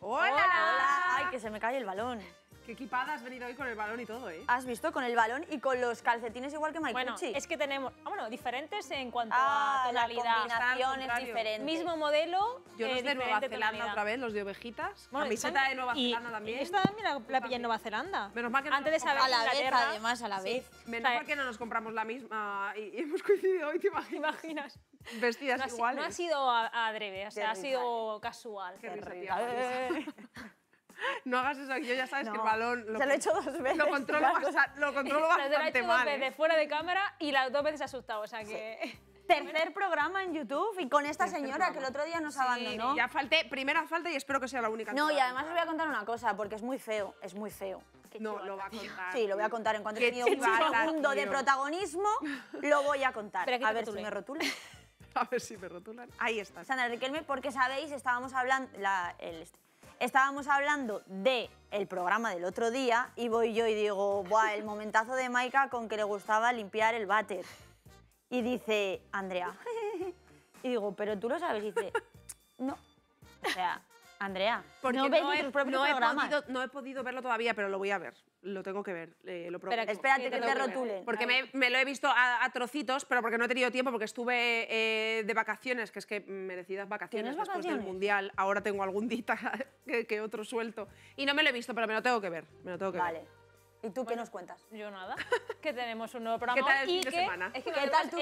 Hola. Ay, que se me cae el balón. Qué equipada has venido hoy con el balón y todo, ¿eh? Has visto, con el balón y con los calcetines igual que Mike Bueno, es que tenemos, ah, bueno, diferentes en cuanto ah, a tonalidad. combinaciones diferentes. Mismo modelo, Yo eh, los de Nueva Zelanda otra vez, los de ovejitas. Bueno, Camiseta de Nueva Zelanda también. Esta también la, pilla en Nueva Zelanda. Menos mal que no Antes de saber A la vez, además, a la vez. Menos mal no nos compramos la misma y, hemos coincidido hoy, ¿Te imaginas? vestidas no iguales. No ha sido adrede o sea, ha sido casual. no hagas eso aquí, yo ya sabes que el balón... Lo, se lo he hecho dos veces. Lo controlo, bastante, lo controlo lo he hecho mal. Dos veces, ¿eh? fuera de cámara y las dos veces asustado, o sea que... Tercer programa en YouTube y con esta señora que el otro día nos abandonó. Ya falté, primera falta y espero que sea la única. No, y además os voy a contar una cosa, porque es muy feo, es muy feo. no, lo va a contar. Sí, lo voy a contar. En cuanto he tenido un segundo de protagonismo, lo voy a contar. a ver si me rotula. A ver si me rotulan. Ahí está. Sandra Riquelme, porque sabéis, estábamos hablando, la, estábamos hablando de el programa del otro día y voy yo y digo, Buah, el momentazo de Maika con que le gustaba limpiar el váter. Y dice, Andrea. y digo, pero tú lo sabes. Y dice, no. O sea, Andrea, no, tus no he podido verlo todavía, pero lo voy a ver. Lo tengo que ver, eh, lo prometo. Espérate que, te rotulen. Porque me, lo he visto a, trocitos, pero porque no he tenido tiempo, porque estuve eh, de vacaciones, que es que merecidas vacaciones después del Mundial. Ahora tengo algún dita que, otro suelto. Y no me lo he visto, pero me lo tengo que ver. Me vale. ¿Y tú qué nos cuentas? Yo nada, que tenemos un nuevo programa. ¿Qué tal el semana? ¿Qué tal tu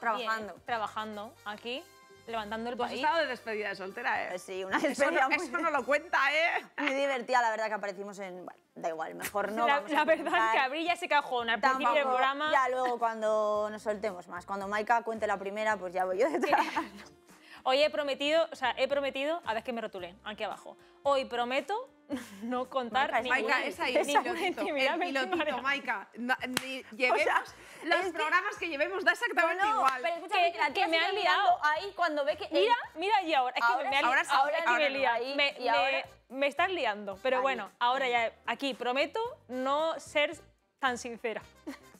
trabajando? trabajando aquí levantando el pues país. estado de despedida de soltera, ¿eh? Pues sí, una despedida. Eso no, muy... eso no lo cuenta, ¿eh? Muy divertida, la verdad, que aparecimos en. Bueno, da igual, mejor no. La, verdad es que abrí ya ese cajón al principio del programa. Ya luego, cuando nos soltemos más, cuando Maika cuente la primera, pues ya voy yo detrás. Hoy he prometido, o sea, he prometido, a ver que me rotulen, aquí abajo. Hoy prometo no contar ningún... Maica, es ahí, ni eh, el pilotito, Maika, ni llevemos, los programas que, llevemos da exactamente no, igual. Pero escúchame, que, me han liado ahí cuando ve que... Mira, mira y ahora, es que me, me lía. me, y están liando, pero bueno, ahora ya, aquí prometo no ser tan sincera.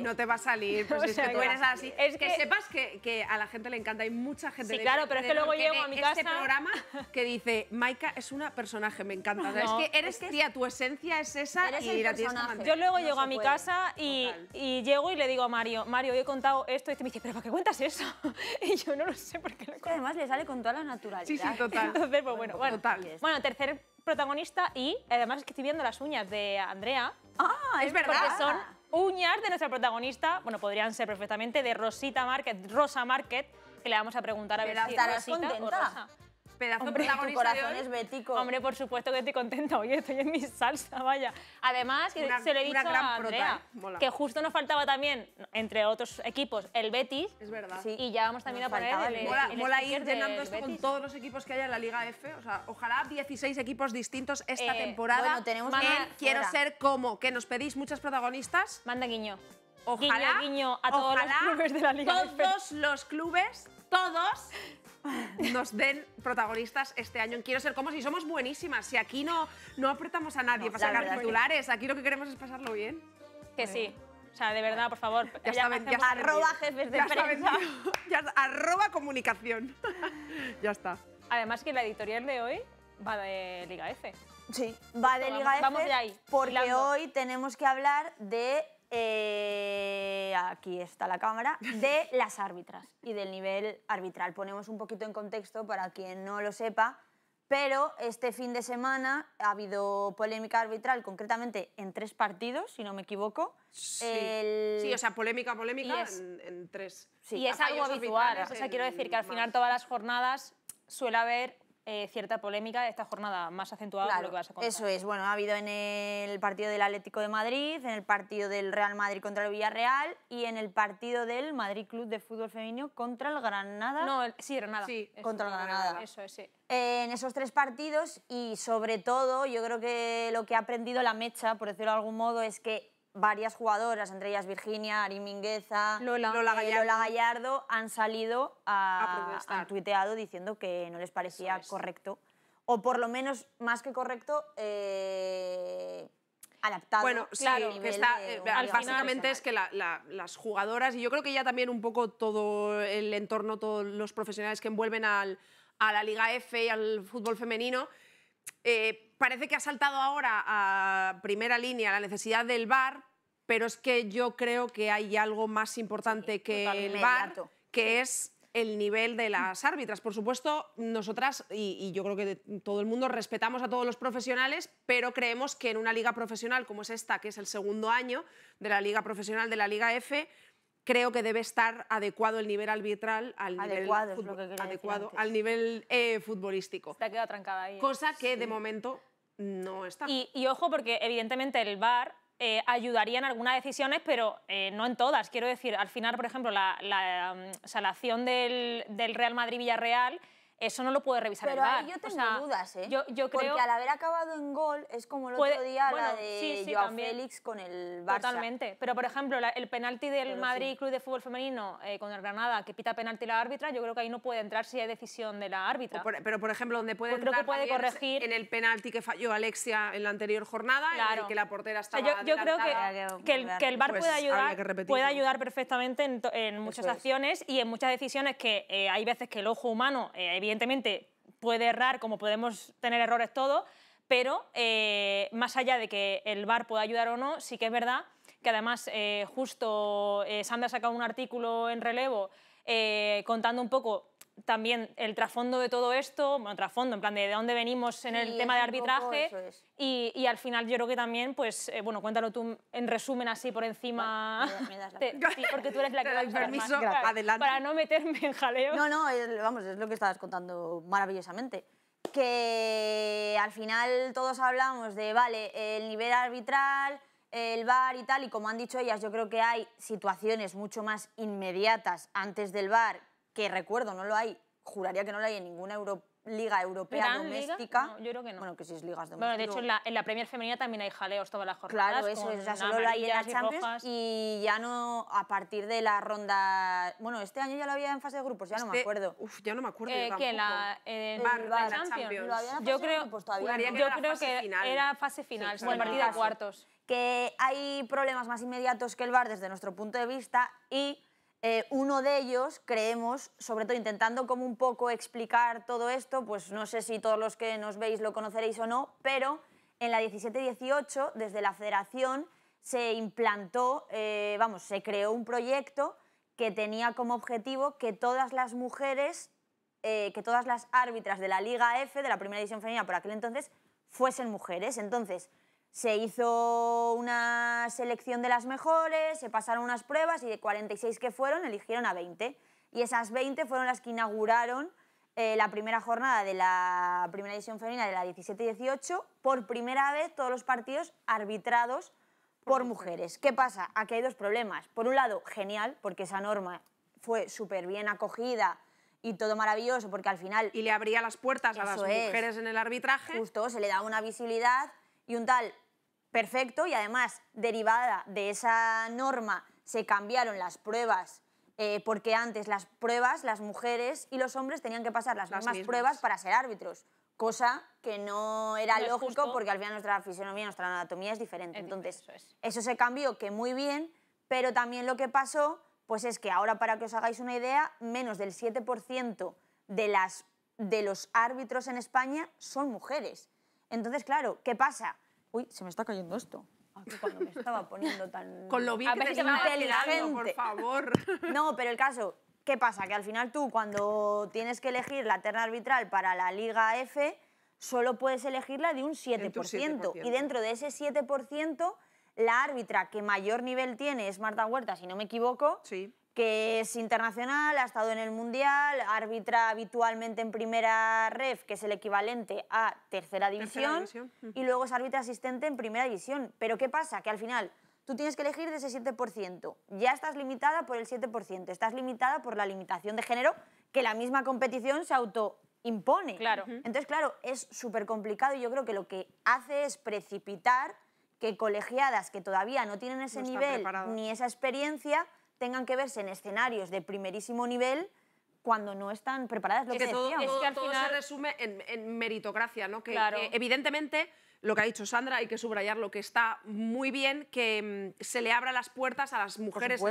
No te va a salir, pues es que tú eres así. Es que, sepas que, que a la gente le encanta, hay mucha gente. Sí, claro, pero es que luego llego a mi este casa... Este programa que dice, Maika es una personaje, me encanta. es que eres tía, tu esencia es esa y la tienes Yo luego llego a mi casa y, y llego y le digo a Mario, Mario, he contado esto y me dice, ¿pero para qué cuentas eso? Y yo no lo sé por qué lo he además le sale con toda la naturalidad. Sí, sí, total. Entonces, pues bueno, bueno. Bueno, tercer protagonista y además es que estoy viendo las uñas de Andrea. Ah, es verdad. Porque son uñas de nuestra protagonista, bueno, podrían ser perfectamente de Rosita Market, Rosa Market, que le vamos a preguntar a ver si Rosita Rosa pedazo Hombre, protagonista es bético. Hombre, por supuesto que estoy contenta. hoy estoy en mi salsa, vaya. Además, se lo he dicho a Andrea, eh, que justo nos faltaba también, entre otros equipos, el Betis. Es verdad. Y ya vamos también a poner el, mola, ir llenando esto con todos los equipos que haya en la Liga F. ojalá 16 equipos distintos esta eh, temporada. Bueno, tenemos que. Quiero ser como, que nos pedís muchas protagonistas. Manda guiño. Ojalá, guiño, a todos los clubes de la Liga Todos los clubes, todos nos den protagonistas este año Quiero ser como si somos buenísimas, si aquí no, no apretamos a nadie para sacar titulares, aquí lo que queremos es pasarlo bien. Que sí. O sea, de verdad, por favor. Ya, arroba jefes de ya prensa. arroba comunicación. ya está. Además que la editorial de hoy va de Liga F. Sí, va de Liga F. Vamos de ahí. Porque hoy tenemos que hablar de eh, aquí está la cámara, de las árbitras y del nivel arbitral. Ponemos un poquito en contexto para quien no lo sepa, pero este fin de semana ha habido polémica arbitral, concretamente en tres partidos, si no me equivoco. Sí, o sea, polémica, polémica en, tres. Sí. Y es algo habitual, o sea, quiero decir que al final todas las jornadas suele haber eh, cierta polémica de esta jornada, más acentuada lo que vas a contar. Eso es, bueno, ha habido en el partido del Atlético de Madrid, en el partido del Real Madrid contra el Villarreal y en el partido del Madrid Club de Fútbol Femenino contra el Granada. No, sí, Granada. Sí, contra el Granada. Eso es, sí. Eh, en esos tres partidos y sobre todo yo creo que lo que ha aprendido la mecha, por decirlo de algún modo, es que varias jugadoras, entre ellas Virginia, Ari Mingueza, Lola, Lola, Gallardo. han salido a, tuiteado diciendo que no les parecía correcto, o por lo menos más que correcto, eh, adaptado bueno, claro, sí, que está, eh, básicamente es que las jugadoras, y yo creo que ya también un poco todo el entorno, todos los profesionales que envuelven a la Liga F y al fútbol femenino, eh, parece que ha saltado ahora a primera línea la necesidad del VAR, pero es que yo creo que hay algo más importante que el VAR, que es el nivel de las árbitras. Por supuesto, nosotras, y, y, yo creo que todo el mundo, respetamos a todos los profesionales, pero creemos que en una liga profesional como es esta, que es el segundo año de la liga profesional de la Liga F, creo que debe estar adecuado el nivel arbitral al nivel, eh, futbolístico. Se adecuado al nivel futbolístico. Está quedado trancada ahí. Cosa que de momento no está. Y, ojo, porque evidentemente el VAR eh, ayudaría en algunas decisiones, pero eh, no en todas. Quiero decir, al final, por ejemplo, la, la mm, salación del, del Real Madrid-Villarreal eso no lo puede revisar Pero el VAR. yo tengo dudas, ¿eh? creo... Porque al haber acabado en gol es como el otro día la de Félix con el Barça. Totalmente. Pero, por ejemplo, el penalti del Madrid Club de Fútbol Femenino eh, con el Granada, que pita penalti la árbitra, yo creo que ahí no puede entrar si hay decisión de la árbitra. pero, por ejemplo, donde puede pues entrar que puede corregir... en el penalti que falló Alexia en la anterior jornada, claro. en que la portera estaba Yo, creo que, el, Bar VAR pues puede, ayudar, puede ayudar perfectamente en, muchas acciones y en muchas decisiones que eh, hay veces que el ojo humano, eh, evidentemente puede errar como podemos tener errores todos, pero eh, más allá de que el VAR pueda ayudar o no, sí que es verdad que además eh, justo eh, Sandra ha sacado un artículo en relevo contando un poco también el trasfondo de todo esto, bueno, trasfondo, en plan de, dónde venimos en el tema de arbitraje y, al final yo creo que también, pues, eh, bueno, cuéntalo tú en resumen así por encima, porque tú eres la que... el permiso, más, adelante. Para no meterme en jaleo. No, no, vamos, es lo que estabas contando maravillosamente que al final todos hablamos de, vale, el nivel arbitral, el VAR y tal, y como han dicho ellas, yo creo que hay situaciones mucho más inmediatas antes del VAR que recuerdo, no lo hay, juraría que no lo hay en ninguna liga europea doméstica. yo creo que no. Bueno, que si es ligas domésticas. Bueno, de hecho, en la, Premier femenina también hay jaleos todas las jornadas. Claro, eso es, o solo lo hay en la Champions y, ya no a partir de la ronda... Bueno, este año ya lo había en fase de grupos, ya no me este, acuerdo. Uf, ya no me acuerdo. Eh, que la, en, la Champions. yo creo, pues todavía que, yo creo que era fase final, bueno, partida de este cuartos. Que hay problemas más inmediatos que el VAR desde nuestro punto de vista y eh, uno de ellos, creemos, sobre todo intentando como un poco explicar todo esto, pues no sé si todos los que nos veis lo conoceréis o no, pero en la 17-18, desde la federación, se implantó, eh, vamos, se creó un proyecto que tenía como objetivo que todas las mujeres, eh, que todas las árbitras de la Liga F, de la Primera División Femenina por aquel entonces, fuesen mujeres. Entonces, se hizo una selección de las mejores, se pasaron unas pruebas y de 46 que fueron eligieron a 20. Y esas 20 fueron las que inauguraron eh, la primera jornada de la primera edición femenina de la 17-18, por primera vez todos los partidos arbitrados por mujeres. ¿Qué pasa? Aquí hay dos problemas. Por un lado, genial, porque esa norma fue súper bien acogida y todo maravilloso, porque al final... Y le abría las puertas a las mujeres en el arbitraje. Justo, se le da una visibilidad y un tal perfecto y además derivada de esa norma se cambiaron las pruebas eh, porque antes las pruebas, las mujeres y los hombres tenían que pasar las, mismas, pruebas para ser árbitros, cosa que no era lógico porque al final nuestra fisionomía, nuestra anatomía es diferente. Entonces, eso, eso se cambió, que muy bien, pero también lo que pasó, pues es que ahora para que os hagáis una idea, menos del 7% de, las, de los árbitros en España son mujeres. Entonces, claro, ¿qué pasa? Uy, se me está cayendo esto. cuando me estaba poniendo tan... Con lo bien a que te por favor. No, pero el caso, ¿qué pasa? Que al final tú, cuando tienes que elegir la terna arbitral para la Liga F, solo puedes elegirla de un 7%. 7%. Y dentro de ese 7%, la árbitra que mayor nivel tiene es Marta Huerta, si no me equivoco. Sí que es internacional, ha estado en el Mundial, arbitra habitualmente en primera ref, que es el equivalente a tercera división, y luego es árbitra asistente en primera división. Pero ¿qué pasa? Que al final tú tienes que elegir de ese 7%. Ya estás limitada por el 7%, estás limitada por la limitación de género que la misma competición se autoimpone. Claro. Entonces, claro, es súper complicado y yo creo que lo que hace es precipitar que colegiadas que todavía no tienen ese nivel ni esa experiencia tengan que verse en escenarios de primerísimo nivel cuando no están preparadas. Lo es que, todo, es que al final... se resume en, meritocracia, ¿no? Que, evidentemente lo que ha dicho Sandra hay que subrayar lo que está muy bien que mm, se le abra las puertas a las mujeres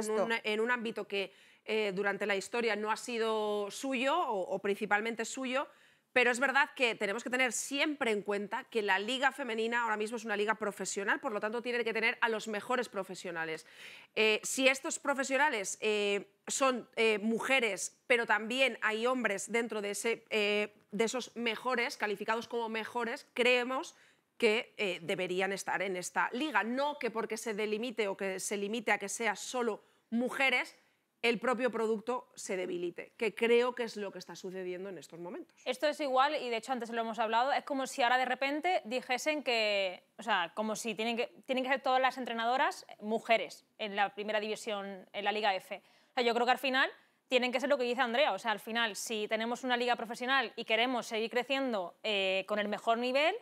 en un, ámbito que eh, durante la historia no ha sido suyo o principalmente suyo pero es verdad que tenemos que tener siempre en cuenta que la liga femenina ahora mismo es una liga profesional, por lo tanto tiene que tener a los mejores profesionales. Eh, si estos profesionales eh, son eh, mujeres, pero también hay hombres dentro de, ese, de esos mejores, calificados como mejores, creemos que deberían estar en esta liga. No que porque se delimite o que se limite a que sea solo mujeres, el propio producto se debilite, que creo que es lo que está sucediendo en estos momentos. Esto es igual, y de hecho antes lo hemos hablado, es como si ahora de repente dijesen que, o sea, como si tienen que, tienen que ser todas las entrenadoras mujeres en la primera división, en la Liga F. O sea, yo creo que al final tienen que ser lo que dice Andrea, o sea, al final si tenemos una liga profesional y queremos seguir creciendo eh, con el mejor nivel,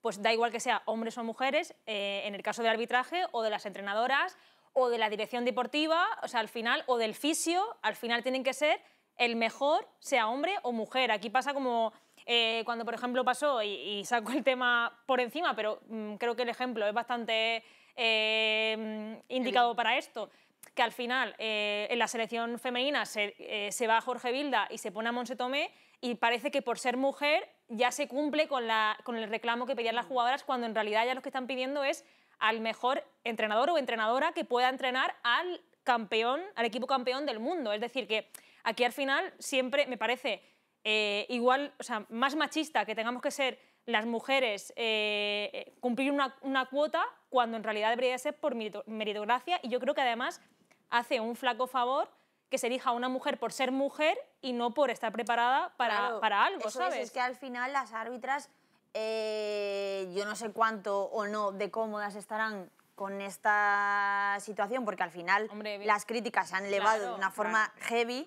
pues da igual que sea hombres o mujeres, eh, en el caso del arbitraje o de las entrenadoras o de la dirección deportiva, o sea, al final, o del fisio, al final tienen que ser el mejor, sea hombre o mujer. Aquí pasa como eh, cuando, por ejemplo, pasó, y, saco el tema por encima, pero mm, creo que el ejemplo es bastante eh, mm, indicado para esto, que al final eh, en la selección femenina se, va a Jorge Vilda y se pone a Monse Tomé y parece que por ser mujer ya se cumple con, la, con el reclamo que pedían las mm. jugadoras cuando en realidad ya lo que están pidiendo es al mejor entrenador o entrenadora que pueda entrenar al campeón, al equipo campeón del mundo. Es decir, que aquí al final siempre me parece eh, igual, o sea, más machista que tengamos que ser las mujeres eh, eh, cumplir una, cuota cuando en realidad debería ser por meritocracia y yo creo que además hace un flaco favor que se elija a una mujer por ser mujer y no por estar preparada para, para algo, ¿sabes? Es, es que al final las árbitras eh, yo no sé cuánto o no de cómodas estarán con esta situación, porque al final las críticas se han elevado de una forma heavy,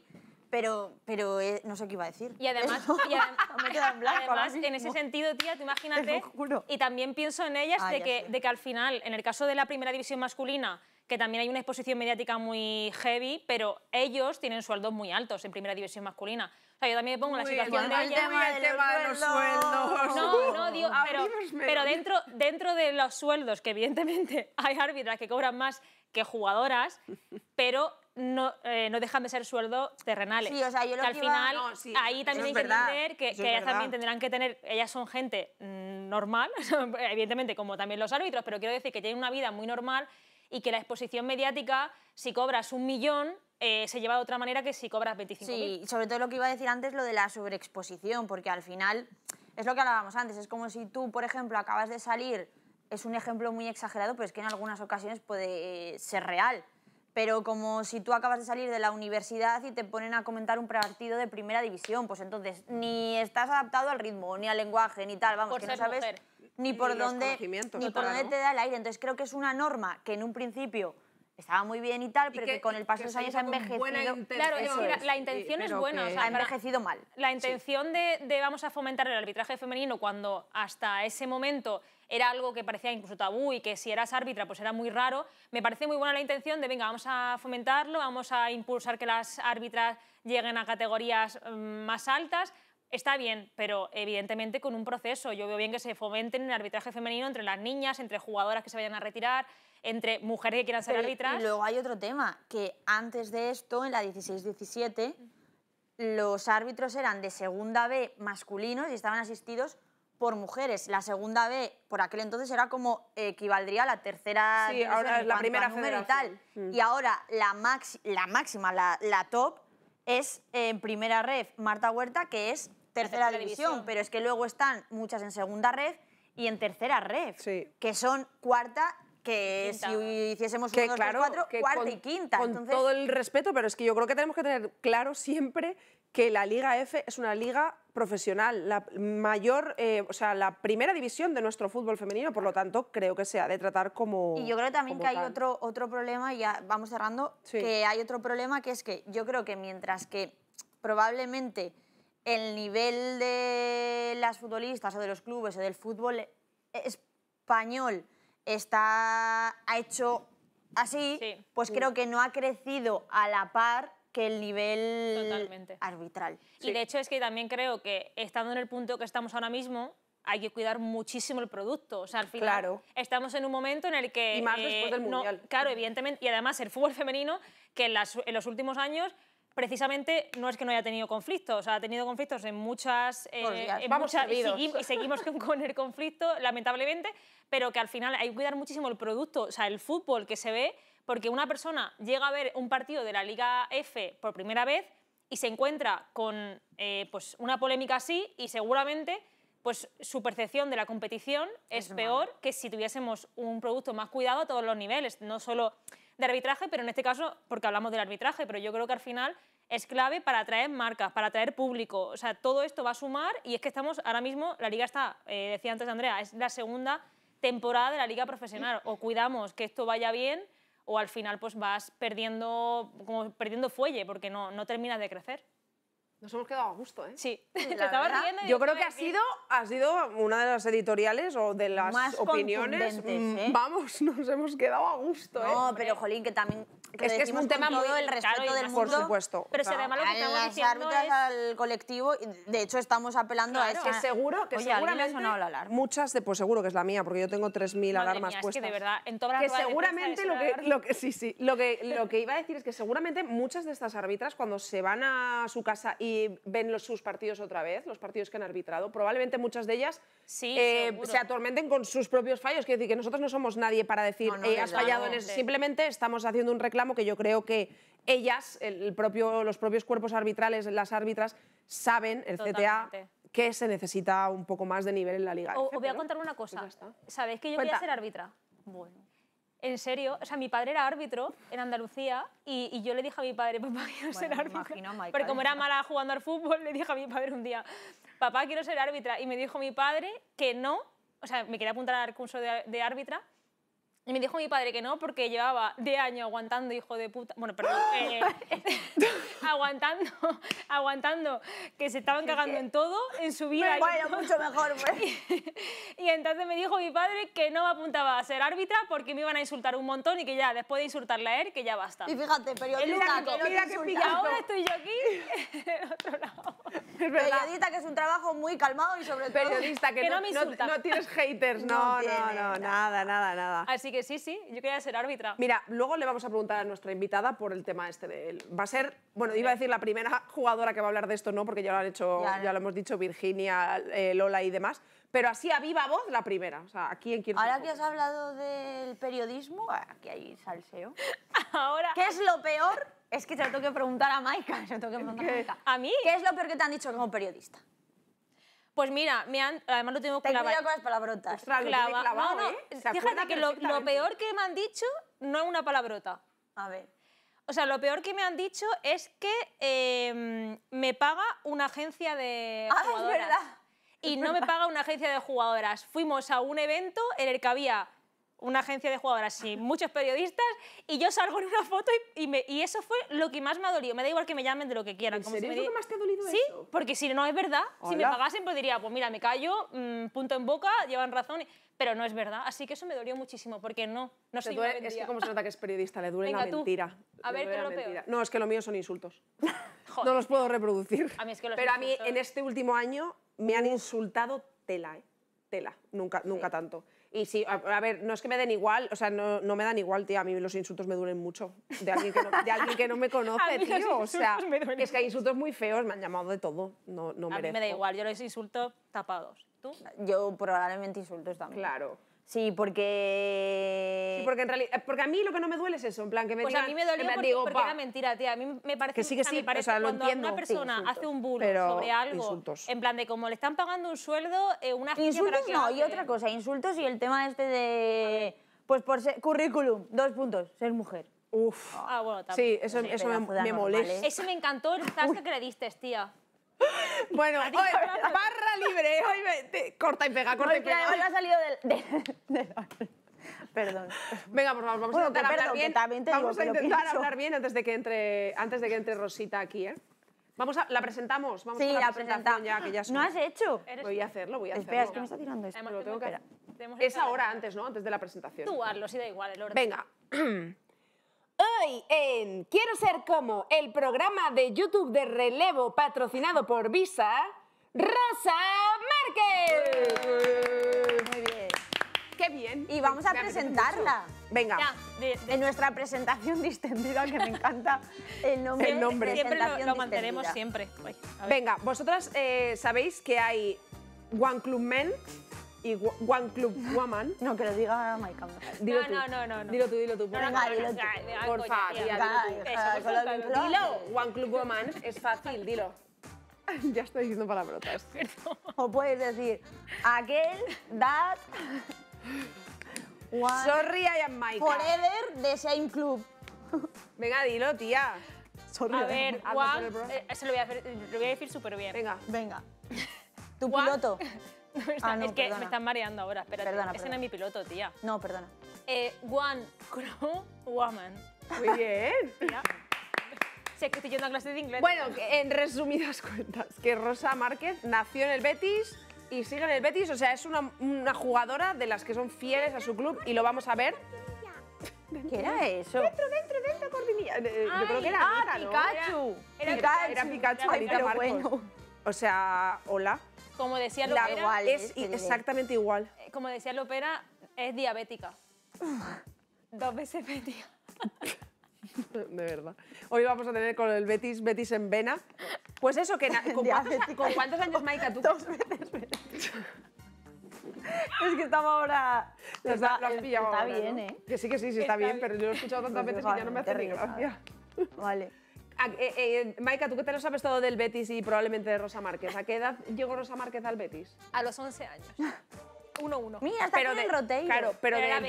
pero, pero eh, no sé qué iba a decir. Y además, en, ese sentido, tía, te imagínate, y también pienso en ellas, ah, de, que, de que al final, en el caso de la primera división masculina, que también hay una exposición mediática muy heavy, pero ellos tienen sueldos muy altos en primera división masculina yo también me pongo en la situación de los sueldos. No, no, pero, dentro, dentro de los sueldos, que evidentemente hay árbitras que cobran más que jugadoras, pero no, eh, no dejan de ser sueldos terrenales. Sí, o sea, yo lo que al final ahí también hay que entender que, que ellas también tendrán que tener, ellas son gente mm, normal, evidentemente como también los árbitros, pero quiero decir que tienen una vida muy normal y que la exposición mediática, si cobras un millón, eh, se lleva de otra manera que si cobras 25.000. Sí, sobre todo lo que iba a decir antes, lo de la sobreexposición, porque al final es lo que hablábamos antes, es como si tú, por ejemplo, acabas de salir, es un ejemplo muy exagerado, pero es que en algunas ocasiones puede ser real pero como si tú acabas de salir de la universidad y te ponen a comentar un partido de primera división, pues entonces ni estás adaptado al ritmo, ni al lenguaje, ni tal, vamos, por que no sabes ni por, dónde, ni por dónde te da el aire. Entonces creo que es una norma que en un principio estaba muy bien y tal, pero con el paso de los años ha envejecido. Claro, la intención eh, es buena. ha envejecido mal. La intención de, de, vamos a fomentar el arbitraje femenino cuando hasta ese momento era algo que parecía incluso tabú y que si eras árbitra pues era muy raro, me parece muy buena la intención de venga, vamos a fomentarlo, vamos a impulsar que las árbitras lleguen a categorías mm, más altas, Está bien, pero evidentemente con un proceso. Yo veo bien que se fomenten el arbitraje femenino entre las niñas, entre jugadoras que se vayan a retirar, entre mujeres que quieran ser arbitras. Y luego hay otro tema, que antes de esto, en la 16-17, los árbitros eran de segunda B masculinos y estaban asistidos por mujeres. La segunda B, por aquel entonces, era como equivaldría a la tercera... Sí, ahora es la primera Y, tal. Mm. y ahora la, la máxima, la, top, es en primera red Marta Huerta, que es tercera, división, pero es que luego están muchas en segunda red y en tercera red, que son cuarta que si hiciésemos que, uno, cuarta y quinta. Con todo el respeto, pero es que yo creo que tenemos que tener claro siempre que la Liga F es una liga profesional, la mayor, eh, o sea, la primera división de nuestro fútbol femenino, por lo tanto, creo que se ha de tratar como... Y yo creo también que hay otro, otro problema, ya vamos cerrando, que hay otro problema que es que yo creo que mientras que probablemente el nivel de las futbolistas o de los clubes o del fútbol e, español está ha hecho así, pues mm. creo que no ha crecido a la par que el nivel arbitral. Y de hecho es que también creo que estando en el punto que estamos ahora mismo, hay que cuidar muchísimo el producto. O sea, al final estamos en un momento en el que... Y más después eh, del Mundial. claro, evidentemente. Y además el fútbol femenino, que en los últimos años precisamente no es que no haya tenido conflictos, ha tenido conflictos en muchas... Eh, vamos y, seguimos con, el conflicto, lamentablemente, pero que al final hay que cuidar muchísimo el producto, o sea, el fútbol que se ve, porque una persona llega a ver un partido de la Liga F por primera vez y se encuentra con eh, pues una polémica así y seguramente pues su percepción de la competición es, peor que si tuviésemos un producto más cuidado a todos los niveles, no solo de arbitraje, pero en este caso, porque hablamos del arbitraje, pero yo creo que al final es clave para atraer marcas, para atraer público. O sea, todo esto va a sumar y es que estamos ahora mismo, la liga está, eh, decía antes Andrea, es la segunda temporada de la liga profesional. O cuidamos que esto vaya bien o al final pues vas perdiendo, como perdiendo fuelle porque no, no terminas de crecer. Nos hemos quedado a gusto, ¿eh? Sí, Yo creo que ha sido, ha sido una de las editoriales o de las opiniones. Mm, ¿eh? Vamos, nos hemos quedado a gusto, ¿eh? No, pero jolín, que también. es que es un tema muy el respeto del mundo. Por supuesto. Pero se ve mal lo que estamos diciendo es... al colectivo, de hecho estamos apelando a es Que seguro, que seguramente. la alarma? Muchas, de, pues seguro que es la mía, porque yo tengo 3.000 alarmas puestas. Es que de verdad, en todas las Que seguramente lo que, lo que. Sí, sí. Lo que, lo que iba a decir es que seguramente muchas de estas árbitras, cuando se van a su casa y y ven los, sus partidos otra vez, los partidos que han arbitrado. Probablemente muchas de ellas eh, se atormenten con sus propios fallos. Quiero decir que nosotros no somos nadie para decir, eh, has fallado en eso. Simplemente estamos haciendo un reclamo que yo creo que ellas, el propio, los propios cuerpos arbitrales, las árbitras, saben, el CTA, que se necesita un poco más de nivel en la liga. Os voy a contar una pues cosa. ¿Sabéis que yo voy quería ser árbitra? Bueno. En serio, o sea, mi padre era árbitro en Andalucía y, yo le dije a mi padre, papá, quiero ser árbitro. Porque como era mala jugando al fútbol, le dije a mi padre un día, papá, quiero ser árbitra. Y me dijo mi padre que no, o sea, me quería apuntar al curso de árbitra y me dijo mi padre que no, porque llevaba de año aguantando, hijo de puta. Bueno, perdón. Eh, eh, aguantando, aguantando que se estaban cagando en todo, en su vida. bueno, mucho mejor, pues. y, entonces me dijo mi padre que no apuntaba a ser árbitra porque me iban a insultar un montón y que ya, después de insultarla a él, que ya basta. Y fíjate, periodista, ahora estoy yo aquí, en otro lado. Periodista, que es un trabajo muy calmado y sobre todo... Periodista, que, no, tienes haters, no, no, no, nada, nada, nada, Así que sí, sí, yo quería ser árbitra. Mira, luego le vamos a preguntar a nuestra invitada por el tema este de él. Va a ser, bueno, iba a decir la primera jugadora que va a hablar de esto, no, porque ya lo han hecho, ya, lo hemos dicho, Virginia, eh, Lola y demás, pero así a viva voz la primera. O sea, aquí en Ahora que has hablado del periodismo, aquí hay salseo. Ahora. ¿Qué es lo peor es que te lo tengo que preguntar a Maika, se lo tengo que preguntar a Maika. ¿A mí? ¿Qué es lo peor que te han dicho como periodista? Pues mira, me han, además lo tengo clavado. Te con las palabrotas. no, no, ¿eh? Fíjate que lo, peor que me han dicho no es una palabrota. A ver. O sea, lo peor que me han dicho es que em, me paga una agencia de jugadoras. Ah, es verdad. Y no me paga una agencia de jugadoras. Fuimos a un evento en el que había una agencia de jugadores y muchos periodistas y yo salgo en una foto y, me, y, eso fue lo que más me ha dolido. Me da igual que me llamen de lo que quieran. ¿En lo que más te ha dolido Sí, porque si no es verdad, si me pagasen pues diría, pues mira, me callo, mm, punto en boca, llevan razón, pero no es verdad. Así que eso me dolió muchísimo porque no, no soy e-, Es que como se nota que es periodista, le duele Venga, la tú. mentira. A ver, ¿qué lo peor? No, es que lo mío son insultos. No los puedo reproducir. pero a mí en este último año me han insultado tela, eh, Tela, nunca, nunca tanto. Y sí, a, ver, no es que me den igual, o sea, no, no, me dan igual, tío A mí los insultos me duelen mucho. De alguien que no, de alguien que no me conoce, tío. O sea, es que hay insultos muy feos, me han llamado de todo. No, no a me da igual, yo les insulto tapados. ¿Tú? Yo probablemente insultos también. Claro. Sí, porque... Sí, porque en realidad... Eh, porque a mí lo que no me duele es eso, en plan que me pues a mí me duele porque, digo, era mentira, tía. A mí me parece... Que sí, que sí, o sea, lo cuando una persona hace un bulo sobre algo, en plan de como le están pagando un sueldo, eh, una... Insultos no, y otra cosa, insultos y el tema este de... Pues por ser... Currículum, dos puntos, ser mujer. Uf. Ah, bueno, también. Sí, eso, eso me, molesta. Ese me encantó el que le diste, tía. Bueno, hoy, barra libre. Hoy me, corta y pega, corta y pega. Además ha salido del... De, Perdón. Venga, por favor, vamos a intentar hablar bien. vamos a intentar hablar bien antes de que entre, antes de que entre Rosita aquí, ¿eh? Vamos a, la presentamos, vamos sí, a la, presentamos. presentación ya, que ya No has hecho. Voy a hacerlo, voy a hacerlo. Espera, es que me está tirando esto. lo tengo que... Es ahora antes, ¿no? Antes de la presentación. Tú hazlo, si da igual el orden. Venga. Hoy en Quiero ser como el programa de YouTube de relevo patrocinado por Visa, Rosa Márquez. Muy bien. Qué bien. Y vamos a presentarla. Venga. de, En nuestra presentación distendida, que me encanta el nombre. El nombre. Siempre lo, mantenemos siempre. Venga, vosotras eh, sabéis que hay One Club Men, y One Club Woman. No, que lo diga Maika. Dilo no, no, no, no. Dilo tú, dilo tú. Venga, dilo tú. Porfa, dilo Dilo, One Club Woman, es fácil, dilo. Ya estoy diciendo palabrotas. O puedes decir, aquel, that... One Sorry, I am Maika. Forever, the same club. Venga, dilo, tía. Sorry, a ver, One... Eh, eso lo voy a, lo voy a decir súper bien. Venga. Venga. Tu piloto. Ah, es que me están mareando ahora, espérate. Perdona, Ese no es mi piloto, tía. No, perdona. Eh, one Crow Woman. Muy bien. Tía. Sí, que estoy yendo a clase de inglés. Bueno, en resumidas cuentas, que Rosa Márquez nació en el Betis y sigue en el Betis. O sea, es una, una jugadora de las que son fieles a su club y lo vamos a ver ¿Qué era eso? Dentro, dentro, dentro, Cordinilla! Eh, yo creo que era ah, Pikachu. Era, era, Pikachu. Era, Pikachu, Bueno. O sea, hola como decía Lopera, es, exactamente igual. Eh, como decía Lopera, es diabética. Dos veces metida. De verdad. Hoy vamos a tener con el Betis, Betis en vena. Pues eso, que ¿con, cuántos, ¿con cuántos años, Maika, tú? Dos veces Es que estamos ahora... Lo está, bien, ¿eh? Que sí, que sí, está, bien, pero yo lo he escuchado tantas veces y ya no me hace ni gracia. Vale. Eh, eh, Maika, tú que te lo sabes todo del Betis y probablemente de Rosa Márquez, ¿a qué edad llegó Rosa Márquez al Betis? A los 11 años. 1-1. Mira, está pero del Claro, pero, del,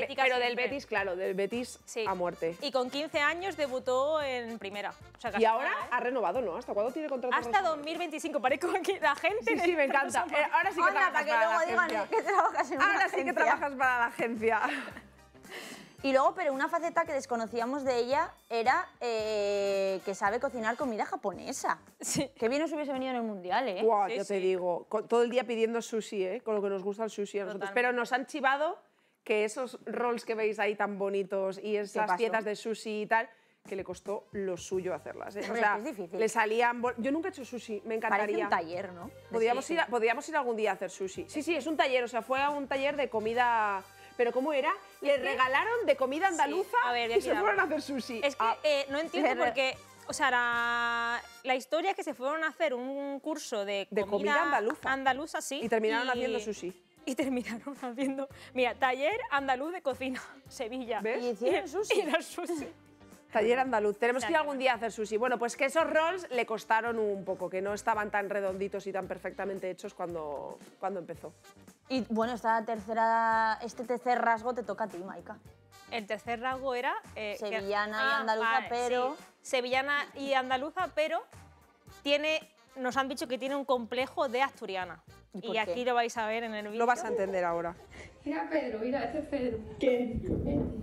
Betis, claro, del Betis a muerte. Y con 15 años debutó en primera. y ahora ¿eh? ha renovado, ¿no? ¿Hasta cuándo tiene contrato? Hasta 2025, parezco aquí la gente. Sí, sí, me encanta. ahora sí que trabajas para, la Ahora sí que trabajas para la agencia. Y luego, pero una faceta que desconocíamos de ella era eh, que sabe cocinar comida japonesa. que Qué bien nos hubiese venido en el mundial, ¿eh? yo te digo. todo el día pidiendo sushi, ¿eh? Con lo que nos gusta el sushi a nosotros. Pero nos han chivado que esos rolls que veis ahí tan bonitos y esas piezas de sushi y tal, que le costó lo suyo hacerlas. ¿eh? es difícil. Le salían... Yo nunca he hecho sushi, me encantaría. Parece un taller, ¿no? Podríamos, ir, podríamos ir algún día a hacer sushi. Sí, sí, es un taller, o sea, fue a un taller de comida pero ¿cómo era? Le regalaron de comida andaluza a ver, y se fueron a hacer sushi. Es que ah. eh, no entiendo por qué... O sea, la, historia es que se fueron a hacer un curso de comida, andaluza. sí, y terminaron haciendo sushi. Y terminaron haciendo, mira, taller andaluz de cocina, Sevilla. Y Y era sushi. Taller andaluz. Tenemos que ir algún día a hacer sushi. Bueno, pues que esos rolls le costaron un poco, que no estaban tan redonditos y tan perfectamente hechos cuando, cuando empezó. Y bueno, esta tercera, este tercer rasgo te toca a ti, Maika. El tercer rasgo era... Eh, Sevillana y ah, andaluza, pero... Sevillana y andaluza, pero tiene, nos han dicho que tiene un complejo de asturiana. Y, aquí lo vais a ver en el vídeo. Lo vas a entender ahora. Mira, Pedro, mira, este es Pedro. ¿Qué?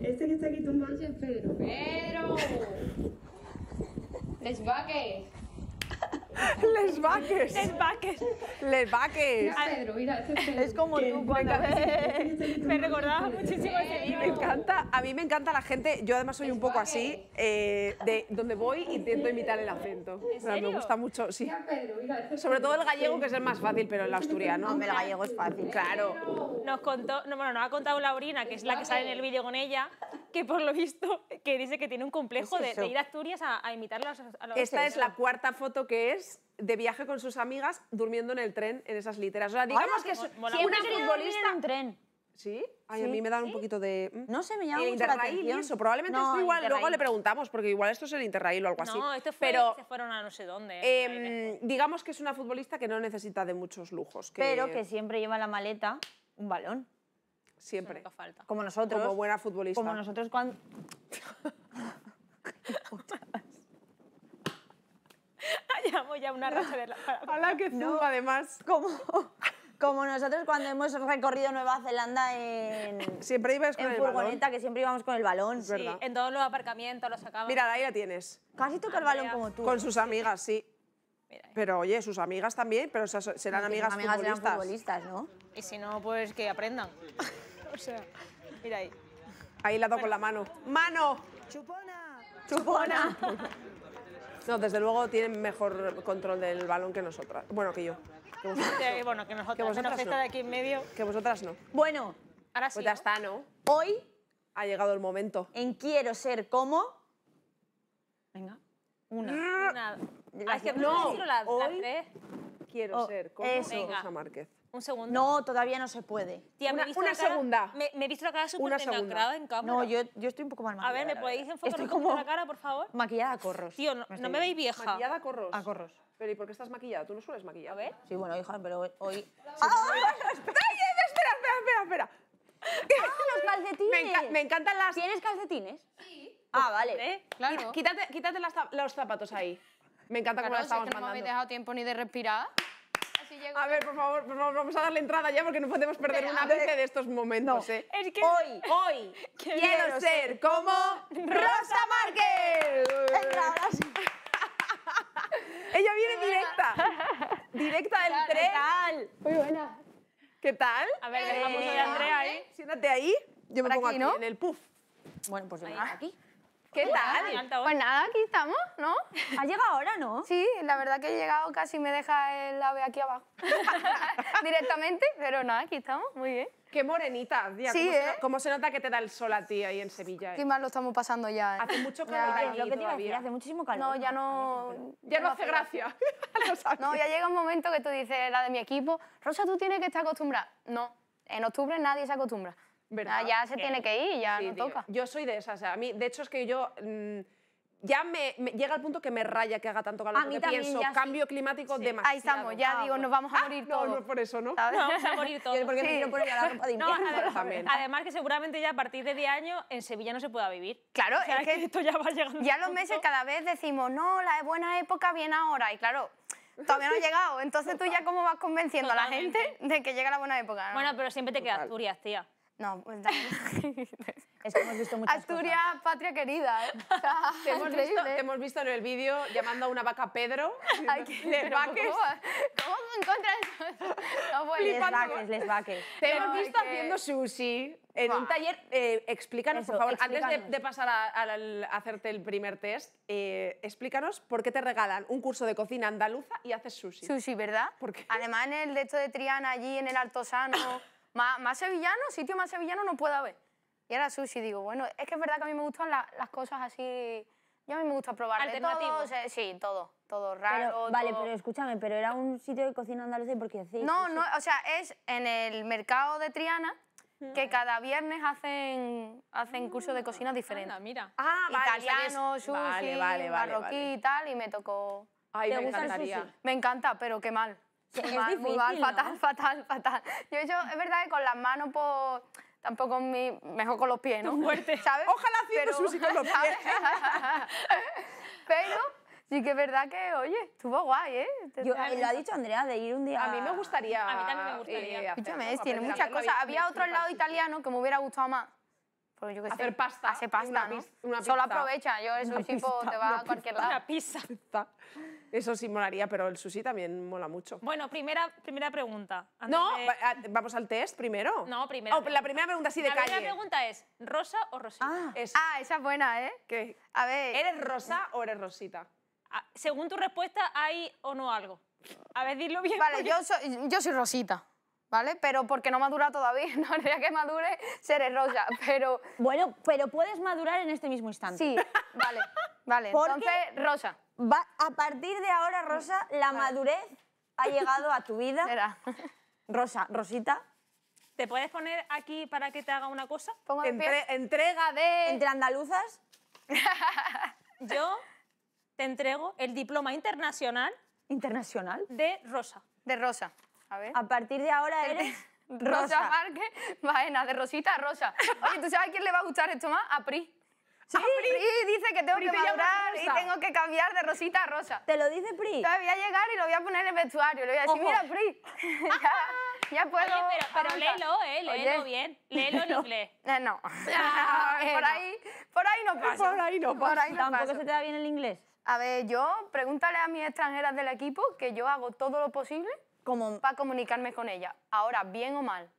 Este que está aquí tumbado es Pedro. ¡Pedro! ¡Desvaque! Les vaques. Les vaques. Les vaques. es, como tú Me recordaba muchísimo ese libro. Me encanta, a mí me encanta la gente, yo además soy un poco así, eh, de donde voy intento imitar el acento. Me gusta mucho, sí. Sobre todo el gallego, que es el más fácil, pero el asturiano. Hombre, el gallego es fácil. Claro. Nos contó, no, bueno, nos ha contado Laurina, que es la que sale en el vídeo con ella, que por lo visto, que dice que tiene un complejo de, ir a Asturias a, a imitar A los Esta es la cuarta foto que es de viaje con sus amigas durmiendo en el tren en esas literas. O digamos que es pues una futbolista. En tren. ¿Sí? a mí me dan un poquito de... Mm. No sé, me llama Interrail eso, probablemente es igual, luego le preguntamos, porque igual esto es el Interrail o algo así. No, esto pero, se fueron a no sé dónde. Em, digamos que es una futbolista que no necesita de muchos lujos. Pero que siempre lleva en la maleta un balón. Siempre. Como nosotros. Como buena futbolista. Como nosotros cuando... llamo ya una racha de la... que zumo, además. Como, como nosotros cuando hemos recorrido Nueva Zelanda en... Siempre ibas con el balón. que siempre íbamos con el balón, sí, en todos los aparcamientos los sacábamos. Mira, ahí la tienes. Casi toca el balón como tú. Con sus amigas, sí. pero oye, sus amigas también, pero serán amigas, futbolistas. ¿no? Y si no, pues que aprendan. o sea, mira ahí. Ahí la doy con la mano. ¡Mano! ¡Chupona! ¡Chupona! No, desde luego tienen mejor control del balón que nosotras. Bueno, que yo. Que vosotras, no. bueno, que nosotras. vosotras aquí en medio. Que vosotras no. Bueno, ahora pues sí. Pues ya está, ¿no? Hoy ha llegado el momento. En quiero ser como. Venga. Una. Ah, una. Ah, que no, las, hoy Quiero oh, ser como Rosa Márquez. ¿Un segundo? No, todavía no se puede. Tía, una, me segunda. Me, me, he visto la cara súper en cámara. No, yo, yo, estoy un poco mal maquillada. A ver, ¿me podéis enfocar un poco la cara, por favor? Maquillada a corros. Tío, no me, veis vieja. Maquillada a corros. A corros. Pero ¿y por qué estás maquillada? ¿Tú no sueles maquillar? A ver. Sí, bueno, hija, pero hoy... ¡Ay! ¡Ah! espera, espera, espera, espera. ¡Ah, los calcetines! Me, me encantan las... ¿Tienes calcetines? Sí. Ah, vale. Claro. Quítate, quítate los zapatos ahí. Me encanta cómo las estamos no mandando. No me he dejado tiempo ni de respirar. A ver, por favor, vamos a darle entrada ya porque no podemos perder una vez de estos momentos. ¿eh? Es que hoy, hoy, quiero, ser como Rosa Márquez. Ella viene directa. Directa del tren. ¡Qué Tal. Muy buena. ¿Qué tal? A ver, dejamos eh, a Andrea ahí. Siéntate ahí. Yo me pongo aquí, en el puff. Bueno, pues yo aquí. ¿Qué tal? Pues nada, aquí estamos, ¿no? ¿Has llegado ahora, no? Sí, la verdad que he llegado, casi me deja el ave aquí abajo. Directamente, pero nada, aquí estamos, muy bien. Qué morenita, tía. Sí, ¿Cómo, se, ¿eh? nota que te da el sol a ti ahí en Sevilla? Qué eh. mal lo estamos pasando ya. ¿eh? Hace mucho calor. Ya, lo que te hace muchísimo calor. No, ya no. ya no hace gracia. gracia. no, ya llega un momento que tú dices, la de mi equipo, Rosa, tú tienes que estar acostumbrada. No, en octubre nadie se acostumbra. Ah, ya se tiene que ir, ya no toca. Yo soy de esas, a mí, de hecho es que yo... Mm, ya me, llega al punto que me raya que haga tanto calor. A pienso, cambio climático sí. demasiado. Ahí estamos, ya digo, nos vamos a ah, morir todos. No, no por eso, ¿no? vamos a morir todos. Porque no la ropa de invierno. además, que seguramente ya a partir de 10 este años en Sevilla no se pueda vivir. Claro, es que, esto ya va llegando. Ya los meses cada vez decimos, no, la buena época viene ahora. Y claro, todavía no ha llegado. Entonces tú ya cómo vas convenciendo a la gente de que llega la buena época. Bueno, pero siempre te quedas turias tía. No, pues Es que hemos visto muchas Asturias, patria querida. ¿eh? ¿Te, hemos visto, ¿eh? hemos visto, en el vídeo llamando a una vaca Pedro. Ay, les vaques. ¿Cómo, cómo encuentras no, les vaques, les vaques. Te hemos visto haciendo sushi en un taller. Eh, explícanos, por favor, antes de, pasar a, hacerte el primer test, explícanos por qué te regalan un curso de cocina andaluza y haces sushi. Sushi, ¿verdad? Además, en el de hecho de Triana, allí en el Alto Sano, más, sevillano, sitio más sevillano no puede haber. Y era sushi, digo, bueno, es que es verdad que a mí me gustan las cosas así... ya a mí me gusta probar de todo, sí, todo, todo raro. vale, pero escúchame, pero era un sitio de cocina andaluza y por qué decís? No, no, o sea, es en el mercado de Triana mm. que cada viernes hacen hacen ah, cursos de cocina diferentes. Anda, mira. Ah, vale, italiano, sushi, vale, y tal y me tocó. ¿Te me gusta El sushi? Me encanta, pero qué mal. Sí, mal, difícil, fatal, fatal, fatal. Yo he hecho, es verdad que con las manos, pues, tampoco mi, mejor con los pies, ¿no? Fuerte. ¿Sabes? Ojalá haciendo sushi con los pies. Pero sí que es verdad que, oye, estuvo guay, ¿eh? Yo, eh, lo ha dicho Andrea de ir un día... A mí me gustaría... A mí también me gustaría. Escúchame, tiene muchas cosas. Había otro lado italiano que me hubiera gustado más pues yo hacer pasta. Hace pasta, ¿no? Solo aprovecha, yo soy tipo, que te va a cualquier lado. Una pizza. Eso sí molaría, pero el sushi también mola mucho. Bueno, primera, primera pregunta. No, ah, vamos al test primero. No, primero. Oh, la primera pregunta sí de calle. La primera pregunta es, ¿rosa o rosita? Ah, ah esa, es buena, ¿eh? A ver... ¿Eres rosa o eres rosita? Ah, según tu respuesta, ¿hay o no algo? A ver, dilo bien. Vale, yo, soy, yo soy rosita. ¿vale? Pero porque no madura todavía, no haría que madure, seré rosa, pero... Bueno, pero puedes madurar en este mismo instante. Sí, vale, vale, entonces rosa. Va, a partir de ahora, Rosa, la madurez ha llegado a tu vida. Era. Rosa, Rosita. ¿Te puedes poner aquí para que te haga una cosa? De entrega de... ¿Entre andaluzas? Yo te entrego el diploma internacional... ¿Internacional? De Rosa. De Rosa. A ver. A partir de ahora eres... Rosa, Rosa Márquez, vaina, de Rosita Rosa. Oye, ¿tú sabes a quién le va a gustar esto más? A Pri. A Pri dice que tengo que y tengo que cambiar de rosita a rosa. ¿Te lo dice Pri? Todavía voy a llegar y lo voy a poner en el vestuario. Le voy a decir, mira, Pri, ya, puedo pero, léelo, eh, léelo bien. Léelo en inglés. Eh, no. por, ahí, por ahí no pasa. Por ahí no pasa. Por ahí no ¿Tampoco se te da bien el inglés? A ver, yo, pregúntale a mis extranjeras del equipo que yo hago todo lo posible como para comunicarme con ella, ahora bien o mal,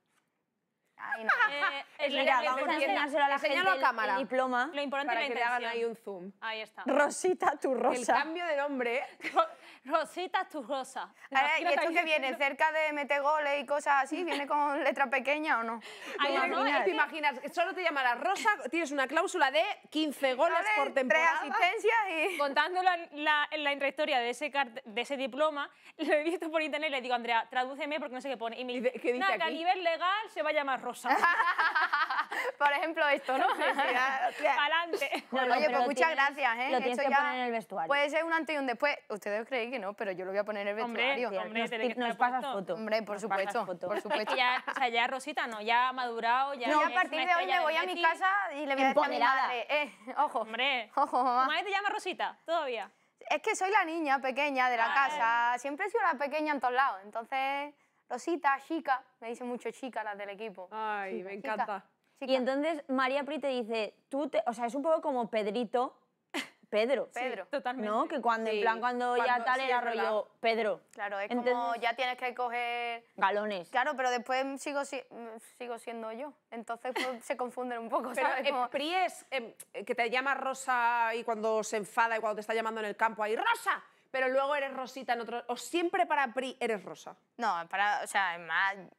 Ay, eh, eh, es Mira, vamos a enseñárselo a la gente el- a cámara. diploma. Lo importante para que le hagan ahí un zoom. Ahí está. Rosita, tu El cambio de nombre. Rosita tu rosa. Ahora, ¿Y esto que viene? ¿Cerca de mete goles y cosas así? ¿Viene con letra pequeña o no? Ay, no, no, ¿Te imaginas? Solo te llamará Rosa, tienes una cláusula de 15 goles por temporada. Tres asistencias y... Contando la, la, la de ese, de ese diploma, lo he visto por internet y le digo, Andrea, tradúceme porque no sé qué pone. Y me qué dice "Nada, que a nivel legal se va a llamar Por ejemplo, esto, ¿no? Adelante. Oye, pues muchas gracias, ¿eh? Lo tienes que ya poner en el vestuario. Puede ser un antes y un después. Ustedes creen que no, pero yo lo voy a poner en el vestuario. Hombre, hombre nos, pasas foto. Hombre, por supuesto, por supuesto. ya, o sea, ya Rosita no, ya ha madurado, ya... No, a partir de hoy me voy a mi casa y le voy a decir a mi madre, eh, ojo. Hombre, ojo, mamá. te llama Rosita todavía? Es que soy la niña pequeña de la ah, casa. Siempre he sido la pequeña en todos lados, entonces... Rosita, chica, me dice mucho chica las del equipo. Ay, me encanta. Y entonces María Pri te dice, tú te, o sea, es un poco como Pedrito, Pedro. Pedro. totalmente. ¿No? Que cuando, en plan, cuando, ya tal era rollo Pedro. Claro, es como ya tienes que coger... Galones. Claro, pero después sigo, sigo siendo yo. Entonces pues, se confunden un poco, ¿sabes? Eh, Pri es em, eh, que te llama Rosa y cuando se enfada y cuando te está llamando en el campo ahí, ¡Rosa! pero luego eres rosita en otro... ¿O siempre para PRI eres rosa? No, para, o sea,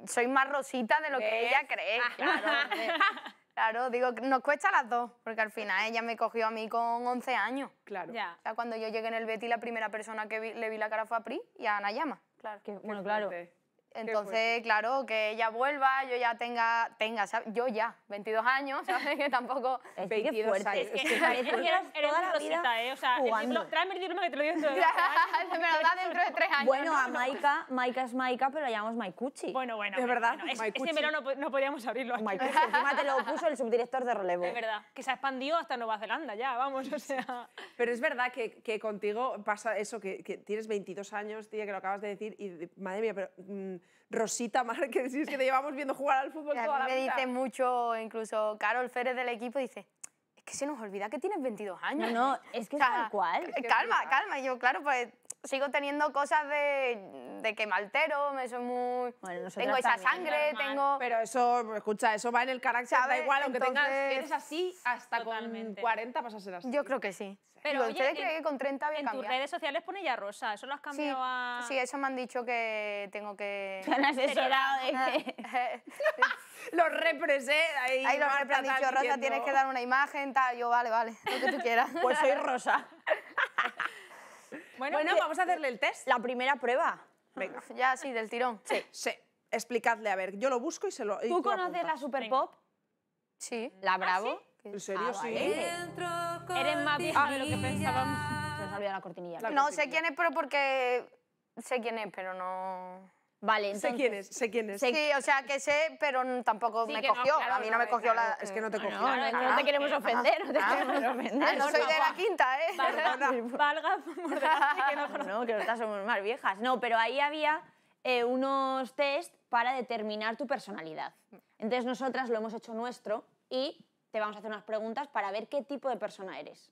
soy más rosita de lo que ella cree, ah. claro. claro, digo, nos cuesta las dos, porque al final ella me cogió a mí con 11 años. Claro. Ya. O sea, cuando yo llegué en el Betty, la primera persona que le vi la cara fue a PRI y a Ana Yama. Claro. Que, bueno, claro. Entonces, claro, que ella vuelva, yo ya tenga, tenga, ¿sabes? Yo ya, 22 años, ¿sabes? Que tampoco... Es que Es que, es toda la vida ¿eh? O sea, jugando. El tráeme el diploma que te lo digo dentro de dentro de tres años. Bueno, a Maika, Maika es Maika, pero la llamamos Maikuchi. Bueno, bueno. Es verdad, es, Ese verano no, no podíamos abrirlo Maikuchi, encima te lo puso el subdirector de relevo. Es verdad, que se ha expandido hasta Nueva Zelanda ya, vamos, o sea... Pero es verdad que, que contigo pasa eso, que, tienes 22 años, tía, que lo acabas de decir, madre mía, pero... Mm, Rosita Márquez, es que te llevamos viendo jugar al fútbol toda la vida. Me dice mucho, incluso Carol Férez del equipo dice, es que se nos olvida que tienes 22 años. No, no es que es tal cual. Calma, calma. yo, claro, pues sigo teniendo cosas de, que me altero, me soy muy... tengo esa sangre, tengo... Pero eso, escucha, eso va en el carácter, da igual, aunque tengas... Eres así hasta con 40 vas a ser así. Yo creo que sí. Pero oye, en, que con 30 había En tus redes sociales pone ya rosa, ¿eso lo has cambiado a...? Sí, eso me han dicho que tengo que... Se han asesorado de que... los represé. ¿eh? Ahí, ahí los repres han dicho, Rosa, tienes que dar una imagen, tal. Yo, vale, vale, lo que tú quieras. Pues soy Rosa. Bueno, vamos a hacerle el test. La primera prueba. Venga. Ya, sí, del tirón. Sí. Sí. Explicadle, a ver, yo lo busco y se lo... ¿Tú conoces la Super Pop? Sí. ¿La ¿Ah, Bravo? sí? ¿En serio? Ah, sí. Eres más vieja ah, de lo que ah, pensábamos. Se nos la cortinilla. no sé quién es, pero porque... Sé quién es, pero no... Vale, entonces... Sé quién es, sé Sí, o sea, que sé, pero tampoco me cogió. a mí no me cogió la... Es que no te cogió. No, no, te queremos ah, ofender, no te ah, queremos ah. ofender. soy de la quinta, ¿eh? Valga, no... No, que nosotras somos más viejas. No, pero ahí había eh, unos test para determinar tu personalidad. Entonces nosotras lo hemos hecho nuestro y te vamos a hacer unas preguntas para ver qué tipo de persona eres.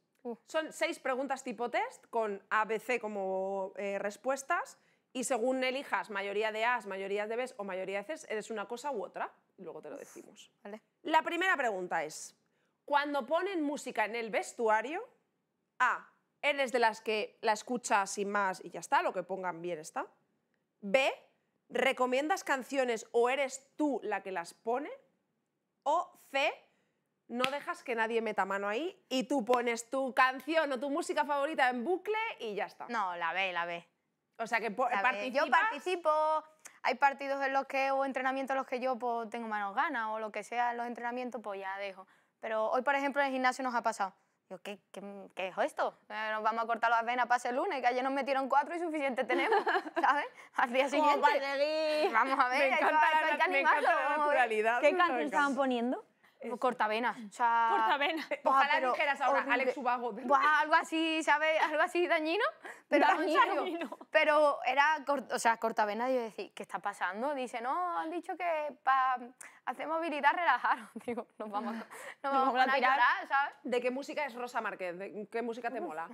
Son seis preguntas tipo test con ABC como eh, respuestas y según elijas mayoría de A's, mayoría de B's o mayoría de C's, eres una cosa u otra. Y luego te lo decimos. Vale. La primera pregunta es, cuando ponen música en el vestuario, A, eres de las que la escuchas sin más y ya está, lo que pongan bien está. B, recomiendas canciones o eres tú la que las pone. O C, no dejas que nadie meta mano ahí y tú pones tu canción o tu música favorita en bucle y ya está. No, la B, la B. O sea, que participas... Yo participo, hay partidos en los que, o entrenamientos en los que yo pues, tengo menos ganas, o lo que sea, los entrenamientos, pues ya dejo. Pero hoy, por ejemplo, en el gimnasio nos ha pasado. Yo, ¿qué, qué, qué es esto? Eh, nos vamos a cortar las venas para ese lunes, que ayer nos metieron cuatro y suficiente tenemos, ¿sabes? Al día siguiente. Vamos a ver, me encanta, me encanta la naturalidad. ¿Qué canción estaban poniendo? cortavena O sea, Cortavenas. Eh, ojalá dijeras ahora Alex Ubago. algo así, ¿sabes? Algo así dañino. Pero dañino. Pero era, o sea, cortavena Y yo decía, ¿qué está pasando? Dice, no, han dicho que para hacer movilidad relajaron. Digo, nos vamos, nos vamos, a, a ¿sabes? ¿De qué música es Rosa Márquez? ¿De ¿Qué música te mola?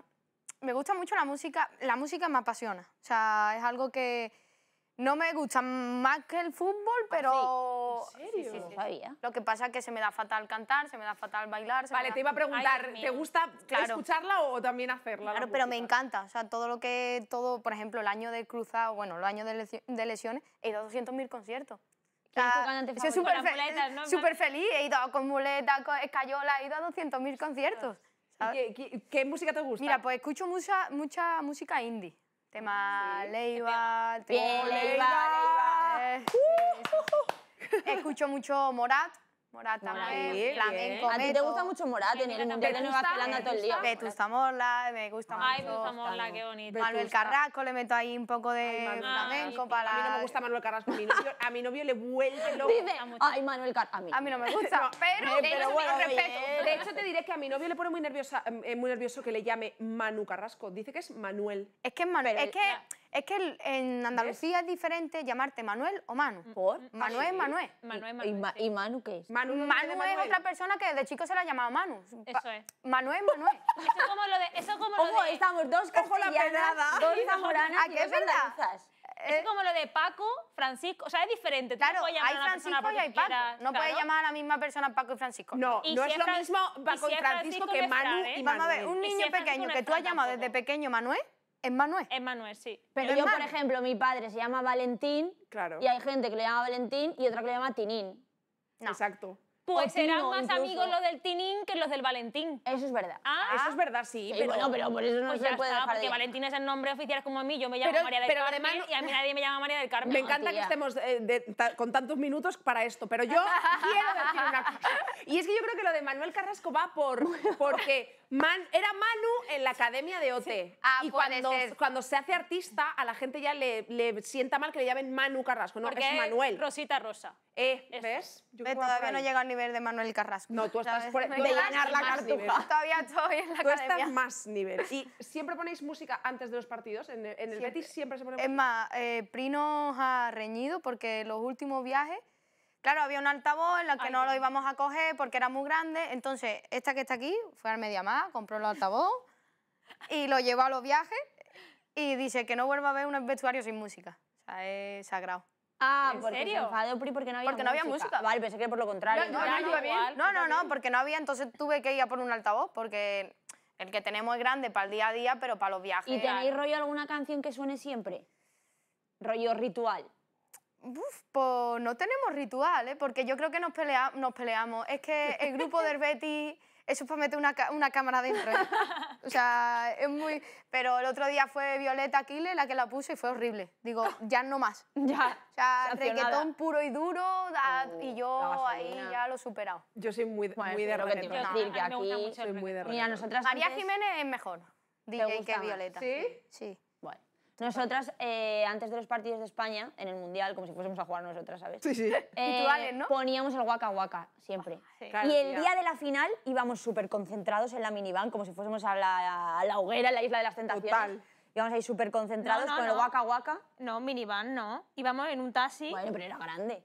Me gusta mucho la música. La música me apasiona. O sea, es algo que no me gusta más que el fútbol, ah, pero... Sí, sabía. Lo que pasa es que se me da fatal cantar, se me da fatal bailar... vale, te iba a preguntar, ¿te gusta claro. escucharla o también hacerla? Claro, pero me encanta. O sea, todo lo que... todo Por ejemplo, el año de cruzado, bueno, los años de lesiones, he ido a 200.000 conciertos. súper eh, feliz, he ido con muletas, con escayola, he ido a 200.000 conciertos. ¿Qué, qué, música te gusta? Mira, pues escucho mucha, mucha música indie tema Leiva, Bien, Leiva, Leiva. Eh, Escucho mucho Morat, Morata, flamenco, A ti te gusta mucho Morata, en el Mundial de Nueva Zelanda todo el día. gusta Morla, me gusta mucho. Ay, gusta Morla, qué bonito. Manuel Carrasco, le meto ahí un poco de flamenco para... A mí no me gusta Manuel Carrasco, a mi novio le vuelve loco. Dice, ay, Manuel Carrasco, a mí. no me gusta, pero... De hecho, te diré que a mi novio le pone eh, muy nervioso que le llame Manu Carrasco. Dice que es Manuel. Es que es Manuel, es que... Es que en Andalucía es diferente llamarte Manuel o Manu. Mm, ¿Por? Manuel es Manuel. Manuel, ¿Y, Manuel. ¿Y Manu qué es? Manu, es mm, Manu es otra persona que desde chico se la ha llamado Manu. Eso es. Manuel es Manuel. Eso es como lo de. estamos dos Ojo la pedrada. dos zamoranas ¿A qué eh, es como lo de Paco, Francisco. O sea, es diferente. claro, hay Francisco y hay Paco. no puedes llamar a la misma persona Paco y Francisco. No, no es lo mismo Paco y Francisco que Manu y Vamos a ver, un niño pequeño que tú has llamado desde pequeño Manuel, ¿En Manuel? sí. Pero yo, por ejemplo, mi padre se llama Valentín Claro. y hay gente que le llama Valentín y otra que le llama Tinín. Exacto. Pues serán más amigos los del Tinín que los del Valentín. Eso es verdad. Ah. eso es verdad, sí. pero, bueno, pero por eso no pues se puede está, Porque Valentín es el nombre oficial como a mí, yo me llamo María del Carmen y a mí nadie me llama María del Carmen. Me encanta que estemos eh, con tantos minutos para esto, pero yo quiero decir una cosa. Y es que yo creo que lo de Manuel Carrasco va por porque era Manu en la Academia de OT. Ah, y cuando, cuando, se hace artista, a la gente ya le, le sienta mal que le llamen Manu Carrasco, no, porque es Manuel. Rosita Rosa. Eh, ¿ves? Yo todavía no llega ni de Manuel Carrasco. No, tú estás de llenar la cartuja. Todavía estoy en la Tú estás más nivel. ¿Y siempre ponéis música antes de los partidos? ¿En, el, Betis siempre se pone música? Es más, eh, Prino ha reñido porque los últimos viajes... Claro, había un altavoz en el que no lo íbamos a coger porque era muy grande. Entonces, esta que está aquí fue al más, compró el altavoz y lo llevó a los viajes y dice que no vuelva a ver un vestuario sin música. O sea, es sagrado. Ah, ¿En serio? porque no había porque música. no había Vale, pensé que por lo contrario. No, no, ah, no, porque no había, entonces tuve que ir a por un altavoz porque el que tenemos es grande para el día a día, pero para los viajes. ¿Y tenéis rollo alguna canción que suene siempre? Rollo ritual. Uf, pues no tenemos ritual, ¿eh? porque yo creo que nos, nos peleamos. Es que el grupo del Betty eso fue meter una, una cámara dentro. ¿eh? O sea, es muy... Pero el otro día fue Violeta Aquile la que la puso y fue horrible. Digo, ya no más. Ya. O sea, reggaetón puro y duro y uh, yo ahí ya lo he superado. Yo soy muy, muy de reggaetón. Que aquí soy muy de María Jiménez es mejor DJ que Violeta. ¿Sí? Sí. Nosotras, eh, antes de los partidos de España, en el Mundial, como si fuésemos a jugar nosotras, ¿sabes? Sí, sí. Eh, ¿no? Poníamos el guaca guaca, siempre. Ah, y el día de la final íbamos súper concentrados en la minivan, como si fuésemos a la, a la hoguera, en la Isla de las Tentaciones. Total íbamos ahí súper concentrados con el guaca guaca. No, minivan no. Íbamos en un taxi. Bueno, pero era grande.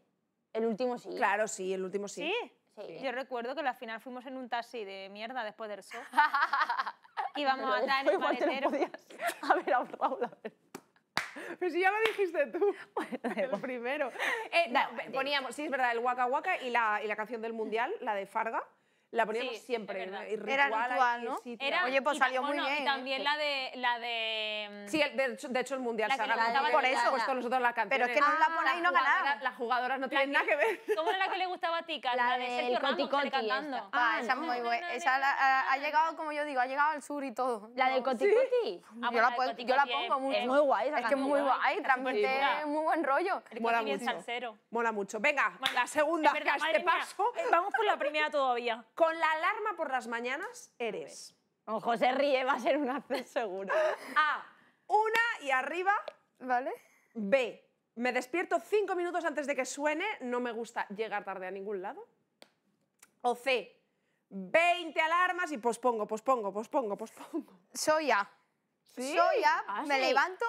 El último sí. Claro, sí, el último sí. ¿Sí? sí. Yo recuerdo que la final fuimos en un taxi de mierda después del show. Íbamos andar en el maletero. Podías haber a la verdad. Pero si ya lo dijiste tú. el primero. Eh, poníamos, sí, es verdad, el Waka Waka y la, y la canción del Mundial, la de Farga la poníamos siempre. ritual, eh, era ritual, ¿no? Oye, pues salió muy bien. Y también ¿eh? la de, la de... Sí, de, hecho, de el Mundial se ha por eso. Pues con nosotros la cantamos Pero es que no la ponéis y no ah, ganáis. Las jugadoras no tienen nada que ver. ¿Cómo era la que le gustaba a Tica? La, de Sergio Ramos, cantando. Ah, esa es muy buena. Esa ha llegado, como yo digo, ha llegado al sur y todo. ¿La del Conti ah, Yo la pongo mucho. muy guay. Es que es muy guay. Transmite muy buen rollo. Mola mucho. Mola mucho. Venga, la segunda, que este paso... Eh, vamos por la primera todavía con la alarma por las mañanas eres. Con oh, José Ríe va a ser una C, seguro. A. Una y arriba. ¿Vale? B. Me despierto cinco minutos antes de que suene, no me gusta llegar tarde a ningún lado. O C. 20 alarmas y pospongo, pospongo, pospongo, pospongo. Soy A. ¿Sí? Soy A, ah, me levanto,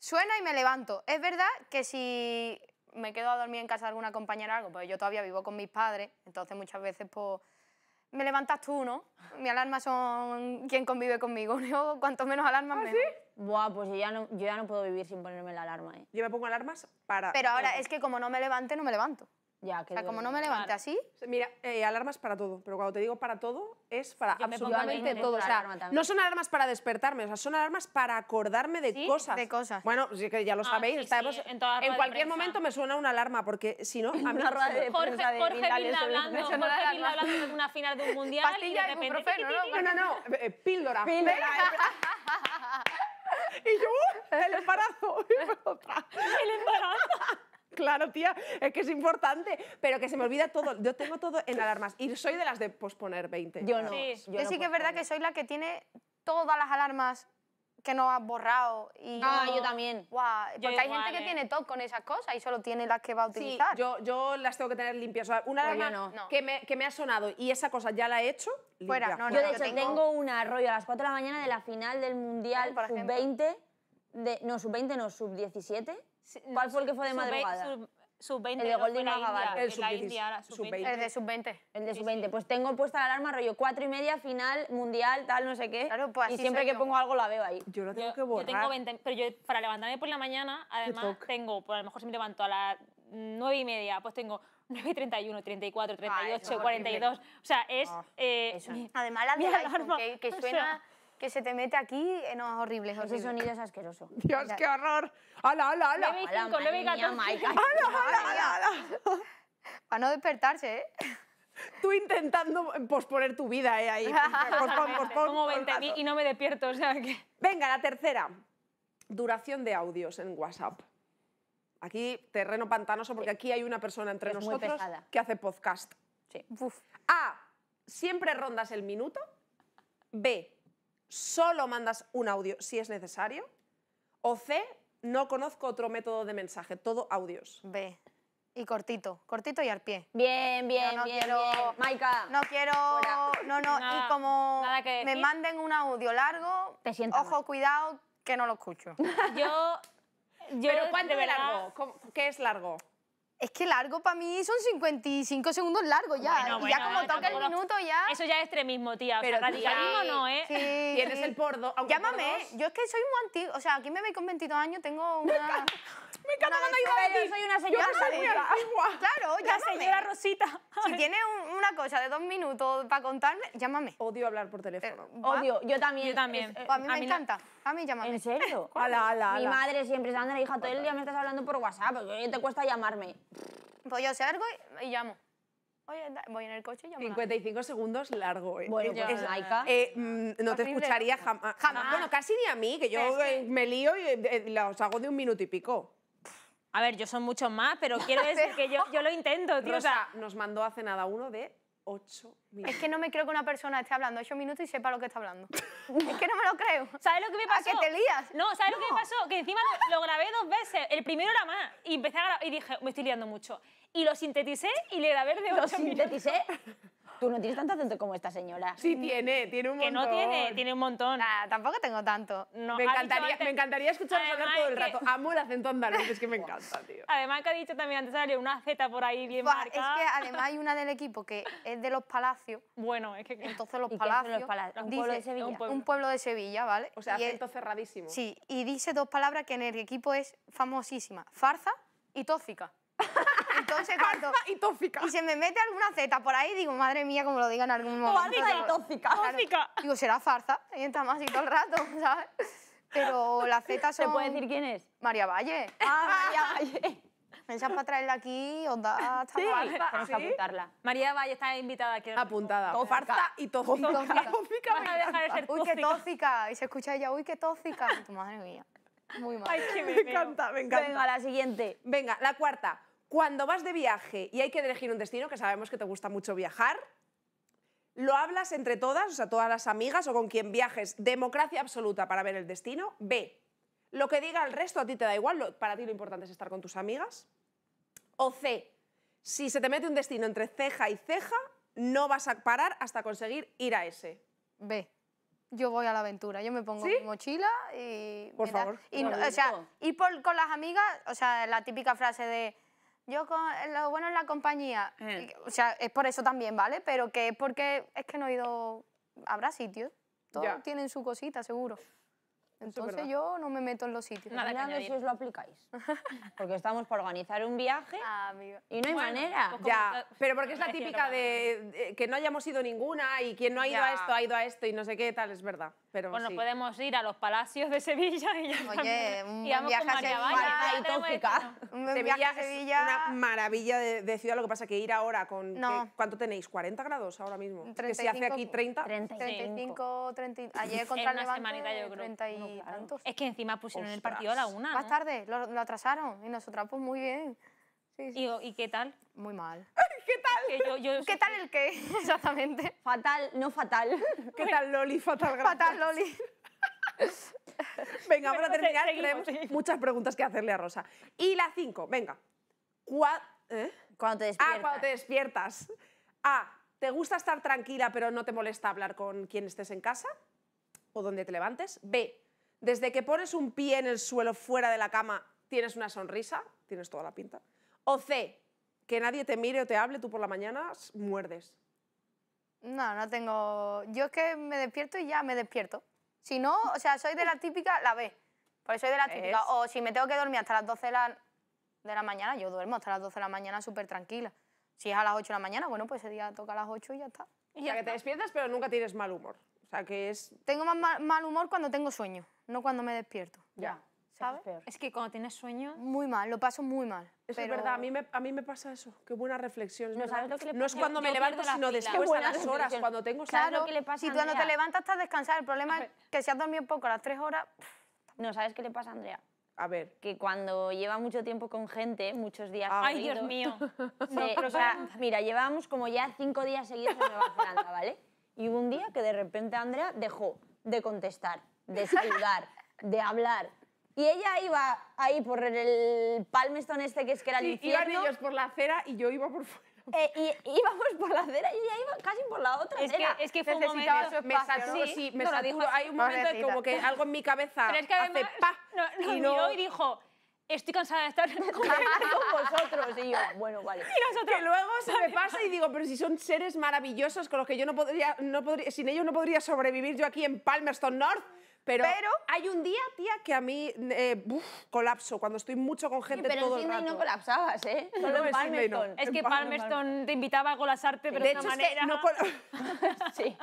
suena y me levanto. Es verdad que si me quedo a dormir en casa de alguna compañera o algo, pues yo todavía vivo con mis padres, entonces muchas veces pues me levantas tú, ¿no? Mi alarma son quien convive conmigo. Yo, cuanto menos alarmas, ¿Ah, ¿sí? Buah, pues yo ya, no, yo ya no puedo vivir sin ponerme la alarma, ¿eh? Yo me pongo alarmas para... Pero ahora es que como no me levante, no me levanto. Ya, que o sea, como no me levante así. Mira, eh, alarmas para todo, pero cuando te digo para todo, es para absolutamente todo. O sea, no son alarmas para despertarme, o sea, son alarmas para acordarme de cosas. De cosas. Bueno, que ya lo ah, sabéis, estamos, en, cualquier momento me suena una alarma, porque si no, a mí Jorge, Jorge, Jorge Vilda hablando, Jorge hablando de una final de un mundial y de repente... ¿no? no, no, eh, eh, píldora. Píldora. Eh. y yo, el embarazo. el embarazo. Claro, tía, es que es importante, pero que se me olvida todo. Yo tengo todo en alarmas y soy de las de posponer 20. Yo no. Sí. Yo, sí que es verdad que soy la que tiene todas las alarmas que no has borrado. Y ah, yo, también. porque hay gente que ¿eh? tiene todo con esas cosas y solo tiene las que va a utilizar. yo, las tengo que tener limpias. una pues alarma que, me, ha sonado y esa cosa ya la he hecho, yo, tengo... una arroyo a las 4 de la mañana de la final del Mundial Sub-20. no, Sub-20 no, Sub-17 ¿Cuál fue el que fue de madrugada? Sub-20. El de Golden Magabar. El, el de sub-20. El de sub-20. Pues tengo puesta la alarma, rollo 4 y media, final, mundial, tal, no sé qué. Claro, pues y siempre que pongo algo la veo ahí. Yo lo tengo que borrar. Yo tengo 20, pero yo para levantarme por la mañana, además tengo, pues a lo mejor si me levanto a las 9 y media, pues tengo 9, 31, 34, 38, 42. O sea, es. Ah, eh, además, la alarma que, que suena que se te mete aquí, en eh, no, horribles. horrible, es Ese sonido es asqueroso. Dios, qué horror. ¡Hala, hala, hala! hala ¡Hala, hala, hala! Para no despertarse, ¿eh? Tú intentando posponer tu vida, ¿eh? Ahí. Como 20 y no me despierto, o sea que... Venga, la tercera. Duración de audios en WhatsApp. Aquí, terreno pantanoso, porque aquí hay una persona entre nosotros que hace podcast. Sí. Uf. A. Siempre rondas el minuto. B solo mandas un audio si es necesario. O C, no conozco otro método de mensaje, todo audios. B. Y cortito, cortito y al pie. Bien, bien, no quiero, Maika. No quiero, no, no, y como me manden un audio largo, ojo, cuidado, que no lo escucho. Yo, ¿Pero cuánto largo? ¿Qué es largo? Es que largo para mí son 55 segundos largos ya. Y ya como toca el minuto ya. Eso ya es extremismo, tía. Pero o sea, radicalismo no, ¿eh? Y Tienes el pordo. Llámame. yo es que soy muy antiguo. O sea, aquí me veis con 22 años, tengo una. Me encanta, cuando yo a soy una señora antigua. Claro, La señora Rosita. Si tienes una cosa de dos minutos para contarme, llámame. Odio hablar por teléfono. Eh, odio. Yo también. Yo también. Eh, a mí me encanta. A mí llámame. ¿En serio? Ala, ala, ala. Mi madre siempre, La hija, todo el día me estás hablando por WhatsApp, ¿qué pues, te cuesta llamarme? Pues yo salgo y, y llamo. Oye, voy en el coche y llamo. 55 segundos largo. Eh. Bueno, pues eh, eh, mm, no te escucharía jamás. Ah, jamás. Bueno, casi ni a mí, que yo eh, me lío y los hago de un minuto y pico. A ver, yo son muchos más, pero quiero decir que yo, yo lo intento, tío. o sea, nos mandó hace nada uno de ocho minutos. Es que no me creo que una persona esté hablando ocho minutos y sepa lo que está hablando. es que no me lo creo. ¿Sabes lo que me pasó? ¿A que te lías? No, ¿sabes lo que me pasó? Que encima lo, grabé dos veces. El primero era más. Y empecé a grabar y dije, me estoy liando mucho. Y lo sinteticé y le grabé de ocho minutos. ¿Lo sinteticé? Tú no tienes tanto acento como esta señora. Sí tiene, tiene un montón. Que no tiene, tiene un montón. Ah, tampoco tengo tanto. me, encantaría, me encantaría escucharos hablar todo el rato. Amo el acento andaluz, es que me encanta, tío. Además que ha dicho también antes salió una Z por ahí bien marcada. Es que además hay una del equipo que es de los palacios. Bueno, es que... Entonces los palacios... ¿Un pueblo de Sevilla? Un pueblo. de Sevilla, ¿vale? O sea, acento cerradísimo. Sí, y dice dos palabras que en el equipo es famosísima. Farza y tóxica. entonces y tóxica. Y se me mete alguna Z por ahí, digo, madre mía, como lo digan en algún momento. y tóxica. Tóxica. Digo, será farza? y está más y todo el rato, ¿sabes? Pero la Z son... ¿Se puede decir quién es? María Valle. Ah, María Valle. Pensás para traerla aquí, os da sí, Tenemos que apuntarla. María Valle está invitada aquí. Apuntada. o farza y tóxica. Tóxica. Vas a dejar de ser tóxica. Uy, qué tóxica. Y se escucha ella, uy, qué tóxica. Tu madre mía. Muy mal. Ay, que me encanta, me encanta. Venga, la siguiente. Venga, la cuarta cuando vas de viaje y hay que elegir un destino, que sabemos que te gusta mucho viajar, lo hablas entre todas, o sea, todas las amigas o con quien viajes, democracia absoluta para ver el destino. B, lo que diga el resto a ti te da igual, para ti lo importante es estar con tus amigas. O C, si se te mete un destino entre ceja y ceja, no vas a parar hasta conseguir ir a ese. B. Yo voy a la aventura, yo me pongo mi mochila y... Por favor. Y, o sea, y con las amigas, o sea, la típica frase de yo con eh, lo bueno es la compañía, eh. o sea, es por eso también, ¿vale? Pero que es porque es que no he ido, habrá sitios, todos tienen su cosita, seguro. Entonces yo no me meto en los sitios. Nada, Nada si os lo aplicáis. Porque estamos por organizar un viaje ah, y no hay manera. Pues ya, pero porque es la típica de que no hayamos ido ninguna y quien no ha ido a esto ha ido a esto y no sé qué tal, es verdad. Pero bueno, podemos ir a los palacios de Sevilla y ya Oye, un viaje a Sevilla. Y Sevilla, es Sevilla. una maravilla de, ciudad, lo que pasa es que ir ahora con... ¿Cuánto tenéis? ¿40 grados ahora mismo? 35, que si hace aquí 30... 35, 35 ayer contra el yo creo. Es que encima pusieron el partido a la una. Más tarde, lo, atrasaron y nosotros pues muy bien. Sí, ¿Y, qué tal? Muy mal. ¿Qué tal? ¿Qué tal el qué? Exactamente. Fatal, no fatal. ¿Qué tal Loli? Fatal, gracias. Fatal Loli. venga, para terminar tenemos muchas preguntas que hacerle a Rosa. Y la cinco, venga. ¿Eh? Cuando te despiertas. Ah, cuando te despiertas. A, ¿te gusta estar tranquila pero no te molesta hablar con quien estés en casa? o donde te levantes. B, desde que pones un pie en el suelo fuera de la cama, tienes una sonrisa, tienes toda la pinta. O C, que nadie te mire o te hable, tú por la mañana muerdes. No, no tengo... Yo es que me despierto y ya me despierto. Si no, o sea, soy de la típica, la B. Pues soy de la típica. O si me tengo que dormir hasta las 12 de la, mañana, yo duermo hasta las 12 de la mañana súper tranquila. Si es a las 8 de la mañana, bueno, pues ese día toca a las 8 y ya está. Y ya que te despiertas pero nunca tienes mal humor. O sea, que es... Tengo mal humor cuando tengo sueño no cuando me despierto. Ya. ¿Sabes? Es, que cuando tienes sueño... Muy mal, lo paso muy mal. es verdad, a mí, me, a mí me pasa eso. Qué buena reflexión. No, es cuando me levanto, sino después de las horas, cuando tengo sueño. Claro, que le pasa si tú no te levantas estás descansar. El problema es que si has dormido poco, a las tres horas... No, ¿sabes qué le pasa a Andrea? A ver. Que cuando lleva mucho tiempo con gente, muchos días ¡Ay, Dios mío! mira, llevábamos como ya cinco días seguidos en Nueva Zelanda, ¿vale? Y hubo un día que de repente Andrea dejó de contestar de saludar, de hablar. Y ella iba ahí por el Palmerston este que es que era el sí, infierno. Iban ellos por la acera y yo iba por fuera. Eh, y íbamos por la acera y ella iba casi por la otra es acera. Que, es que fue Necesitaba un momento, me saturó, sí, me Hay un momento en como que algo en mi cabeza hace pa, no, y dijo estoy cansada de estar con vosotros. Y yo, bueno, vale. Y nosotros, que luego se me pasa y digo, pero si son seres maravillosos con los que yo no podría, no podría sin ellos no podría sobrevivir yo aquí en Palmerston North. Pero, hay un día, tía, que a mí eh, colapso cuando estoy mucho con gente pero todo en el no colapsabas, ¿eh? Solo en Palmerston. Es que Palmerston, te invitaba a colapsarte, pero de, de hecho, una manera... no sí.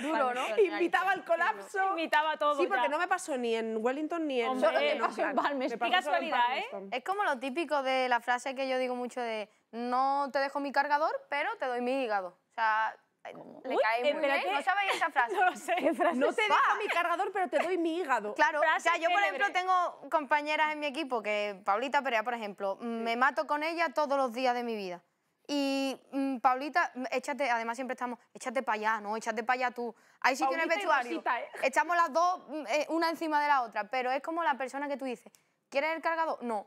Duro, ¿no? Invitaba al colapso. Invitaba todo. Sí, porque no me pasó ni en Wellington ni en, Hombre, solo te en Palmerston. Qué casualidad, ¿eh? Es como lo típico de la frase que yo digo mucho de no te dejo mi cargador, pero te doy mi hígado. O sea, le cae muy bien. ¿No sabéis esa frase? No sé. no te dejo ah. mi cargador, pero te doy mi hígado. Claro, o yo, por ejemplo, tengo compañeras en mi equipo que, Paulita Perea, por ejemplo, mm, me mato con ella todos los días de mi vida. Y mm, Paulita, mm, échate, además siempre estamos, échate para allá, ¿no? Échate para allá tú. Ahí sí tienes vestuario. Echamos las dos, eh, una encima de la otra, pero es como la persona que tú dices, ¿quieres el cargador? No.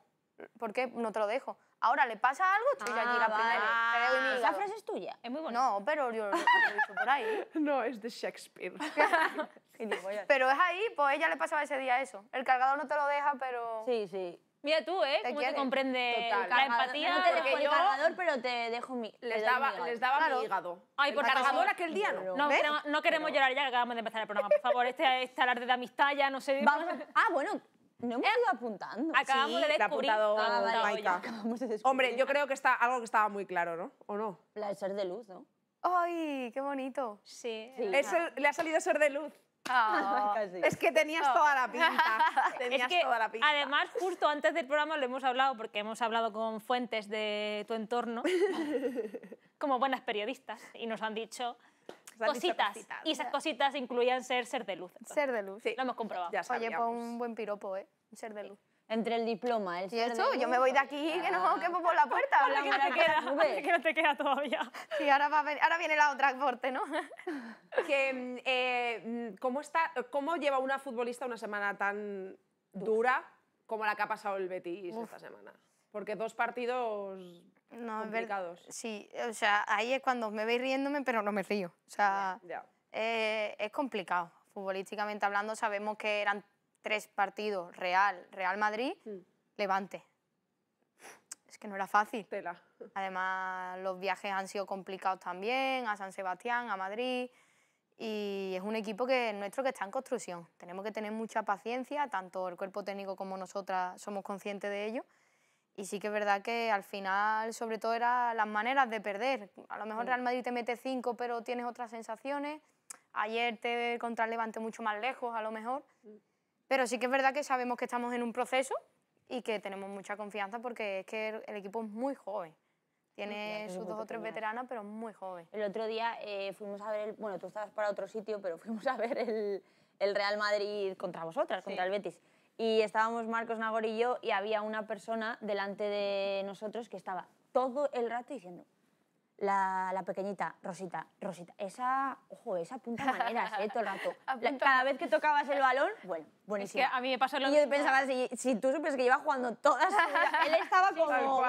¿Por qué? No te lo dejo ahora le pasa algo, estoy la ah, primera. ¿Esa frase es tuya? Es muy bonita. No, pero yo lo he dicho por ahí. no, es de Shakespeare. pero es ahí, pues ella le pasaba ese día eso. El cargador no te lo deja, pero... Sí, sí. Mira tú, ¿eh? ¿Cómo te comprende Total. la empatía? No, te dejo el cargador, pero te dejo mi... Les daba, mi les daba mi hígado. Ay, por cargador aquel día no. No, no queremos llorar ya, que acabamos de empezar el programa. Por favor, este es este talar de amistad, ya no sé... Ah, bueno, no he ido eh, apuntando. Ah, acabamos de descubrir. Hombre, yo creo que está algo que estaba muy claro, ¿no? ¿O no? La de ser de luz, ¿no? ¡Ay, qué bonito! Sí. Ah. le ha salido ser de luz. Ah. Es que tenías toda la pinta. Tenías toda la pinta. Además, justo antes del programa lo hemos hablado, porque hemos hablado con fuentes de tu entorno, como buenas periodistas, y nos han dicho cositas. Y esas ¿eh? cositas incluían ser ser de luz. Ser de luz. Sí. Lo hemos comprobado. Ya Oye, un buen piropo, ¿eh? ser de luz. Entre el diploma, el ¿Y yo me voy de aquí, que no que por la puerta. Por que, no te queda, que no te todavía. Sí, ahora, ahora viene la otra corte, ¿no? Mm, eh, mm, ¿cómo, está, ¿Cómo lleva una futbolista una semana tan dura, como la que ha pasado el Betis esta semana? Porque dos partidos no, complicados. sí, o sea, ahí es cuando me veis riéndome, pero no me río. O sea, eh, es complicado. Futbolísticamente hablando, sabemos que eran tres partidos, Real, Real Madrid, hmm. Levante. Es que no era fácil. Además, los viajes han sido complicados también, a San Sebastián, a Madrid. Y es un equipo que nuestro que está en construcción. Tenemos que tener mucha paciencia, tanto el cuerpo técnico como nosotras somos conscientes de ello. Y sí que es verdad que al final, sobre todo, eran las maneras de perder. A lo mejor mm. Real Madrid te mete cinco, pero tienes otras sensaciones. Ayer te contra el Levante mucho más lejos, a lo mejor. Mm. Pero sí que es verdad que sabemos que estamos en un proceso y que tenemos mucha confianza porque es que el equipo es muy joven. Tiene sus dos o tres veteranas, pero muy joven. El otro día eh, fuimos a ver, el, bueno, tú estabas para otro sitio, pero fuimos a ver el, el Real Madrid contra vosotras, contra el Betis y estábamos Marcos Nagor y yo y había una persona delante de nosotros que estaba todo el rato diciendo la, pequeñita, Rosita, Rosita, esa, ojo, esa punta maneras, ¿eh? Todo el rato. cada vez que tocabas el balón, bueno, buenísimo. Es que a mí me pasó lo mismo yo pensaba, si, tú supieras que iba jugando todas, él estaba como, wow,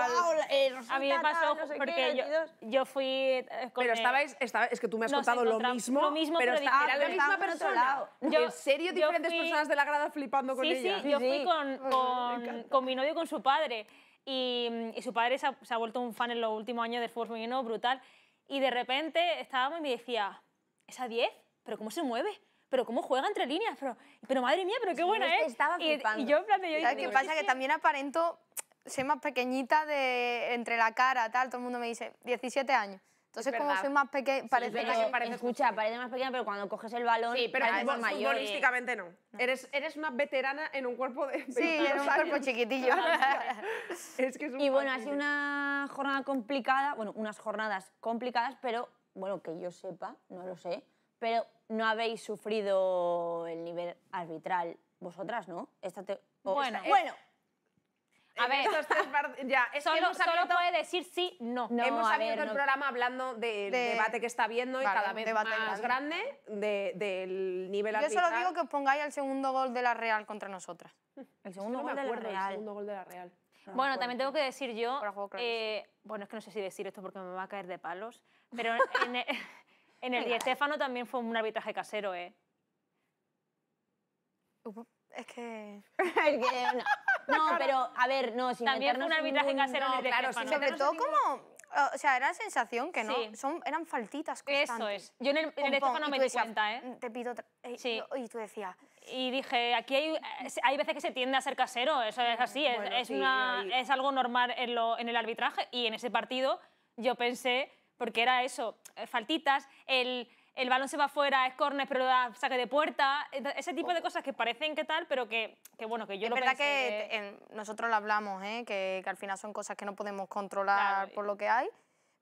eh, A mí me pasó no porque yo, yo, fui eh, Pero estabais, estaba, es que tú me has contado lo mismo, lo mismo, pero, pero era la misma persona. Yo, ¿En serio diferentes fui, personas de la grada flipando con ella? Sí, sí, yo fui con, con, con mi novio y con su padre. Y, su padre se ha, vuelto un fan en los últimos años del fútbol femenino brutal. Y de repente estábamos y me decía, ¿esa 10? ¿Pero cómo se mueve? pero cómo juega entre líneas, pero, madre mía, pero qué buena ¿eh? Estaba y, y, yo en plan yo ¿Sabes qué pasa? Que también aparento ser más pequeñita de entre la cara, tal, todo el mundo me dice 17 años. Entonces, como soy más pequeña, parece, que parece Escucha, parece más pequeña, pero cuando coges el balón. Sí, pero mayor, futbolísticamente no. Eres, eres veterana en un cuerpo de. Sí, en un cuerpo chiquitillo. es que es un y bueno, ha sido una jornada complicada, bueno, unas jornadas complicadas, pero bueno, que yo sepa, no lo sé, pero no habéis sufrido el nivel arbitral vosotras, ¿no? Esta te... Bueno, bueno, a ver, ya, es solo, que puede decir sí, no. no hemos abierto el programa hablando del de, debate que está habiendo y cada vez más, grande del nivel Yo solo digo que os pongáis el segundo gol de la Real contra nosotras. El segundo, gol, de la Real. Bueno, también tengo que decir yo, eh, bueno, es que no sé si decir esto porque me va a caer de palos, pero en el, en el también fue un arbitraje casero, ¿eh? Es que... No, pero a ver, no, sin También un arbitraje en casero. claro, sí, sobre todo como... O sea, era la sensación que no, eran faltitas constantes. Eso es. Yo en el, de no me di cuenta, ¿eh? Mm, te pido... Eh, sí. Y tú decías... Y dije, aquí hay, eh, hay veces que se tiende a ser casero, eso es así, es, es, algo normal en, en el arbitraje. Y en ese partido yo pensé, porque era eso, eh, faltitas, el el balón se va fuera, es córner, pero da saque de puerta, eh, ese tipo de oh. cosas que parecen que tal, pero que, que bueno, que yo es lo verdad Es que, que... nosotros lo hablamos, ¿eh? que, al final son cosas que no podemos controlar por lo que hay,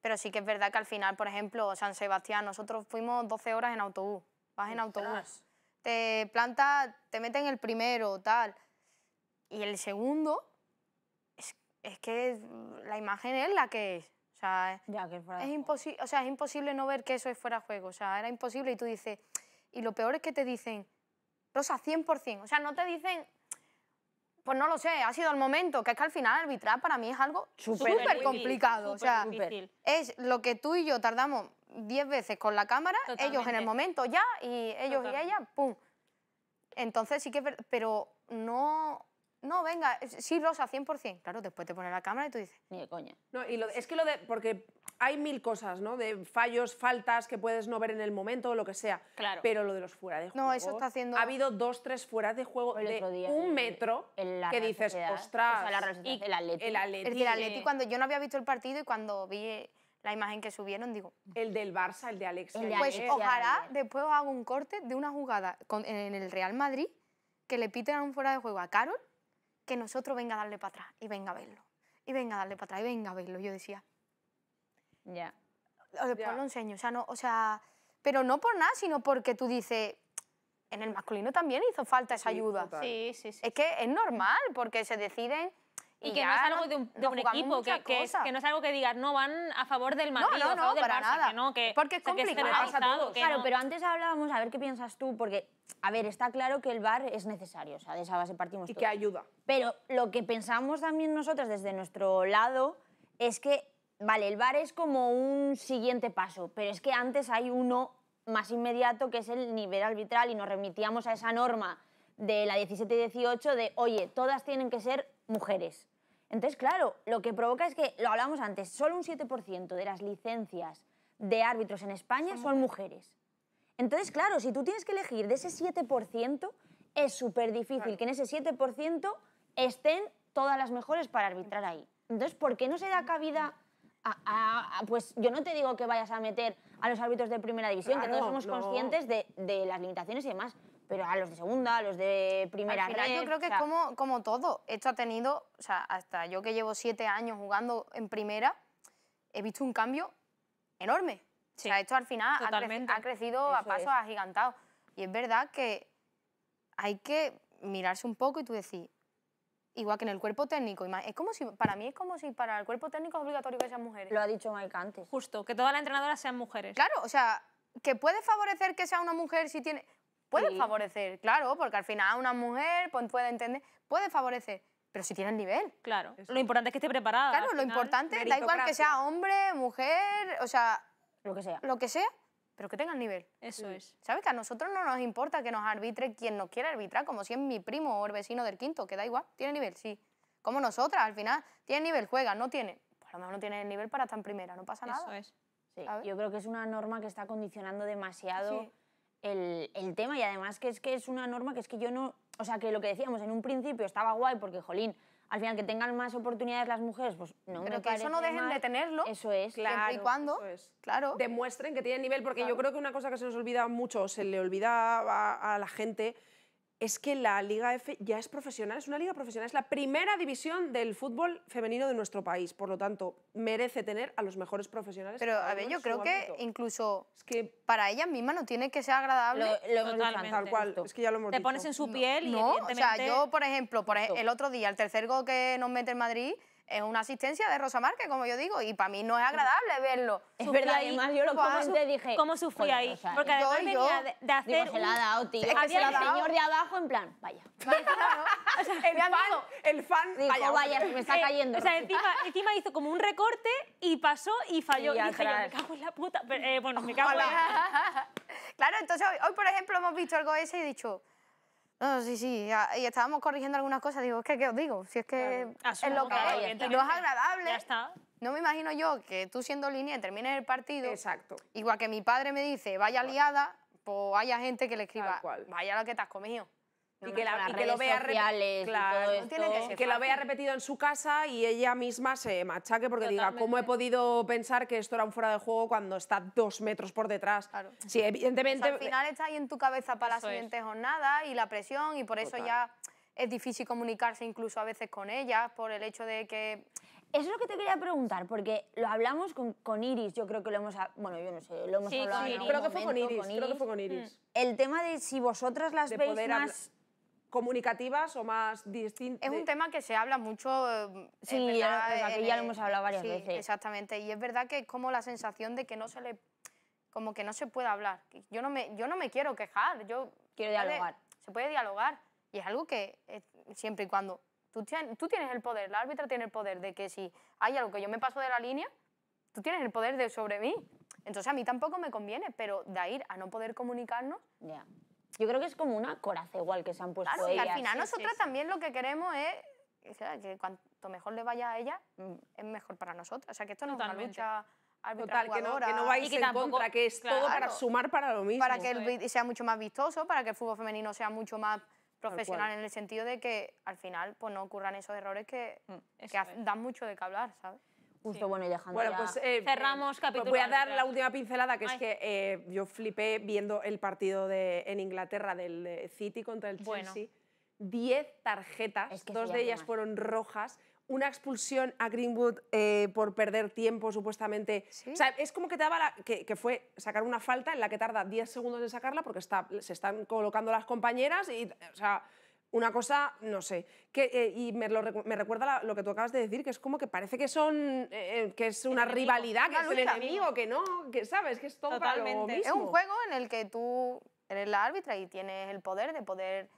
pero sí que es verdad que al final, por ejemplo, San Sebastián, nosotros fuimos 12 horas en autobús, vas en autobús, te planta, te meten el primero, tal, y el segundo, es, es que la imagen es la que es es, imposible, o sea es imposible no ver que eso es fuera de juego. O sea, era imposible y tú dices... Y lo peor es que te dicen, Rosa, 100%. O sea, no te dicen... Pues no lo sé, ha sido el momento, que es que al final arbitrar para mí es algo súper complicado. o sea, es lo que tú y yo tardamos 10 veces con la cámara, ellos en el momento ya, y ellos y ella, ¡pum! Entonces sí que pero no, no, venga, sí, Rosa, 100%. Claro, después te pone la cámara y tú dices, ni de coña. No, y lo es que lo de, porque hay mil cosas, ¿no? De fallos, faltas que puedes no ver en el momento o lo que sea. Claro. Pero lo de los fuera de juego. No, eso está haciendo. Ha habido dos, tres fuera de juego de un metro que dices, ostras. O sea, la y el Atleti. El que el eh, cuando yo no había visto el partido y cuando vi la imagen que subieron, digo... El del Barça, el de Alex. pues ojalá después hago un corte de una jugada en el Real Madrid que le piten a un fuera de juego a Carol que nosotros venga a darle para atrás y venga a verlo. Y venga a darle para atrás y venga a verlo. Yo decía. Ya. Después lo enseño. O sea, pero no por nada, sino porque tú dices, en el masculino también hizo falta esa ayuda. Sí, sí, sí. Es que es normal, porque se deciden y, que no es algo de un, equipo, que, que, no es algo que digas, no, van a favor del Madrid, no, no, para nada. que no, que... Porque es complicado. claro, pero antes hablábamos, a ver qué piensas tú, porque, a ver, está claro que el VAR es necesario, o sea, de esa base partimos Y que ayuda. Pero lo que pensamos también nosotros desde nuestro lado es que, vale, el VAR es como un siguiente paso, pero es que antes hay uno más inmediato que es el nivel arbitral y nos remitíamos a esa norma de la 17 y 18 de, oye, todas tienen que ser mujeres. Entonces, claro, lo que provoca es que, lo hablamos antes, solo un 7% de las licencias de árbitros en España son mujeres. Entonces, claro, si tú tienes que elegir de ese 7%, es súper difícil que en ese 7% estén todas las mejores para arbitrar ahí. Entonces, ¿por qué no se da cabida a, pues yo no te digo que vayas a meter a los árbitros de primera división, que todos somos conscientes de, las limitaciones y demás, pero a los de segunda, a los de primera Al yo creo que es como, como todo. Esto ha tenido, o sea, hasta yo que llevo siete años jugando en primera, he visto un cambio enorme. o sea, esto al final ha, crecido a pasos agigantados. Y es verdad que hay que mirarse un poco y tú decís, igual que en el cuerpo técnico, es como si, para mí es como si para el cuerpo técnico es obligatorio que sean mujeres. Lo ha dicho Mike antes. Justo, que todas las entrenadoras sean mujeres. Claro, o sea, que puede favorecer que sea una mujer si tiene pueden favorecer, claro, porque al final una mujer pues, puede entender, puede favorecer, pero si tiene nivel. Claro, lo importante es que esté preparada. Claro, lo importante, da igual que sea hombre, mujer, o sea... Lo que sea. Lo que sea, pero que tenga el nivel. Eso es. ¿Sabes? Que a nosotros no nos importa que nos arbitre quien nos quiera arbitrar, como si es mi primo o el vecino del quinto, que da igual, tiene nivel, sí. Como nosotras, al final, tiene nivel, juega, no tiene. Pues a lo mejor no tiene el nivel para estar en primera, no pasa nada. Eso es. yo creo que es una norma que está condicionando demasiado el, tema y además que es que es una norma que es que yo no, o sea, que lo que decíamos en un principio estaba guay porque, jolín, al final que tengan más oportunidades las mujeres, pues no Pero que eso no dejen de tenerlo. Eso es. Claro, y cuando claro. demuestren que tienen nivel, porque yo creo que una cosa que se nos olvida mucho, se le olvida a la gente es que la Liga F ya es profesional, es una liga profesional, es la primera división del fútbol femenino de nuestro país, por lo tanto, merece tener a los mejores profesionales. Pero, a ver, yo creo que incluso es que para ella misma no tiene que ser agradable. Lo, tal es que ya lo hemos Te pones en su piel y o sea, yo, por ejemplo, e- el otro día, el tercer gol que nos mete el Madrid es una asistencia de Rosa Márquez, como yo digo, y para mí no es agradable verlo. Es verdad, y además yo lo comenté dije... ¿Cómo sufrí ahí? porque además yo, venía de, hacer... Digo, se tío. el señor de abajo en plan, vaya. el, fan, el fan, vaya, vaya, me está eh, cayendo. o sea, encima, encima, hizo como un recorte y pasó y falló. Y, dije, me cago en la puta. Eh, bueno, me cago en la... Claro, entonces hoy, por ejemplo, hemos visto algo ese y he dicho no, sí, sí. Y estábamos corrigiendo algunas cosas. Digo, que, ¿qué os digo? Si es que es ah, lo que es. es agradable. Ya No me imagino yo que tú siendo línea termines el partido. Exacto. Igual que mi padre me dice, vaya liada, pues haya gente que le escriba, vaya lo que te has comido y que, la, lo vea repetido en su casa y ella misma se machaque porque diga, ¿cómo he podido pensar que esto era un fuera de juego cuando está dos metros por detrás? Claro. Sí, evidentemente... Pues al final está ahí en tu cabeza para la siguiente jornada y la presión y por eso ya es difícil comunicarse incluso a veces con ellas por el hecho de que... Eso es lo que te quería preguntar, porque lo hablamos con, Iris, yo creo que lo hemos... Bueno, yo no sé, lo hemos hablado Creo que fue con Iris, El tema de si vosotras las veis más comunicativas o más distintas. Es un tema que se habla mucho. Eh, sí, eh, ya, lo hemos hablado varias Exactamente, y es verdad que es como la sensación de que no se le. como que no se puede hablar. Yo no me, yo no me quiero quejar, yo. Quiero dialogar. Se puede dialogar, y es algo que eh, siempre y cuando. Tú, tienes el poder, la árbitra tiene el poder de que si hay algo que yo me paso de la línea, tú tienes el poder de sobre mí. Entonces a mí tampoco me conviene, pero de ahí a no poder comunicarnos, yo creo que es como una coraza igual que se han puesto ellas. Claro, al final nosotras también lo que queremos es que cuanto mejor le vaya a ella, mm, es mejor para nosotros. O sea, que esto no es una lucha... Total, que no, que no vais en contra, que es todo para sumar para lo mismo. Para que sea mucho más vistoso, para que el fútbol femenino sea mucho más profesional en el sentido de que al final pues no ocurran esos errores que, mm, que dan mucho de qué hablar, ¿sabes? Justo, bueno, pues, eh, Cerramos pues capítulo. Voy a dar la última pincelada, que es que eh, yo flipé viendo el partido de, en Inglaterra del City contra el Chelsea. Bueno. Diez tarjetas, dos de ellas fueron rojas, una expulsión a Greenwood eh, por perder tiempo, supuestamente. O sea, es como que te daba la, que, fue sacar una falta en la que tarda 10 segundos en sacarla porque se están colocando las compañeras y, o sea, una cosa, no sé, que, eh, y me, recuerda lo que tú acabas de decir, que es como que parece que son, eh, eh, que es una rivalidad, que es el enemigo, que no, que sabes, que es todo Totalmente. Para lo mismo. Es un juego en el que tú eres la árbitra y tienes el poder de poder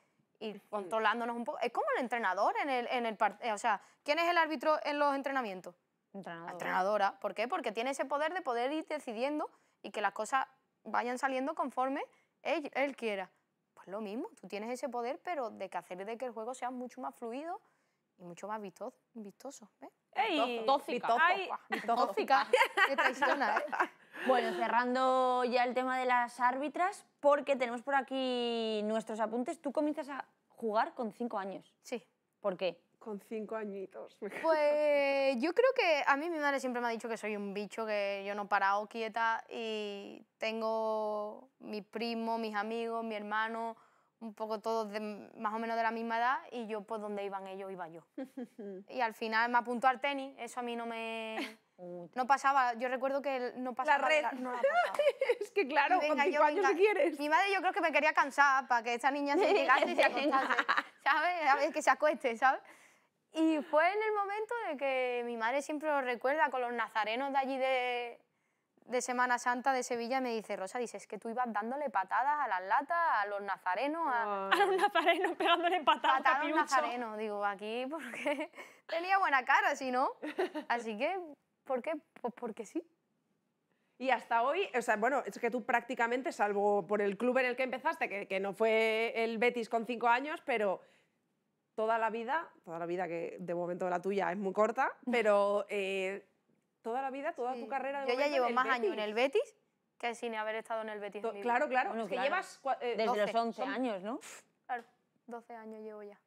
ir mm. controlándonos un poco. Es como el entrenador en el, en el partido, o sea, ¿quién es el árbitro en los entrenamientos? Entrenadora. La entrenadora. ¿Por qué? Porque tiene ese poder de poder ir decidiendo y que las cosas vayan saliendo conforme él quiera lo mismo. Tú tienes ese poder, pero de que hacer de que el juego sea mucho más fluido y mucho más vistoso. vistoso ¿ves? traiciona, ¿eh? Bueno, cerrando ya el tema de las árbitras, porque tenemos por aquí nuestros apuntes. Tú comienzas a jugar con cinco años. Sí. ¿Por qué? con cinco añitos? Pues yo creo que a mí mi madre siempre me ha dicho que soy un bicho, que yo no he parado quieta y tengo mi primo, mis amigos, mi hermano, un poco todos más o menos de la misma edad y yo pues donde iban ellos iba yo. y al final me apuntó al tenis, eso a mí no me... No pasaba, yo recuerdo que no pasaba. La red. no es que claro, venga, con yo, venga, quieres. Mi madre yo creo que me quería cansar para que esta niña se llegase y se acostase, ¿sabes? A que se acueste, ¿sabes? Y fue en el momento de que mi madre siempre lo recuerda con los nazarenos de allí de, Semana Santa de Sevilla me dice, Rosa, dices que tú ibas dándole patadas a las latas, a los nazarenos, a... los nazarenos pegándole patadas. a los nazarenos, digo, aquí porque tenía buena cara, si no. Así que, ¿por qué? Pues porque sí. Y hasta hoy, o sea, bueno, es que tú prácticamente, salvo por el club en el que empezaste, que, que no fue el Betis con cinco años, pero toda la vida, toda la vida que de momento la tuya es muy corta, pero eh, toda la vida, toda tu carrera de Yo ya llevo más años en el Betis que sin haber estado en el Betis. claro, claro, eh, Desde los 11 años, ¿no? Claro, 12 años llevo ya.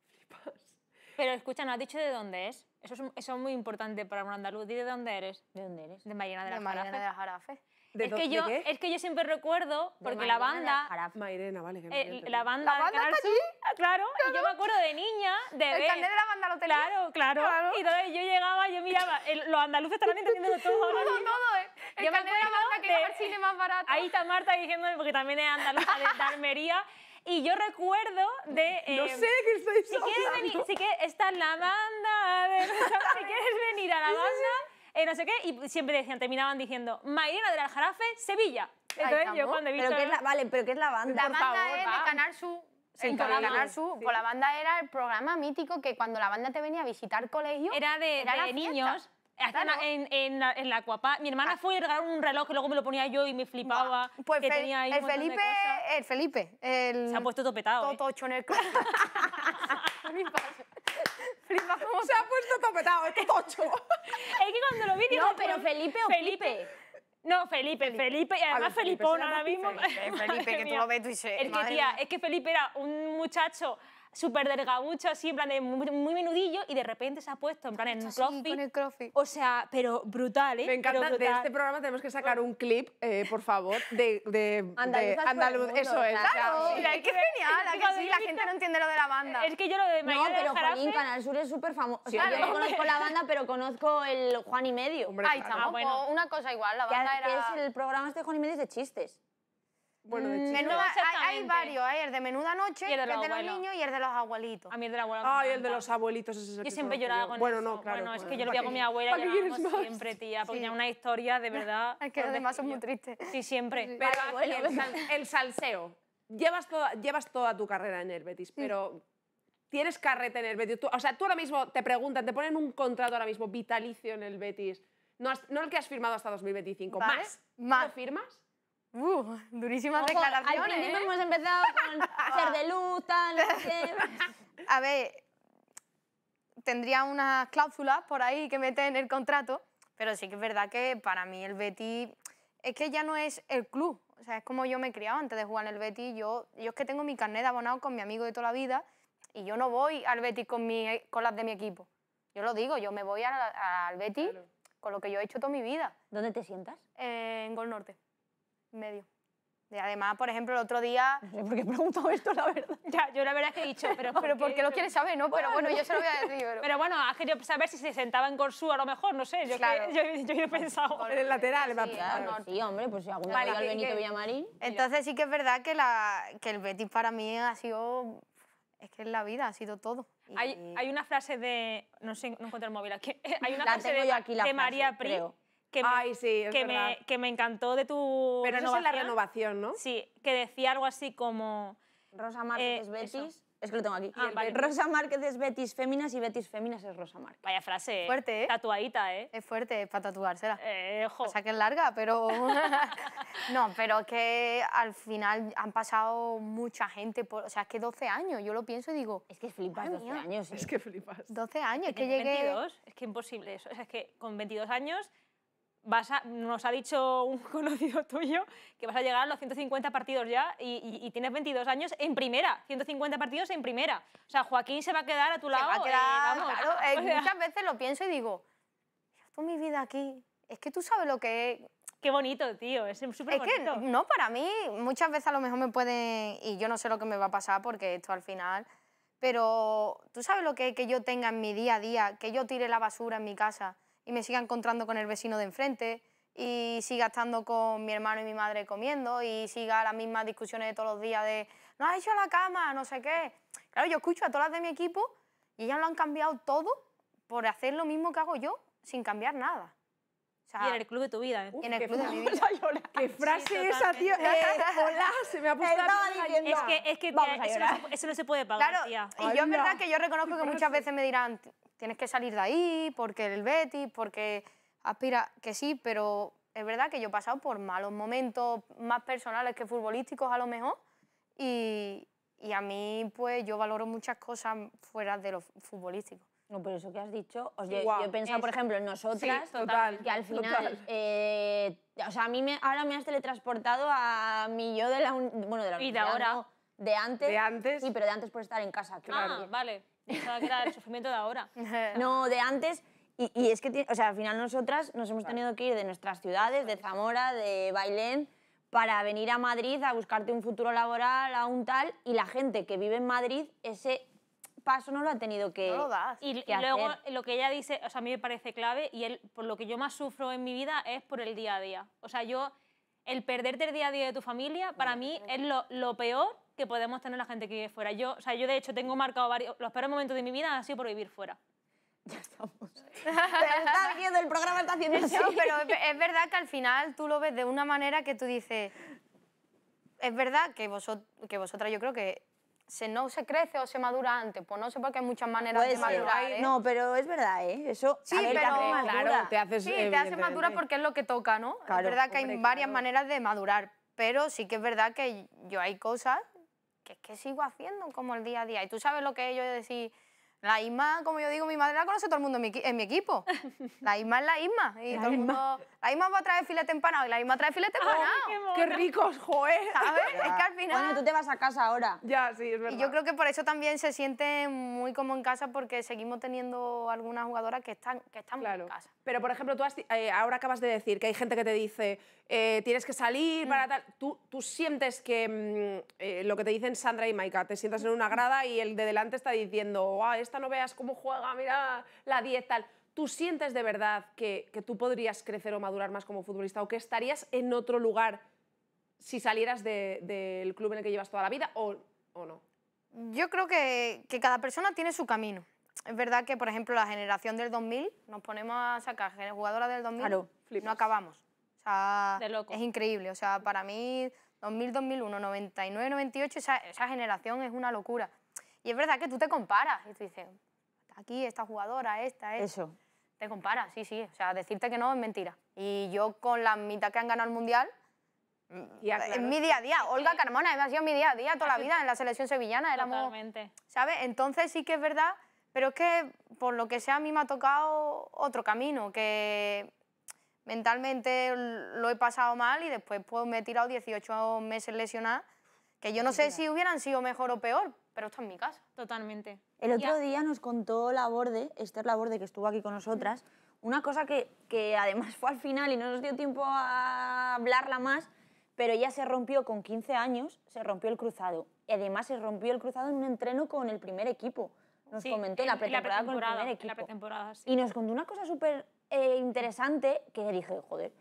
Pero escucha, ¿no has dicho de dónde es? Eso es, muy importante para un andaluz. ¿Y de dónde eres? ¿De dónde eres? De Mariana de, la De la Jarafe. ¿De es, que yo, qué? es que yo siempre recuerdo, porque la banda... Mairena, vale. Que eh, la banda, ¿La banda está allí? Ah, claro, claro, yo me acuerdo de niña, de El ver, de la banda lo Claro, claro, Y entonces yo llegaba, yo miraba, los andaluces estaban entendiendo todo. todo, todo, eh. El yo carnet me de la banda que iba al cine más barato. Ahí está Marta diciéndome, porque también es andaluza de, de Almería, y yo recuerdo de... no eh, sé que qué estáis si Quieres venir, si quieres, está la banda, a ver, si quieres venir a la banda... Eh, no sé qué, y siempre decían, terminaban diciendo, Mairena de Aljarafe, Sevilla. Entonces yo cuando he visto... ¿Pero qué es la, vale, pero ¿qué es la banda? La banda favor, es de Canal Su. la banda, la banda era el programa mítico que cuando la banda te venía a visitar colegio... Era de, de, niños. En, la, en cuapa. Mi hermana ah. fue y regalaron un reloj que luego me lo ponía yo y me flipaba. Pues el, Felipe, el Felipe, Se ha puesto topetado. Todo eh. en el flipa Se ha puesto topetado, es tocho. es que cuando lo vi digo... No, pero Felipe o Felipe. No, Felipe, Felipe, y además Felipe, Felipón ahora mismo. Felipe, que tú lo ves y que, tía, es que Felipe era un muchacho súper delgabucho, así, en plan de muy, menudillo, y de repente se ha puesto en plan en crossfit. O sea, pero brutal, ¿eh? Me encanta, de este programa tenemos que sacar un clip, eh, por favor, de, de, Andaluz. eso es. Claro, mira, qué genial, que sí, la gente no entiende lo de la banda. Es que yo lo de María No, pero Jolín, Canal Sur es súper famoso. O sea, yo no conozco la banda, pero conozco el Juan y Medio. Ay, claro. Ah, bueno. una cosa igual, la banda era... es el programa este de Juan y Medio de chistes. Bueno, mm, hay, varios, hay el de menuda noche, el de los, niños y el de los abuelitos. A mí el de Ay, el de los abuelitos es el Yo que siempre lloraba con bueno, No, claro, es que yo lo con mi abuela y siempre, tía, porque una historia de verdad. Es que además son muy tristes. Sí, siempre. Pero el, salseo. Llevas toda, llevas toda tu carrera en el Betis, pero tienes carrete en el Betis. o sea, tú ahora mismo te preguntan, te ponen un contrato ahora mismo vitalicio en el Betis. No, no el que has firmado hasta 2025, más. ¿Más? ¿Lo firmas? Uh, durísimas declaraciones. Al principio ¿eh? hemos empezado con ser de luz, tal, no sé A ver, tendría unas cláusulas por ahí que meten en el contrato, pero sí que es verdad que para mí el Betty es que ya no es el club. O sea, es como yo me he criado antes de jugar en el Betty. Yo, yo es que tengo mi carnet de abonado con mi amigo de toda la vida y yo no voy al Betty con, con las de mi equipo. Yo lo digo, yo me voy al, al Betty con lo que yo he hecho toda mi vida. ¿Dónde te sientas? en Gol Norte medio. Y además, por ejemplo, el otro día... No sé por qué he preguntado esto, la verdad. Ya, yo la verdad es que he dicho, pero... ¿Pero por qué lo quieres saber, no? Pero bueno, yo se lo voy a decir. Pero, bueno, ha querido saber si se sentaba en Corsú a lo mejor, no sé. Yo, he pensado... En el lateral. Sí, hombre, pues si alguna vale, vez al Benito Villamarín... Entonces sí que es verdad que, la, que el Betis para mí ha sido... Es que es la vida, ha sido todo. Hay, una frase de... No sé, no encuentro el móvil aquí. Hay una frase de, aquí, María Pri que, me, que me, encantó de tu. Pero no es la renovación, ¿no? Sí, que decía algo así como. Rosa Márquez eh, Betis. Es que lo tengo aquí. Ah, Rosa Márquez es Betis Féminas y Betis Féminas es Rosa Márquez. Vaya frase. Eh. Fuerte, ¿eh? Tatuadita, ¿eh? Es fuerte para tatuársela. Eh, o sea que es larga, pero. no, pero que al final han pasado mucha gente. Por... O sea, es que 12 años. Yo lo pienso y digo. Es que flipas 12 años. Es que flipas. 12 años. Es que llegué. 22. Es que imposible eso. O sea, es que con 22 años nos ha dicho un conocido tuyo que vas a llegar a los 150 partidos ya y, tienes 22 años en primera, 150 partidos en primera. O sea, Joaquín se va a quedar a tu se lado. Va a quedar, claro, eh, muchas veces lo pienso y digo, toda mi vida aquí, es que tú sabes lo que es. Qué bonito, tío, es súper bonito. Es que, no, para mí, muchas veces a lo mejor me pueden, y yo no sé lo que me va a pasar porque esto al final, pero tú sabes lo que es que yo tenga en mi día a día, que yo tire la basura en mi casa, y me siga encontrando con el vecino de enfrente y siga estando con mi hermano y mi madre comiendo y siga las mismas discusiones de todos los días de no has hecho la cama, no sé qué. Claro, yo escucho a todas las de mi equipo y ellas lo han cambiado todo por hacer lo mismo que hago yo sin cambiar nada. y en el club de tu vida. ¿eh? en el club de mi vida. Qué frase esa, tío. Eh, hola, se me ha puesto la Es que, es que eh, eso, no se, puede pagar, claro, tía. Y yo es verdad que yo reconozco que muchas veces me dirán, tienes que salir de ahí, porque el Betis, porque aspira, que sí, pero es verdad que yo he pasado por malos momentos más personales que futbolísticos a lo mejor y, y a mí pues yo valoro muchas cosas fuera de lo futbolístico. No, pero eso que has dicho, o yo, yo, he pensado, por ejemplo, en nosotras, que al final, eh, o sea, a mí me, ahora me has teletransportado a mi yo de la, bueno, de la ¿Y de ahora? de antes. De antes. Sí, pero de antes por estar en casa. Claro. Ah, vale el sufrimiento de ahora. no, de antes. Y, es que, o sea, al final nosotras nos hemos tenido que ir de nuestras ciudades, de Zamora, de Bailén, para venir a Madrid a buscarte un futuro laboral, a un tal, y la gente que vive en Madrid, ese paso no lo ha tenido que, y, luego lo que ella dice, o sea, a mí me parece clave, y el, por lo que yo más sufro en mi vida es por el día a día. O sea, yo, el perderte el día a día de tu familia, para mí es lo, lo peor que podemos tener la gente que vive fuera. Yo, o sea, yo de hecho tengo marcado varios, los peores momentos de mi vida así por vivir fuera. Ya estamos. está viendo, el programa está haciendo sí, Pero es verdad que al final tú lo ves de una manera que tú dices... Es verdad que, que vosotras yo creo que se no se crece o se madura antes. Pues no sé porque hay muchas maneras de madurar. ¿eh? No, pero es verdad, ¿eh? Eso sí, pero, te hace claro, te haces, sí, eh, te hace madura porque es lo que toca, ¿no? es verdad que hay varias maneras de madurar, pero sí que es verdad que yo hay cosas que, que sigo haciendo como el día a día. Y tú sabes lo que es yo decir, la Isma, como yo digo, mi madre la conoce todo el mundo en mi, equipo. La Isma es la Isma. Y la todo Isma va a traer filete empanado y la Isma trae filete empanado. qué, ricos, ¿Sabes? Es que al final... Bueno, tú te vas a casa ahora. Ya, sí, es verdad. Y yo creo que por eso también se siente muy como en casa porque seguimos teniendo algunas jugadoras que están, que están en casa. Pero, por ejemplo, tú eh, ahora acabas de decir que hay gente que te dice eh, tienes que salir para mm. tal... ¿Tú, tú sientes que mm, eh, lo que te dicen Sandra y Maika, te sientas en una grada y el de delante está diciendo... Oh, no veas cómo juega, mira la dieta, tal. ¿Tú sientes de verdad que, tú podrías crecer o madurar más como futbolista o que estarías en otro lugar si salieras del club en el que llevas toda la vida o, no? Yo creo que, cada persona tiene su camino. Es verdad que, por ejemplo, la generación del 2000, nos ponemos a sacar jugadora del 2000, claro, no acabamos. O sea, es increíble. O sea, para mí, 2000, 2001, 99, 98, esa generación es una locura. Y es verdad que tú te comparas y tú dices, aquí esta jugadora, esta, esta. Eso. Te comparas, sí, sí. O sea, decirte que no es mentira. Y yo con la mitad que han ganado el Mundial, en mi día a día. Olga Carmona ha sido mi día a día toda la vida en la selección sevillana. Éramos, Totalmente. ¿Sabes? Entonces sí que es verdad, pero es que por lo que sea a mí me ha tocado otro camino, que mentalmente lo he pasado mal y después pues me he tirado 18 meses lesionada, que yo no sé si hubieran sido mejor o peor, pero esto es mi casa. Totalmente. El otro día nos contó la Borde, Esther Borde, que estuvo aquí con nosotras, mm. una cosa que, además fue al final y no nos dio tiempo a hablarla más, pero ella se rompió con 15 años, se rompió el cruzado. Y además se rompió el cruzado en un entreno con el primer equipo. Nos comentó la pretemporada, con el primer equipo. Y nos contó una cosa súper eh, interesante que dije, joder,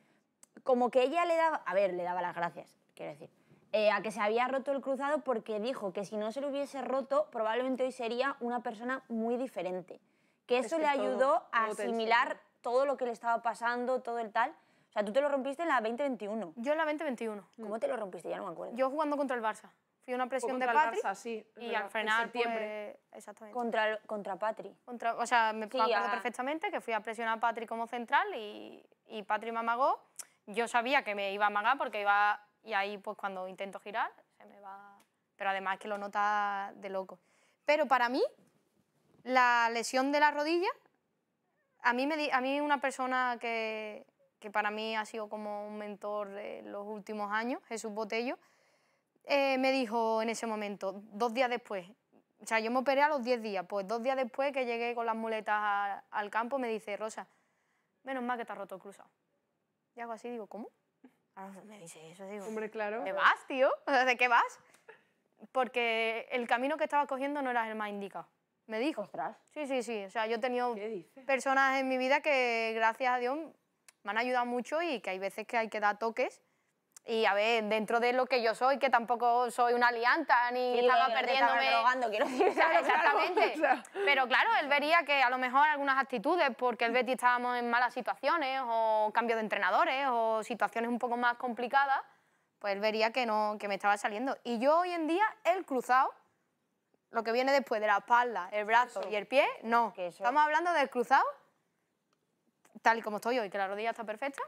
como que ella le daba, a ver, le daba las gracias, quiero decir, eh, a que se había roto el cruzado porque dijo que si no se lo hubiese roto, probablemente hoy sería una persona muy diferente. Que eso le ayudó a asimilar todo lo que le estaba pasando, todo el tal. O sea, tú te lo rompiste en la 2021. Yo en la 2021. ¿Cómo te lo rompiste? Ya no me acuerdo. Yo jugando contra el Barça. Fui una presión de Patri. y al frenar, siempre pues, exactamente. Contra, el, contra Patri. Contra, o sea, me sí, acuerdo perfectamente que fui a presionar a Patri como central y, y Patri me amagó. Yo sabía que me iba a amagar porque iba y ahí pues cuando intento girar se me va... Pero además que lo nota de loco. Pero para mí, la lesión de la rodilla, a mí, me a mí una persona que, que, para mí ha sido como un mentor de los últimos años, Jesús Botello, eh, me dijo en ese momento, dos días después, o sea, yo me operé a los diez días, pues dos días después que llegué con las muletas al campo, me dice, Rosa, menos mal que te has roto el cruzado. Y hago así, digo, ¿cómo? me dice eso, digo. Hombre, claro. ¿De vas, tío? ¿de qué vas? Porque el camino que estaba cogiendo no era el más indicado. Me dijo. Ostras. Sí, sí, sí. O sea, yo he tenido personas en mi vida que, gracias a Dios, me han ayudado mucho y que hay veces que hay que dar toques y a ver, dentro de lo que yo soy, que tampoco soy una alianta ni estaba perdiéndome. Estaba quiero decir. exactamente. Pero claro, él vería que a lo mejor algunas actitudes, porque el Betty estábamos en malas situaciones, o cambio de entrenadores, o situaciones un poco más complicadas, pues él vería que no, que me estaba saliendo. Y yo hoy en día, el cruzado, lo que viene después de la espalda, el brazo y el pie, no. Estamos hablando del cruzado, tal y como estoy hoy, que la rodilla está perfecta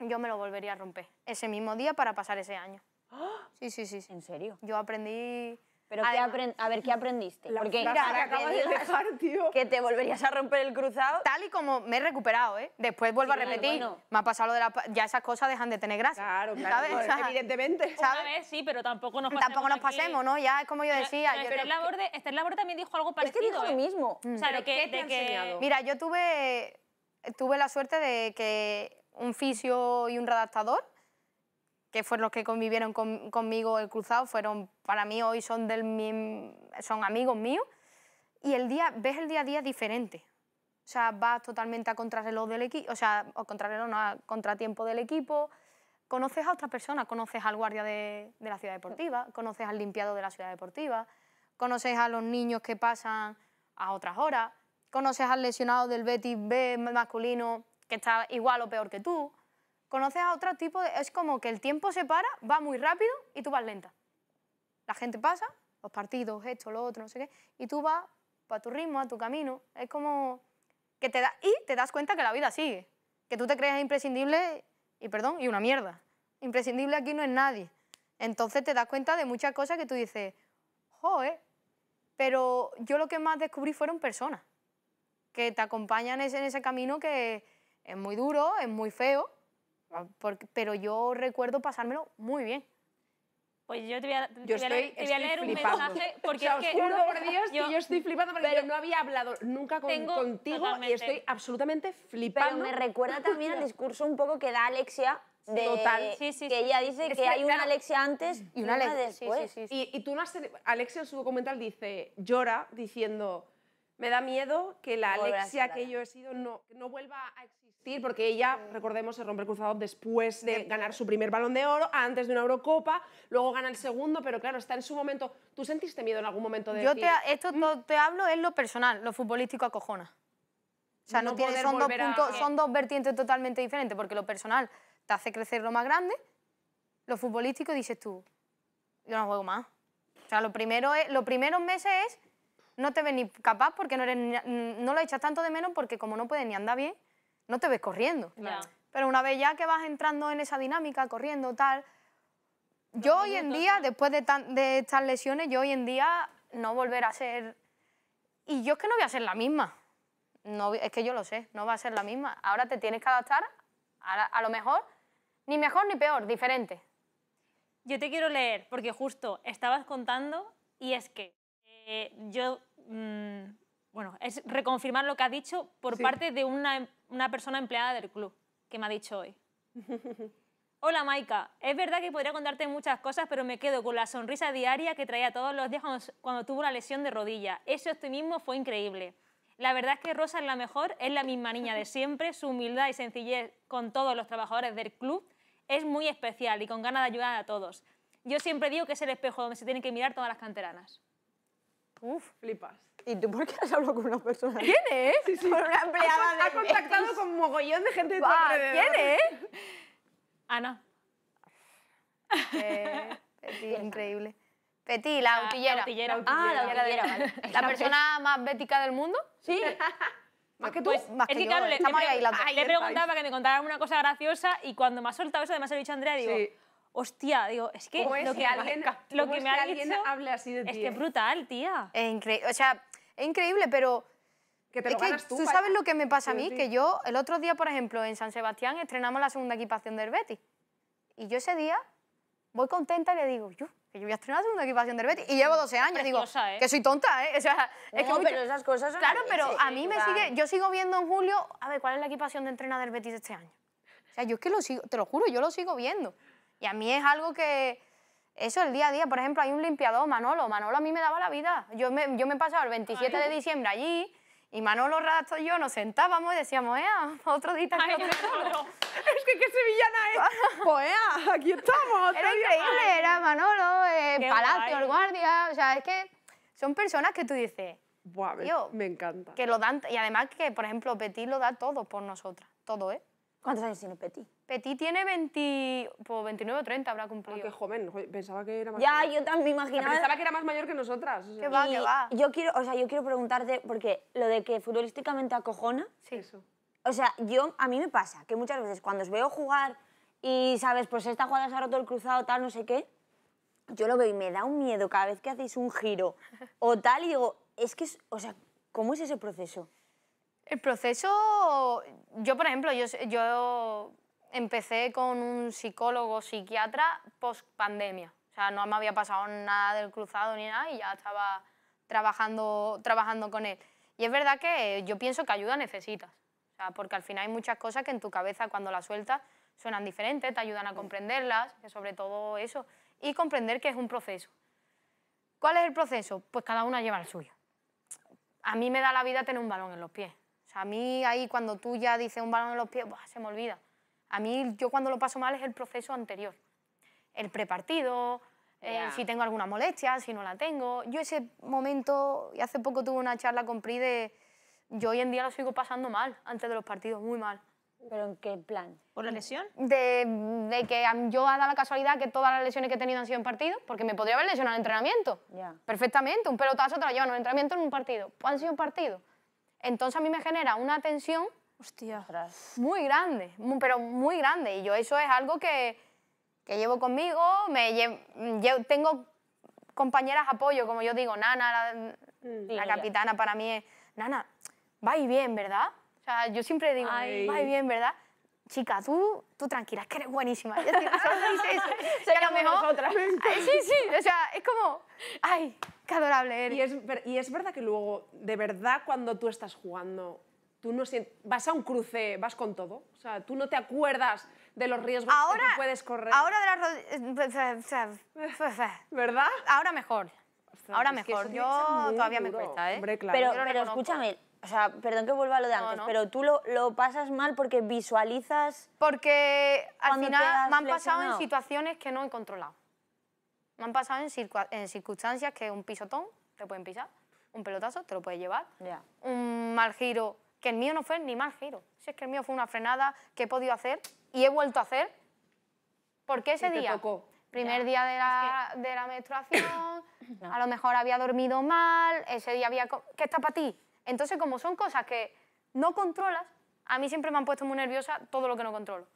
yo me lo volvería a romper ese mismo día para pasar ese año. Sí, sí, sí. sí. ¿En serio? Yo aprendí... Pero a ver, ¿qué aprendiste? Porque mira, que acabas de dejar, tío. Que te volverías a romper el cruzado. Tal y como me he recuperado, ¿eh? Después vuelvo a repetir. Me ha pasado lo de la... Ya esas cosas dejan de tener gracia. Claro, claro. ¿sabes? Pues, evidentemente. ¿sabes? sí, pero tampoco nos pasemos. Tampoco nos pasemos, ¿no? Ya es como yo decía. Pero, pero Esther, Laborde, también dijo algo parecido. Es que dijo lo ¿eh? mismo. O sea, que, de que... Mira, yo tuve, tuve la suerte de que un fisio y un redactador, que fueron los que convivieron conmigo el cruzado, fueron para mí hoy son, del, son amigos míos, y el día, ves el día a día diferente. O sea, vas totalmente a contrarreloj del equipo, o sea, o contrarreloj, no, a contratiempo del equipo, conoces a otras personas, conoces al guardia de, la ciudad deportiva, conoces al limpiado de la ciudad deportiva, conoces a los niños que pasan a otras horas, conoces al lesionado del Betis B masculino que está igual o peor que tú. Conoces a otro tipo, es como que el tiempo se para, va muy rápido y tú vas lenta. La gente pasa, los partidos, esto, lo otro, no sé qué, y tú vas para tu ritmo, a tu camino. Es como que te da, y te das cuenta que la vida sigue, que tú te crees imprescindible y perdón, y una mierda. Imprescindible aquí no es nadie. Entonces te das cuenta de muchas cosas que tú dices, joe, pero yo lo que más descubrí fueron personas que te acompañan en ese camino que, es muy duro, es muy feo, ah, pero yo recuerdo pasármelo muy bien. Pues yo te voy a, leer, un mensaje porque juro por Dios yo, que yo estoy flipando porque yo no había hablado nunca contigo y estoy absolutamente flipando. me recuerda también al discurso un poco que da Alexia de, Total. que ella dice que, hay una Alexia antes y una, Alexia después. y, tú Alexia en su documental dice, llora diciendo, me da miedo que la Alexia que yo he sido no, no vuelva a existir porque ella, recordemos, se rompe el cruzado después de ganar su primer balón de oro, antes de una Eurocopa, luego gana el segundo, pero claro, está en su momento. ¿Tú sentiste miedo en algún momento de Yo no te, esto mm"? te hablo es lo personal, lo futbolístico acojona. O sea, no, tiene, son, dos son dos vertientes totalmente diferentes, porque lo personal te hace crecer lo más grande, lo futbolístico dices tú, yo no juego más. O sea, lo primero es, los primeros meses es no te ves ni capaz porque no, no lo echas tanto de menos porque como no puedes ni andar bien, no te ves corriendo. Pero una vez ya que vas entrando en esa dinámica, corriendo, tal... Yo hoy en día, después de, de estas lesiones, yo hoy en día no volver a ser... Y yo es que no voy a ser la misma. No, es que yo lo sé, no va a ser la misma. Ahora te tienes que adaptar a, lo mejor, ni mejor ni peor, diferente. Yo te quiero leer, porque justo estabas contando y es que eh, yo mm, bueno, es reconfirmar lo que ha dicho por parte de una, persona empleada del club que me ha dicho hoy. Hola Maika, es verdad que podría contarte muchas cosas, pero me quedo con la sonrisa diaria que traía todos los días cuando, tuvo la lesión de rodilla. Ese optimismo fue increíble. La verdad es que Rosa es la mejor, es la misma niña de siempre, su humildad y sencillez con todos los trabajadores del club es muy especial y con ganas de ayudar a todos. Yo siempre digo que es el espejo donde se tienen que mirar todas las canteranas. Uf, flipas. ¿Y tú por qué has hablado con una persona? ¿Quién es? Sí, sí. Con una empleada ha, de... Ha contactado con mogollón de gente de tu mundo. Ah, ¿Quién es? Ana. Eh, Peti, increíble. Peti, la autillera. La autillera. Ah, la autillera. ¿La persona más bética del mundo? Sí. Más que tú. Pues, más es que, que claro, le, eh. le, le preguntaba que me contara una cosa graciosa y cuando me ha soltado eso, además he dicho a Andrea, digo, hostia, digo, es que lo que, alguien, lo que me ha alguien dicho hable así de es que brutal, tía. Es increíble. O sea, es increíble, pero... tú, sabes lo que me pasa a mí, que yo el otro día, por ejemplo, en San Sebastián estrenamos la segunda equipación del Betis. Y yo ese día voy contenta y le digo, yo, que yo voy a estrenar la segunda equipación del Betis. Y llevo 12 años, digo, ¿eh? que soy tonta, ¿eh? es que pero esas cosas son Claro, pero a mí me sigue, yo sigo viendo en julio, a ver, ¿cuál es la equipación de entrenar del Betis este año? O sea, yo es que lo sigo, te lo juro, yo lo sigo viendo. Y a mí es algo que eso el día a día, por ejemplo, hay un limpiador, Manolo. Manolo a mí me daba la vida. Yo me, yo me pasaba el 27 de diciembre allí y Manolo Rato y yo nos sentábamos y decíamos, ¡Ea! Otro día. Ay, otro es que qué sevillana es. pues, Aquí estamos. era increíble, era Manolo, eh, Palacio, el guardia. O sea, es que son personas que tú dices. Buah, me, encanta. Que lo dan, y además que, por ejemplo, Petit lo da todo por nosotras. Todo, ¿eh? ¿Cuántos años tiene Petit? Petit tiene 20, 29 pues, o 30 habrá cumplido. Ah, qué joven, pensaba que era más Ya, yo también me imaginaba. Pensaba que era más mayor que nosotras. va, qué va. Yo quiero, o sea, yo quiero preguntarte, porque lo de que futbolísticamente acojona... Sí. Eso. O sea, yo, a mí me pasa que muchas veces cuando os veo jugar y, ¿sabes? Pues esta jugada se ha roto el cruzado, tal, no sé qué, yo lo veo y me da un miedo cada vez que hacéis un giro o tal y digo, es que, es, o sea, ¿cómo es ese proceso? El proceso, yo por ejemplo, yo, yo empecé con un psicólogo psiquiatra post pandemia. O sea, no me había pasado nada del cruzado ni nada y ya estaba trabajando, trabajando con él. Y es verdad que yo pienso que ayuda necesitas. O sea, porque al final hay muchas cosas que en tu cabeza cuando las sueltas suenan diferentes, te ayudan a comprenderlas, sobre todo eso, y comprender que es un proceso. ¿Cuál es el proceso? Pues cada una lleva el suyo. A mí me da la vida tener un balón en los pies a mí ahí cuando tú ya dices un balón en los pies, se me olvida. A mí yo cuando lo paso mal es el proceso anterior. El prepartido, eh, si tengo alguna molestia, si no la tengo. Yo ese momento, y hace poco tuve una charla con Pri de, yo hoy en día lo sigo pasando mal, antes de los partidos, muy mal. ¿Pero en qué plan? ¿Por la lesión? De, que yo ha dado la casualidad que todas las lesiones que he tenido han sido en partidos, porque me podría haber lesionado en entrenamiento. Perfectamente, un pelotazo te lo llevan en entrenamiento en un partido. han sido partido? Entonces a mí me genera una tensión Hostia. muy grande, pero muy grande. Y yo eso es algo que, que llevo conmigo, me tengo compañeras apoyo, como yo digo, Nana, la, mm. capitana para mí es, Nana, va bien, ¿verdad? O sea, yo siempre digo, Ay. va bien, ¿verdad? Chica, tú, tú tranquila, es que eres buenísima. Yo siempre lo mejor... sí, sí, o sea, es como... ¡Ay! ¡Qué adorable eres! Y es, verdad que luego, de verdad, cuando tú estás jugando, tú no sientes, vas a un cruce, vas con todo. O sea, tú no te acuerdas de los riesgos ahora, que puedes correr. Ahora de las ¿Verdad? Ahora mejor. ahora mejor. Yo todavía me cuesta, ¿eh? Pero, escúchame, o sea, perdón que vuelva a lo de antes, pero tú lo, lo, pasas mal porque visualizas... Porque al final me han pasado en situaciones que no he controlado. Me han pasado en, circunstancias que un pisotón te pueden pisar, un pelotazo te lo puede llevar, un mal giro, que el mío no fue ni mal giro. Si es que el mío fue una frenada que he podido hacer y he vuelto a hacer, porque ese día, primer día de la, de la menstruación, a lo mejor había dormido mal, ese día había... ¿Qué está para ti? Entonces, como son cosas que no controlas, a mí siempre me han puesto muy nerviosa todo lo que no controlo.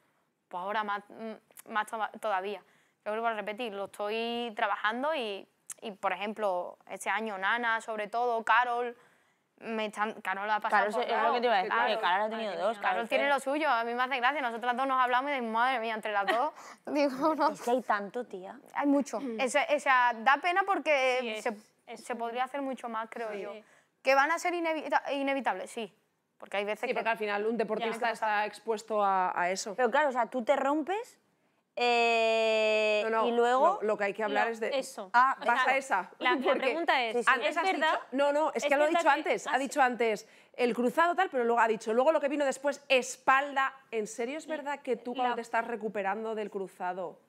Pues ahora más, mm, más todavía lo vuelvo a repetir, lo estoy trabajando y, y, por ejemplo, este año Nana, sobre todo, Carol, me están, Carol ha pasado Carol, es lo que te iba a decir, ha tenido dos. Carol, tiene lo suyo, a mí me hace gracia, nosotras dos nos hablamos y madre mía, entre las dos, digo, no. Es que hay tanto, tía. Hay mucho. O mm. sea, da pena porque se, podría hacer mucho más, creo yo. ¿Que van a ser inevitables? Sí. Porque hay veces sí, que... porque al final un deportista está expuesto a, a eso. Pero claro, o sea, tú te rompes eh, y luego. Lo, que hay que hablar es de. Ah, vas esa. La, pregunta es: antes ¿es verdad? Dicho, no, no, es, que lo ha dicho antes. Ha dicho antes el cruzado tal, pero luego ha dicho. Luego lo que vino después, espalda. ¿En serio es verdad que tú cuando te estás recuperando del cruzado?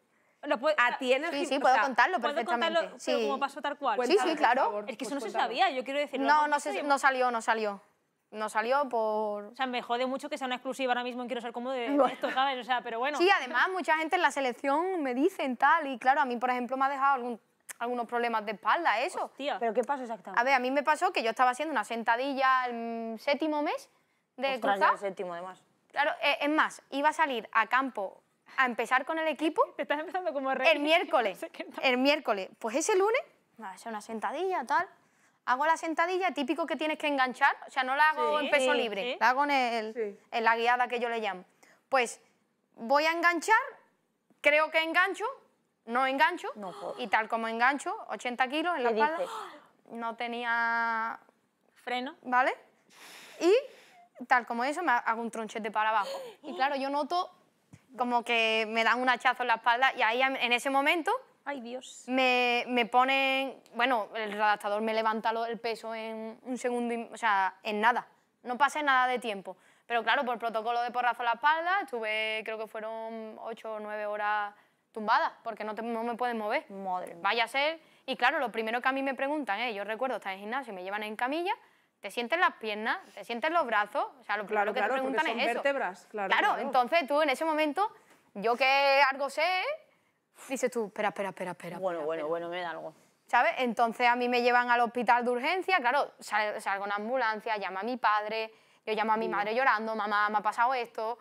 Lo puede, sí, sí, puedo contarlo perfectamente. contarlo, sí. como pasó tal cual. sí, sí, claro. es que eso pues no se sabía, yo quiero decir. No, no, se, no salió, no salió. No salió por... O sea, me jode mucho que sea una exclusiva ahora mismo en Quiero Ser Cómodo de esto, ¿sabes? O sea, pero bueno. Sí, además mucha gente en la selección me dicen tal y claro, a mí, por ejemplo, me ha dejado algunos problemas de espalda eso. Hostia. ¿Pero qué pasó exactamente? A ver, a mí me pasó que yo estaba haciendo una sentadilla el séptimo mes de el séptimo, además. Claro, eh, es más, iba a salir a campo a empezar con el equipo. estás empezando como rey. El miércoles. el miércoles. Pues ese lunes, va una sentadilla, tal hago la sentadilla, típico que tienes que enganchar, o sea, no la hago en peso libre, la hago en, la guiada que yo le llamo. Pues voy a enganchar, creo que engancho, no engancho, y tal como engancho, 80 kilos en la espalda, ¡ah! no tenía... Freno. ¿Vale? Y tal como eso, me hago un tronchete para abajo. Y claro, yo noto como que me dan un hachazo en la espalda y ahí en ese momento Ay, Dios. Me, me ponen, bueno, el adaptador me levanta el peso en un segundo, y, o sea, en nada. No pasé nada de tiempo. Pero claro, por protocolo de porrazo a la espalda, estuve, creo que fueron 8 o 9 horas tumbada, porque no, no me pueden mover. Madre Vaya a ser. Y claro, lo primero que a mí me preguntan, ¿eh? yo recuerdo estar en gimnasio me llevan en camilla, te sienten las piernas, te sienten los brazos, o sea, lo primero que te preguntan es eso. Vértebras, claro, claro, claro, entonces tú en ese momento, yo que algo sé, Dices tú, espera, espera, espera, espera. Bueno, bueno, bueno, me da algo. ¿Sabes? Entonces a mí me llevan al hospital de urgencia, claro, salgo en ambulancia, llama a mi padre, yo llamo a mi madre llorando, mamá, me ha pasado esto.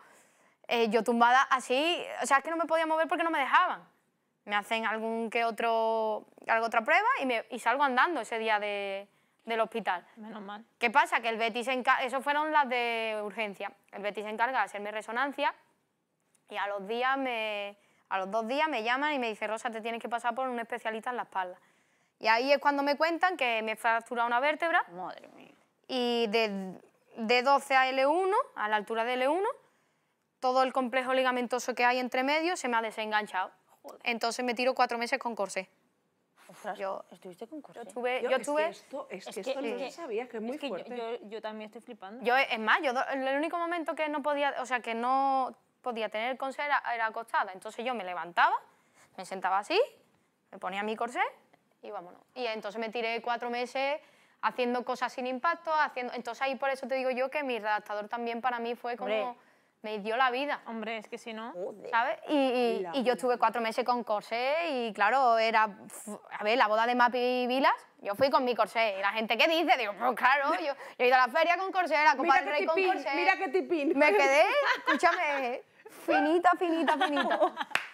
Eh, yo tumbada así, o sea, es que no me podía mover porque no me dejaban. Me hacen algún que otro, alguna otra prueba y, me, y salgo andando ese día de, del hospital. Menos mal. ¿Qué pasa? Que el Betis se encarga, eso fueron las de urgencia, el Betis se encarga de hacerme resonancia y a los días me, a los dos días me llaman y me dicen, Rosa, te tienes que pasar por un especialista en la espalda. Y ahí es cuando me cuentan que me he fracturado una vértebra. Madre mía. Y de, de 12 a L1, a la altura de L1, todo el complejo ligamentoso que hay entre medio se me ha desenganchado. Entonces me tiro cuatro meses con corsé. yo, ¿estuviste con corsé? Yo tuve Yo, es que esto, es que esto no sabía, que es muy fuerte. Yo, también estoy flipando. Yo, es más, yo el único momento que no podía... O sea, que no podía tener el corsé era, acostada. Entonces yo me levantaba, me sentaba así, me ponía mi corsé y vámonos. Y entonces me tiré cuatro meses haciendo cosas sin impacto, haciendo... Entonces ahí por eso te digo yo que mi redactador también para mí fue como me dio la vida. Hombre, es que si no... ¿Sabes? Y, yo estuve cuatro meses con corsé y claro, era... A ver, la boda de Mapi y Vilas, yo fui con mi corsé. Y la gente, ¿qué dice? Digo, pues claro, yo, he ido a la feria con corsé, la Copa del Rey con corsé. Mira qué tipín. Me quedé, escúchame, finita, finita, finita.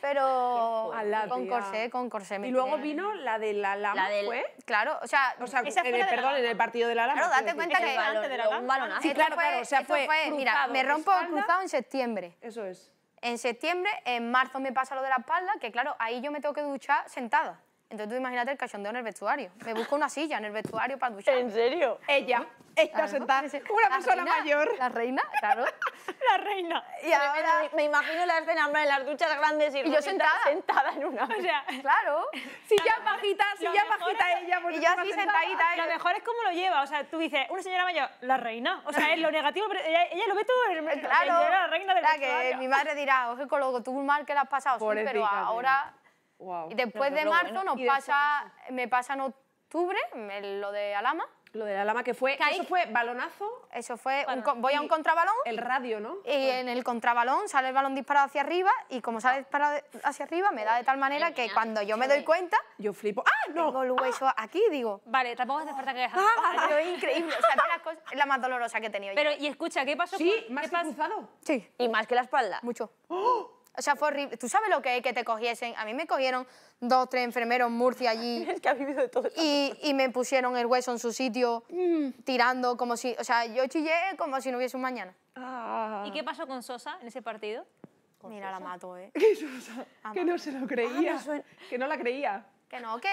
pero con corsé, con corsé. Y luego vino la de la Lama, la ¿fue? Claro, o sea... O sea perdón, en el partido de la Lama. Claro, date cuenta que... de Sí, claro, claro, o sea, fue, Mira, me rompo cruzado en septiembre. Eso es. En septiembre, en marzo me pasa lo de la espalda, que claro, ahí yo me tengo que duchar sentada. Entonces tú imagínate el cachondeo en el vestuario. Me busco una silla en el vestuario para duchar. ¿En serio? Ella. está sentada. Una persona mayor. La reina, claro. la reina. Y ahora... me, me, imagino la escena, en las duchas grandes y, yo sentada. sentada en una. O sea, claro. Silla bajita, silla bajita ella. Y yo así sentadita. Lo ¿eh? mejor es cómo lo lleva. O sea, tú dices, una señora mayor, la reina. O sea, es lo negativo, pero ella, lo ve todo. El, claro. Ella la reina del claro, vestuario. que mi madre dirá, ojo, con lo mal que la has pasado, sí, pero ahora... Y después de marzo pasa, me pasa en octubre lo de Alama. Lo de Alama que fue. ¿Eso fue balonazo? Eso fue. voy a un contrabalón. El radio, ¿no? Y en el contrabalón sale el balón disparado hacia arriba y como sale disparado hacia arriba me da de tal manera que cuando yo me doy cuenta. Yo flipo. ¡Ah, no! Tengo el hueso ¡Ah! aquí digo. Vale, tampoco hace falta que ah, dejas. increíble. O sea, es la más dolorosa que he tenido. Pero, y escucha, ¿qué pasó? Sí, más que cruzado. Sí. Y más que la espalda. Mucho. ¡Oh! O sea, fue horrible. ¿Tú sabes lo que es que te cogiesen? A mí me cogieron dos, tres enfermeros Murcia allí. que ha vivido y, me pusieron el hueso en su sitio, mm. tirando como si... O sea, yo chillé como si no hubiese un mañana. Ah. ¿Y qué pasó con Sosa en ese partido? Mira, la mato, ¿eh? que no se lo creía. Ah, que no la creía. Que no, que...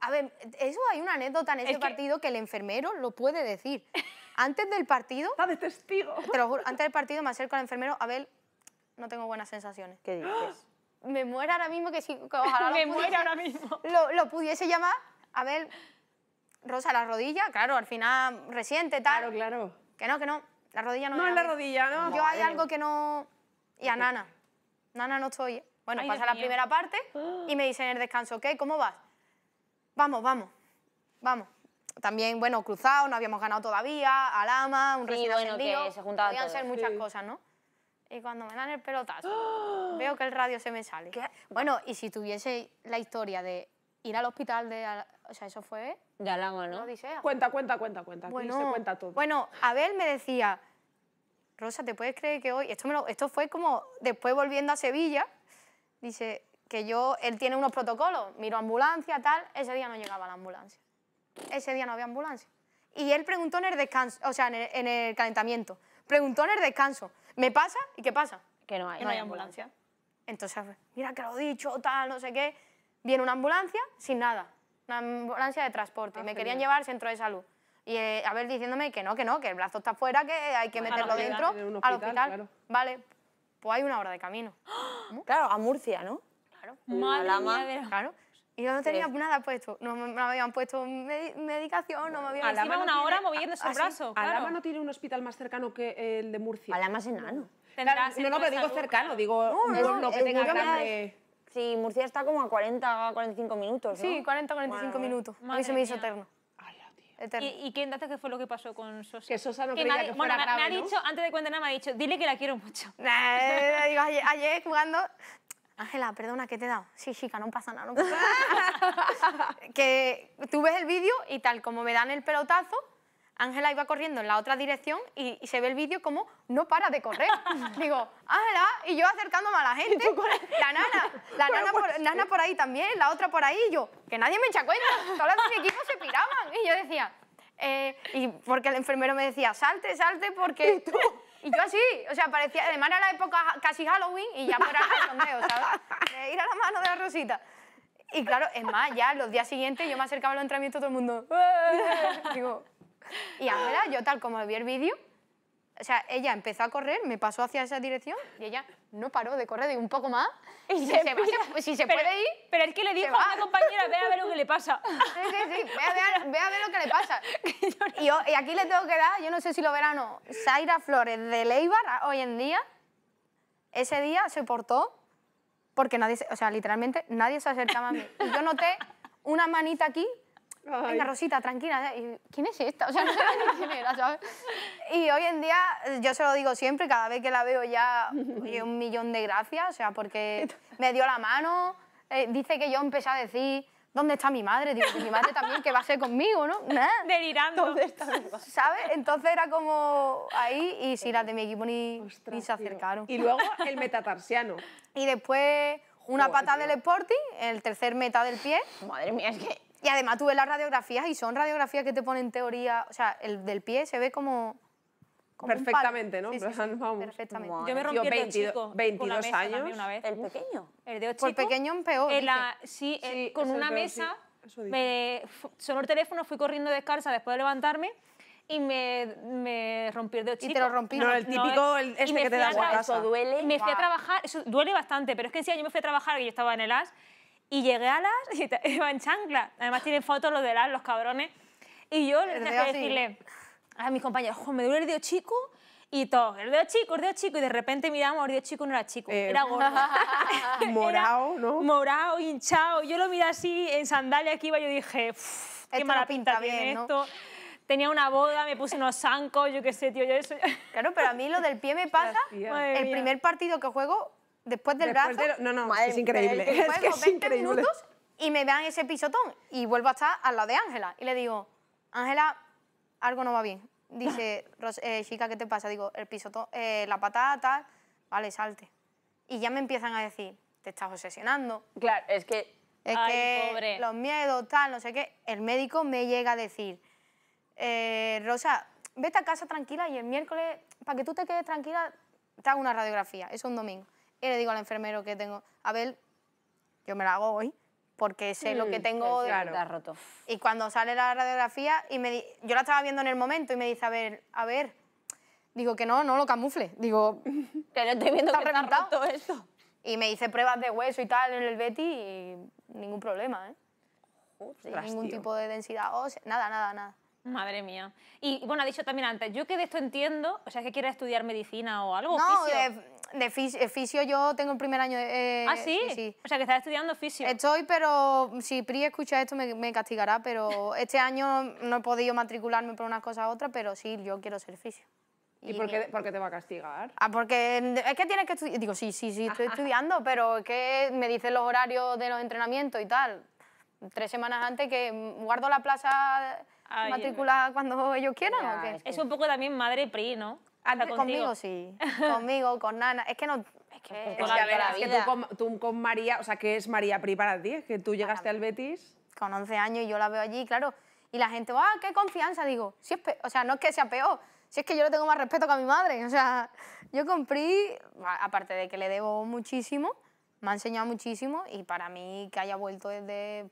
A ver, eso hay una anécdota en ese partido que... el enfermero lo puede decir. Antes del partido... Está de testigo. Te lo juro, antes del partido me acerco al enfermero, a ver, no tengo buenas sensaciones. ¿Qué dices? Me muero ahora mismo que si... Me muero ahora mismo. Lo, lo, pudiese llamar, a ver, rosa la rodilla, claro, al final reciente, tal. Claro, claro. Que no, que no, la rodilla no No es la rodilla, ¿no? Yo hay algo que no... Y a Nana. Nana no estoy. ¿eh? Bueno, pasa la primera parte y me dicen en el descanso, ¿qué? ¿Cómo vas? Vamos, vamos, vamos también, bueno, cruzado, no habíamos ganado todavía, Alama, un sí, recién bueno, se Podían ser muchas cosas, ¿no? y cuando me dan el pelotazo, veo que el radio se me sale. Bueno, y si tuviese la historia de ir al hospital de... O sea, eso fue... Ya ¿no? Cuenta, cuenta, cuenta, cuenta. Bueno, cuenta Abel me decía, Rosa, ¿te puedes creer que hoy...? Esto, esto fue como después volviendo a Sevilla, dice que yo... Él tiene unos protocolos, miro ambulancia, tal. Ese día no llegaba la ambulancia. Ese día no había ambulancia. Y él preguntó en el descanso, o sea, en el calentamiento. Preguntó en el descanso, me pasa y ¿qué pasa? Que no hay. ambulancia. Entonces, ah, mira que lo he dicho, tal, no sé qué. Viene una ambulancia sin nada. Una ambulancia de transporte. Ah, me querían llevar al centro de salud. Y eh, a ver, diciéndome que no, que no, que el brazo está fuera, que hay que meterlo dentro, al hospital. Vale, pues hay una hora de camino. Claro, a Murcia, ¿no? Claro. Madre mía Claro. Y yo no tenía nada puesto. No me, habían puesto medicación, no me habían... Encima no una hora moviendo su ah, brazo, claro. ¿Alama no tiene un hospital más cercano que el de Murcia. Alama es enano. no, no, pero digo cercano, digo no, no, no, que tenga grande. Sí, Murcia está como a 40, 45 minutos, ¿no? Sí, 40, 45 minutos. A mí se me hizo eterno. Eterno. ¿Y, ¿Y qué qué fue lo que pasó con Sosa? Que Sosa no quería creía que fuera bueno, grave, me, me ha dicho, antes de cuenta nada, me ha dicho, dile que la quiero mucho. Nah, eh, digo, ayer jugando, Ángela, perdona, ¿qué te he dado? Sí, chica, no pasa nada. No que tú ves el vídeo y tal como me dan el pelotazo, Ángela iba corriendo en la otra dirección y, se ve el vídeo como no para de correr. Digo, Ángela, y yo acercándome a la gente, la nana, la nana por, ahí también, la otra por ahí, yo, que nadie me echa cuenta, todas las equipos se piraban. Y yo decía, eh, y porque el enfermero me decía, salte, salte, porque... tú? Y yo así, o sea, parecía, además era la época casi Halloween y ya fuera el sondeo, ¿sabes? ir a la mano de la Rosita. Y claro, es más, ya los días siguientes yo me acercaba al entrenamiento todo el mundo. Ah", digo, y ahora yo tal como vi el vídeo, o sea, ella empezó a correr, me pasó hacia esa dirección y ella no paró de correr, de un poco más. Pues, si se, pero, puede ir. Pero es que le dijo a mi compañera, ve a ver lo que le pasa. Sí, sí, sí, ve a ver, a ver lo que le pasa. y, yo, aquí le tengo que dar, yo no sé si lo verán o Zaira Flores de Leibar ah, hoy en día, ese día se portó porque nadie, o sea, literalmente nadie se acercaba a mí. Y yo noté una manita aquí Ay. venga Rosita, tranquila, ¿quién es esta? O sea, no sabía ni quién era, ¿sabes? Y hoy en día, yo se lo digo siempre, cada vez que la veo ya, oye, un millón de gracias, o sea, porque me dio la mano, eh, dice que yo empecé a decir... ¿Dónde está mi madre? Digo, mi madre también, que va a ser conmigo, ¿no? Delirando. ¿Dónde está mi madre? ¿Sabes? Entonces era como ahí y si las de mi equipo ni, se acercaron. Y luego el metatarsiano. Y después una pata del Sporting, el tercer meta del pie. Madre mía, es que y además tú ves las radiografías y son radiografías que te ponen teoría, o sea, el del pie se ve como... perfectamente, ¿no? sí, Perfectamente. Yo me rompí el dedo chico 22 años. Una vez. ¿El pequeño? El dedo chico. Por pequeño peor. En la, sí, con una mesa me sonó el teléfono, fui corriendo descalza después de levantarme y me, me rompí el dedo chico. Y te lo rompí. No, el típico, el, este que te da Eso duele. Me fui a trabajar, eso duele bastante, pero es que encima yo me fui a trabajar, que yo estaba en el AS, y llegué a las y iba en chancla. Además tienen fotos los de las, los cabrones. Y yo tenía que decirle a mis compañeros, me duele el dedo chico y todo, el dedo chico, el dedo chico. Y de repente miramos, el dedo chico no era chico, eh, era gordo. morado, ¿no? Morado, hinchado. Yo lo miré así en sandalia aquí iba y yo dije, qué mala pinta, tiene bien, esto tenía una boda, me puse unos zancos, yo qué sé, tío, yo eso... Claro, pero a mí lo del pie me pasa. el primer partido que juego después del brazo. no, no, es increíble. es, que es 20 y me vean ese pisotón y vuelvo a estar al lado de Ángela y le digo, Ángela, algo no va bien. Dice, Rosa eh, chica, ¿qué te pasa? Digo, el pisotón, eh, la patada, tal, vale, salte. Y ya me empiezan a decir, te estás obsesionando. Claro, es que... Es que los miedos, tal, no sé qué. El médico me llega a decir, eh, Rosa, vete a casa tranquila y el miércoles, para que tú te quedes tranquila, te hago una radiografía. Es un domingo y le digo al enfermero que tengo, a ver, yo me la hago hoy porque sé lo que mm, tengo. de pues roto. Y cuando sale la radiografía, y me yo la estaba viendo en el momento y me dice, a ver, a ver, digo que no, no lo camufle, digo... Que no estoy viendo que está Y me hice pruebas de hueso y tal en el Betty y ningún problema, ¿eh? ningún tipo de densidad ósea, nada, nada, nada. Madre mía. Y bueno, ha dicho también antes, yo que de esto entiendo, o sea, que quieres estudiar medicina o algo. No, fisio? de, eh, fisio, yo tengo el primer año. De, eh, ah, ¿sí? Sí, sí O sea, que estás estudiando fisio. Estoy, pero si Pri escucha esto me, castigará, pero este año no he podido matricularme por una cosa u otra, pero sí, yo quiero ser fisio. ¿Y, por, qué, por qué, te va a castigar? Ah, porque es que tienes que estudiar. Digo, sí, sí, sí, estoy estudiando, pero es que me dicen los horarios de los entrenamientos y tal. Tres semanas antes que guardo la plaza Ay, cuando ellos quieran o qué? Es, un poco también madre PRI, ¿no? conmigo sí, conmigo, con Nana. Es que no... Es que, es que, a ver, tú, con, María, o sea, ¿qué es María PRI para ti? Es que tú llegaste al Betis... Con 11 años y yo la veo allí, claro. Y la gente, ¡ah, qué confianza! Digo, si es o sea, no es que sea peor, si es que yo le tengo más respeto que a mi madre. O sea, yo con PRI, aparte de que le debo muchísimo, me ha enseñado muchísimo y para mí que haya vuelto es de...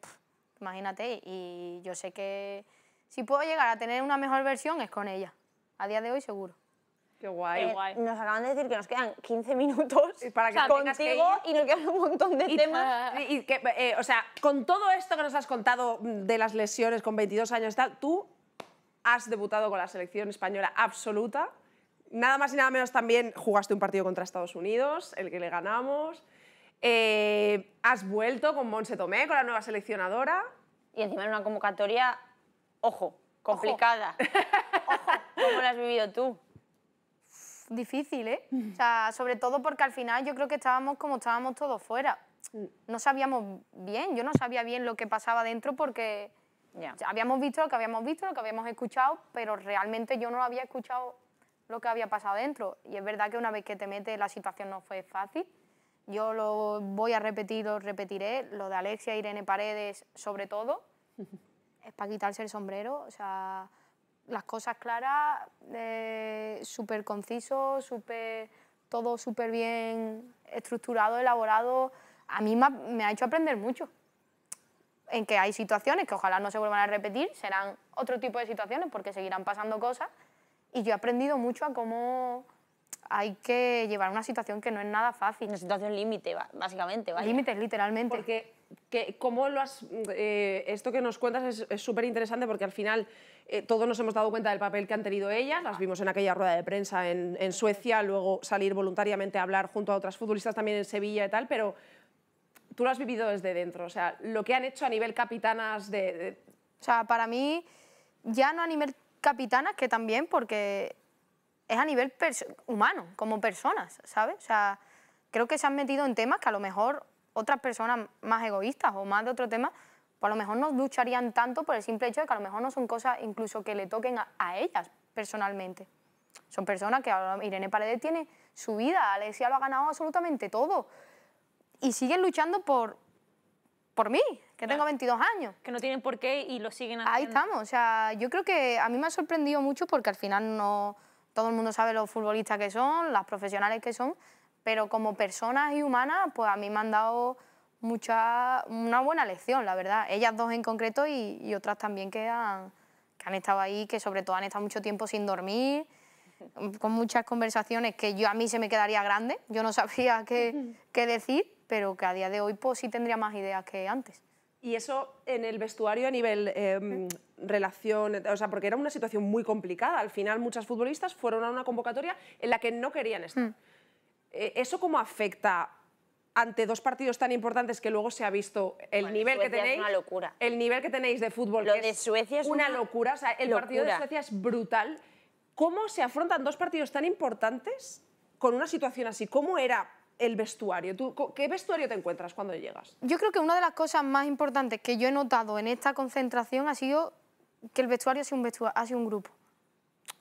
imagínate, y yo sé que si puedo llegar a tener una mejor versión es con ella. A día de hoy seguro. Qué guay, eh, Nos acaban de decir que nos quedan 15 minutos para que contigo y nos quedan un montón de temas. Eh, o sea, con todo esto que nos has contado mm, de las lesiones con 22 años, tal, tú has debutado con la selección española absoluta. Nada más y nada menos también jugaste un partido contra Estados Unidos, el que le ganamos. Eh, has vuelto con Monse Tomé, con la nueva seleccionadora. Y encima en una convocatoria Ojo, complicada. Ojo. ¿Cómo la has vivido tú? Difícil, ¿eh? Mm. O sea, sobre todo porque al final yo creo que estábamos como estábamos todos fuera. Mm. No sabíamos bien, yo no sabía bien lo que pasaba dentro porque habíamos visto lo que habíamos visto, lo que habíamos escuchado, pero realmente yo no había escuchado lo que había pasado dentro. Y es verdad que una vez que te metes la situación no fue fácil. Yo lo voy a repetir, lo repetiré, lo de Alexia, Irene Paredes sobre todo, es para quitarse el sombrero, o sea, las cosas claras, eh, súper conciso, súper, todo súper bien estructurado, elaborado, a mí me ha, hecho aprender mucho. En que hay situaciones que ojalá no se vuelvan a repetir, serán otro tipo de situaciones porque seguirán pasando cosas y yo he aprendido mucho a cómo hay que llevar una situación que no es nada fácil. Una situación límite, básicamente. Límites, literalmente. Porque que, ¿Cómo lo has, mm, eh, esto que nos cuentas es súper interesante porque al final eh, todos nos hemos dado cuenta del papel que han tenido ellas, las vimos en aquella rueda de prensa en, Suecia, luego salir voluntariamente a hablar junto a otras futbolistas también en Sevilla y tal, pero tú lo has vivido desde dentro, o sea, lo que han hecho a nivel capitanas de... de... O sea, para mí, ya no a nivel capitanas, que también, porque es a nivel humano, como personas, ¿sabes? O sea, creo que se han metido en temas que a lo mejor otras personas más egoístas o más de otro tema, pues a lo mejor no lucharían tanto por el simple hecho de que a lo mejor no son cosas incluso que le toquen a, ellas personalmente. Son personas que Irene Paredes tiene su vida, Alexia lo ha ganado absolutamente todo. Y siguen luchando por, por mí, que tengo 22 años. Que no tienen por qué y lo siguen haciendo. Ahí estamos. O sea, yo creo que a mí me ha sorprendido mucho porque al final no todo el mundo sabe los futbolistas que son, las profesionales que son, pero como personas y humanas, pues a mí me han dado mucha, una buena lección, la verdad. Ellas dos en concreto y, otras también que han, que han estado ahí, que sobre todo han estado mucho tiempo sin dormir, con muchas conversaciones que yo a mí se me quedaría grande, yo no sabía qué, qué decir, pero que a día de hoy pues sí tendría más ideas que antes. Y eso en el vestuario a nivel em, relación, o sea, porque era una situación muy complicada. Al final muchas futbolistas fueron a una convocatoria en la que no querían estar. Hmm. Eh, ¿Eso cómo afecta ante dos partidos tan importantes que luego se ha visto el nivel que tenéis. una locura. El nivel que tenéis de fútbol. Lo de Suecia es una, locura. el partido de Suecia es brutal. ¿Cómo se afrontan dos partidos tan importantes con una situación así? ¿Cómo era el vestuario? ¿Tú, ¿Qué vestuario te encuentras cuando llegas? Yo creo que una de las cosas más importantes que yo he notado en esta concentración ha sido que el vestuario ha un, vestuario, ha sido un grupo.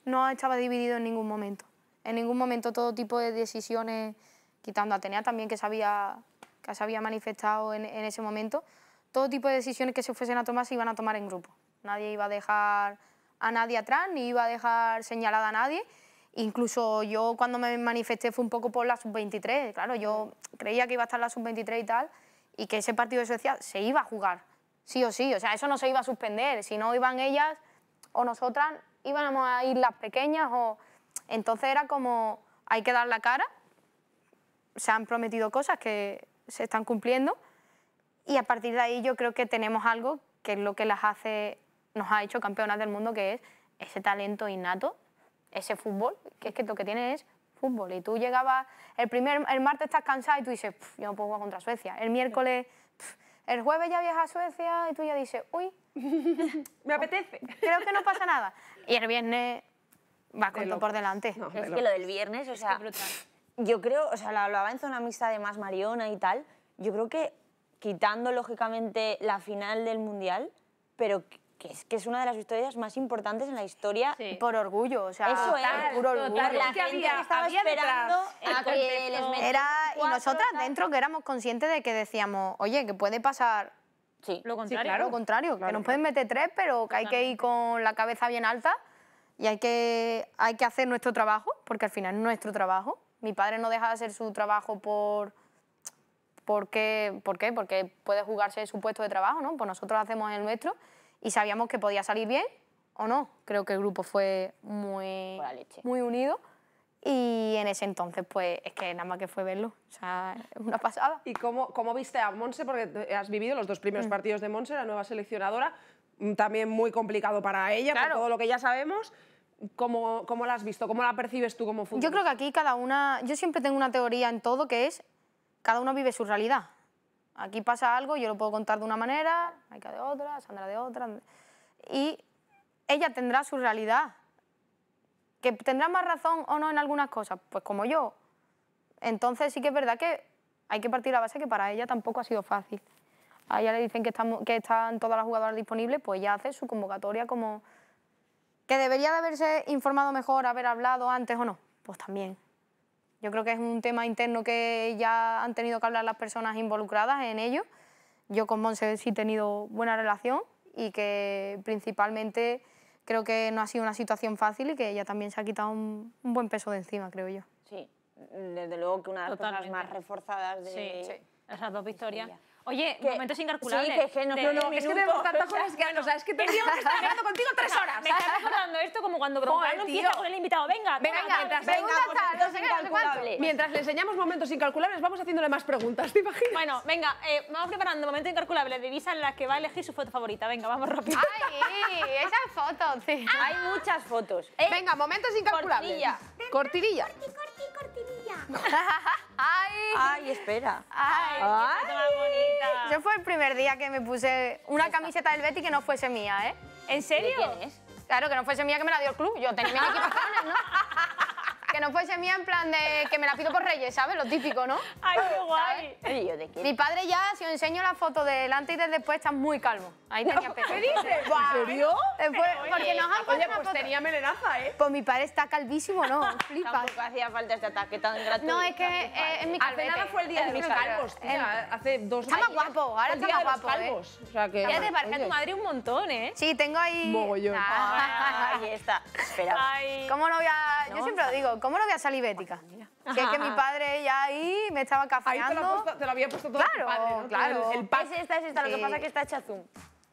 No estaba dividido en ningún momento en ningún momento todo tipo de decisiones, quitando a Atenea también que se había, que se había manifestado en, ese momento, todo tipo de decisiones que se fuesen a tomar se iban a tomar en grupo. Nadie iba a dejar a nadie atrás, ni iba a dejar señalada a nadie. Incluso yo cuando me manifesté fue un poco por la sub-23, claro, yo creía que iba a estar la sub-23 y tal, y que ese partido de se iba a jugar, sí o sí, o sea, eso no se iba a suspender, si no iban ellas o nosotras, íbamos a ir las pequeñas o entonces era como, hay que dar la cara, se han prometido cosas que se están cumpliendo y a partir de ahí yo creo que tenemos algo que es lo que las hace, nos ha hecho campeonas del mundo, que es ese talento innato, ese fútbol, que es que lo que tiene es fútbol. Y tú llegabas, el, primer, el martes estás cansada y tú dices, yo no puedo jugar contra Suecia. El miércoles, el jueves ya viajas a Suecia y tú ya dices, uy, me apetece. Creo que no pasa nada. Y el viernes Va con todo por delante. es que lo del viernes, o sea, yo creo, o sea, lo hablaba en zona mixta de más Mariona y tal, yo creo que quitando lógicamente la final del Mundial, pero que es, que es una de las historias más importantes en la historia. Por orgullo, o sea, Eso es, puro orgullo. la gente había, estaba esperando a que les Era, Y nosotras dentro que éramos conscientes de que decíamos, oye, que puede pasar... Sí. Lo contrario. claro, lo contrario, que nos pueden meter tres, pero que hay que ir con la cabeza bien alta y hay que, hay que hacer nuestro trabajo, porque al final es nuestro trabajo. Mi padre no deja de hacer su trabajo por... ¿Por qué? ¿Por qué? Porque puede jugarse su puesto de trabajo, ¿no? Pues nosotros hacemos el nuestro y sabíamos que podía salir bien o no. Creo que el grupo fue muy, muy unido. Y en ese entonces, pues, es que nada más que fue verlo. O sea, una pasada. ¿Y cómo, cómo viste a Monse? Porque has vivido los dos primeros mm. partidos de Monse, la nueva seleccionadora. Mm, también muy complicado para ella, claro. todo lo que ya sabemos. ¿Cómo, la has visto? ¿Cómo la percibes tú como futbolista? Yo creo que aquí cada una... Yo siempre tengo una teoría en todo que es cada uno vive su realidad. Aquí pasa algo, yo lo puedo contar de una manera, Maika de otra, Sandra de otra... Y ella tendrá su realidad. ¿Que tendrá más razón o no en algunas cosas? Pues como yo. Entonces sí que es verdad que hay que partir la base que para ella tampoco ha sido fácil a ella le dicen que están, que están todas las jugadoras disponibles, pues ya hace su convocatoria como... Que debería de haberse informado mejor, haber hablado antes o no, pues también. Yo creo que es un tema interno que ya han tenido que hablar las personas involucradas en ello. Yo con Monse sí he tenido buena relación y que principalmente creo que no ha sido una situación fácil y que ella también se ha quitado un, buen peso de encima, creo yo. Sí, desde luego que una de las más reforzadas de... sí. esas dos victorias. Oye, momentos incalculables. Sí, que, que no, no, no, es que tenemos tantas cosas que o sea, es que teníamos que estar hablando contigo tres horas. Me estás recordando esto como cuando Broncano empieza con el invitado. Venga, venga, venga, pues, mientras, incalculables. Mientras le enseñamos momentos incalculables, vamos haciéndole más preguntas, ¿te imaginas? Bueno, venga, eh, vamos preparando momentos incalculables de Visa en la que va a elegir su foto favorita. Venga, vamos rápido. ¡Ay! esa foto, sí. Hay muchas fotos. venga, momentos incalculables. ¿Cortirilla? Corti, corti, cortinilla. ¡Ay! ¡Ay, espera! ¡Ay! Yo fue el primer día que me puse una camiseta del Betty que no fuese mía, ¿eh? ¿En serio? ¿De quién es? Claro, que no fuese mía que me la dio el club. Yo tenía mi equipaciones, ¿no? que no fuese mía en plan de que me la pido por Reyes, ¿sabes? Lo típico, ¿no? Ay, qué guay. Mi padre ya, si os enseño la foto del antes y del después, está muy calmo. Ahí tenía pelo. ¿Qué dices? ¿En serio? porque nos han Oye, pues tenía melenaza, ¿eh? Pues mi padre está calvísimo, ¿no? Flipa. Tampoco hacía falta este ataque tan gratuito. No, es que en eh, mi cabeza. Hace nada fue el día de los calvos, tía. Hace dos años. Está más guapo, ahora ¿eh? está más guapo, calvos. O sea, que... Ya te parece a tu madre un montón, ¿eh? Sí, tengo ahí... Mogollón. Ah, ahí está. Espera. ¿Cómo no voy a...? Yo siempre lo digo, ¿Cómo no voy a salir bética? Si es que mi padre ya ahí me estaba cafeando. te, lo había puesto todo claro, padre, Claro, Claro, El, Es esta, es esta, lo que pasa es que está hecha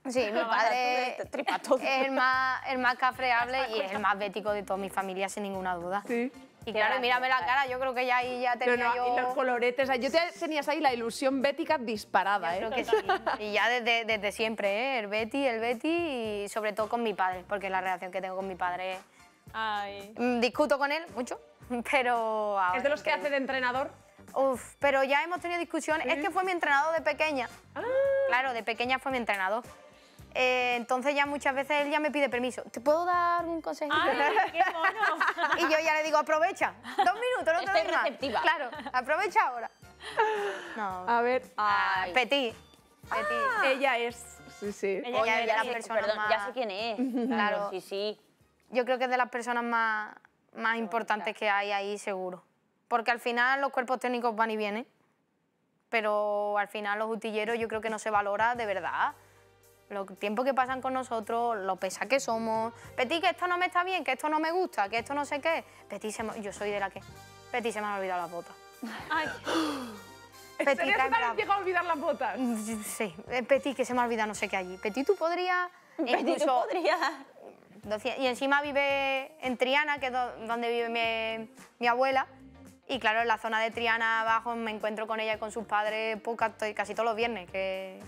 Sí, mi padre es el más, el más cafreable y es el más bético de toda mi familia, sin ninguna duda. Sí. Y claro, mírame la cara, yo creo que ya ahí ya tenía no, yo... Y los coloretes, yo tenías ahí la ilusión bética disparada, ¿eh? Creo que sí. Y ya desde, siempre, ¿eh? El Betty, el Betty y sobre todo con mi padre, porque la relación que tengo con mi padre Ay. Mm, discuto con él mucho, pero ¿Es de los que hace de entrenador? Uf, pero ya hemos tenido discusión. Es que fue mi entrenador de pequeña. Ah. Claro, de pequeña fue mi entrenador. Eh, entonces ya muchas veces él ya me pide permiso. ¿Te puedo dar un consejo? qué mono! y yo ya le digo, aprovecha. Dos minutos, no te Estoy receptiva. Claro, aprovecha ahora. No. A ver. Petit. Petit. Ah. Ella es. Sí, sí. Ella, es la persona ya sé quién es. claro. Sí, sí yo creo que es de las personas más, más importantes que hay ahí, seguro. Porque al final los cuerpos técnicos van y vienen, pero al final los utilleros yo creo que no se valora de verdad. Los tiempos que pasan con nosotros, lo pesa que somos. Petit, que esto no me está bien, que esto no me gusta, que esto no sé qué. Petit, yo soy de la que... Petit, se me han olvidado las botas. Ay. Petit, ¿Sería que me olvidado olvidar las botas? Sí, eh, Petit, que se me ha olvidado no sé qué allí. Petit, tú podrías... Petit, tú podrías... Y encima vive en Triana, que es donde vive mi, abuela. Y claro, en la zona de Triana abajo me encuentro con ella y con sus padres poca, pues, casi todos los viernes que,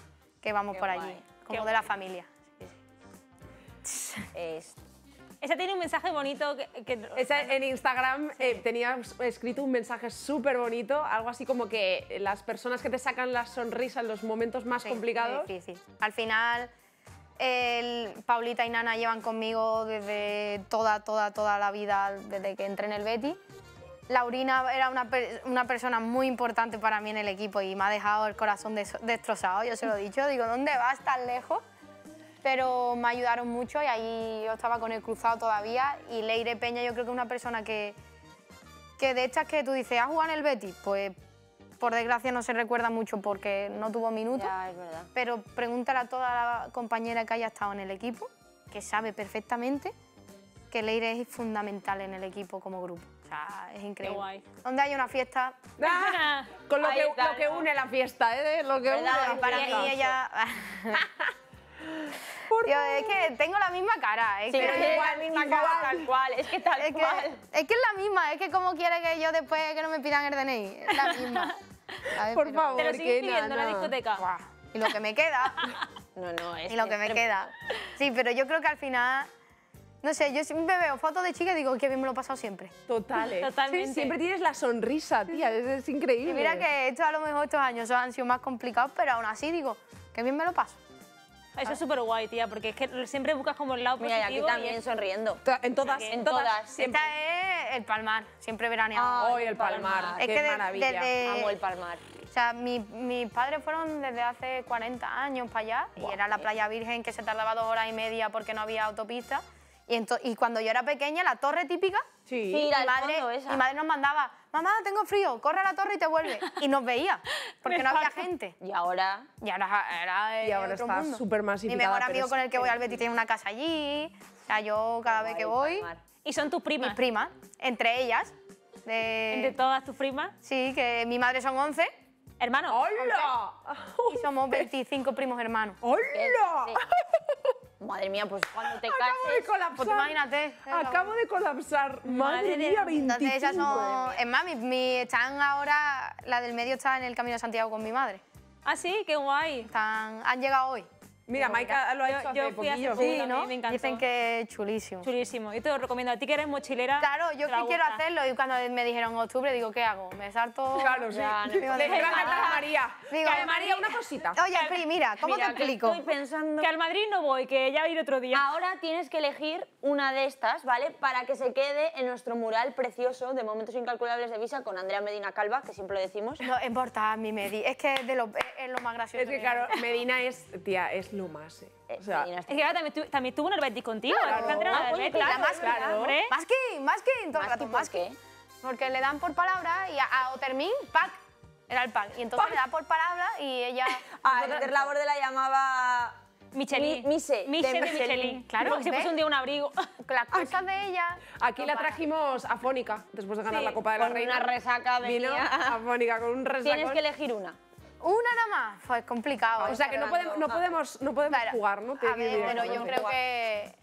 vamos por allí, como de la familia. Esa tiene un mensaje bonito que... en Instagram eh, tenía escrito un mensaje súper bonito, algo así como que las personas que te sacan la sonrisa en los momentos más complicados... Al final el, Paulita y Nana llevan conmigo desde toda, toda, toda la vida, desde que entré en el Betty. Laurina era una, persona muy importante para mí en el equipo y me ha dejado el corazón destrozado, yo se lo he dicho. Digo, ¿dónde vas tan lejos? Pero me ayudaron mucho y ahí yo estaba con el cruzado todavía. Y Leire Peña yo creo que es una persona que, que de estas que tú dices, ¿has jugado en el Betis? Pues por desgracia no se recuerda mucho porque no tuvo minutos. verdad. Pero pregúntale a toda la compañera que haya estado en el equipo, que sabe perfectamente que Leire es fundamental en el equipo como grupo. O sea, es increíble. Qué Donde hay una fiesta... Ah, con lo que, lo que, une la fiesta, ¿eh? Lo que une la fiesta. Para mí ella... Tío, es que tengo la misma cara. Es que es misma cara cual. Es que es la misma. Es que como quiere que yo después que no me pidan el DNI. Es la misma. Por favor. Y lo que me queda. no, no, es Y lo que me queda. Sí, pero yo creo que al final... No sé, yo siempre veo fotos de chicas y digo que bien me lo he pasado siempre. total ¿eh? Totalmente. siempre tienes la sonrisa, tía, es, increíble. mira que estos a lo mejor estos años han sido más complicados, pero aún así digo que bien me lo paso. Eso es súper guay, tía, porque es que siempre buscas como el lado positivo. Mira, aquí también sonriendo. En todas, en todas. siempre. Esta es el palmar, siempre veraneamos. Ay, el palmar, qué maravilla. Amo el palmar. O sea, mis padres fueron desde hace 40 años para allá y era la playa virgen que se tardaba dos horas y media porque no había autopista. Y, y cuando yo era pequeña, la torre típica, sí. mi, madre, mi madre nos mandaba mamá, tengo frío, corre a la torre y te vuelve. Y nos veía, porque no había gente. Y ahora... Y ahora, era y ahora está súper masificada. Mi mejor amigo con el que voy al Betis tiene una casa allí. O sea, yo cada vez que voy... ¿Y son tus primas? Mis primas, entre ellas. De... ¿Entre todas tus primas? Sí, que mi madre son 11 Hermanos. ¡Hola! Y somos 25 primos hermanos. ¡Hola! Madre mía, pues cuando te caes cases... Acabo de pues colapsar. Pues imagínate. Eh, Acabo de colapsar. Madre, mía, 25. Es más, mi, ahora... La del medio está en el Camino de Santiago con mi madre. ¿Ah, sí? ¡Qué guay! Están, han llegado hoy. Mira, Maika lo ha hecho yo, hace yo fui sí, me, encantó. Dicen que es chulísimo. Chulísimo. Yo te lo recomiendo. A ti que eres mochilera. Claro, yo que quiero hacerlo. Y cuando me dijeron octubre, digo, ¿qué hago? ¿Me salto? Claro, sí. digo, la María. Digo, María, una cosita. Oye, Pri, mira, ¿cómo te explico? Estoy pensando... Que al Madrid no voy, que ya ir otro día. Ahora tienes que elegir una de estas, ¿vale? Para que se quede en nuestro mural precioso de Momentos Incalculables de Visa con Andrea Medina Calva, que siempre lo decimos. No importa, mi Medi. Es que es, lo más gracioso. Es que, claro, Medina es, tía, es lo eh. Eh, O sea, es que ahora también, también tuvo un contigo. Claro, ah, claro, más, claro. más que, más que en todo el más que. Porque le dan por palabra y a, a Otermin, pack. Era el pack. Y entonces le da por palabra y ella... Ah, el la labor la llamaba... Michelin. Mise, de, Michelin. Claro, porque se puso un día un abrigo. La cosa de ella. Aquí la trajimos a Fónica después de ganar la Copa de la con Reina. una resaca de Vino Fónica con un resaca. Tienes que elegir una. Una nada más, fue complicado. o ¿eh? sea que no podemos, no podemos, no podemos jugar, ¿no? a pero yo creo que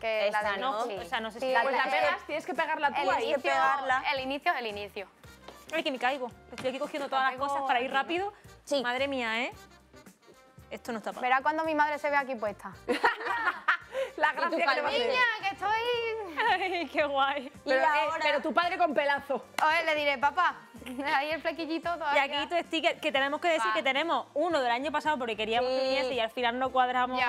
que la de no, o sea, no sé si la, pues la pegas, tienes que pegarla tú, inicio, que pegarla. El inicio es el inicio. Ay, que me caigo. Estoy aquí cogiendo todas las cosas para ir rápido. Madre mía, ¿eh? Esto no está para. Verá cuando mi madre se ve aquí puesta. la gracia que le va a hacer. Niña, que estoy... Ay, qué guay. Pero, eh, pero tu padre con pelazo. Oye, le diré, papá, Ahí el flequillito Y aquí tu sticker, que tenemos que decir que tenemos uno del año pasado porque queríamos sí. y al final no cuadramos.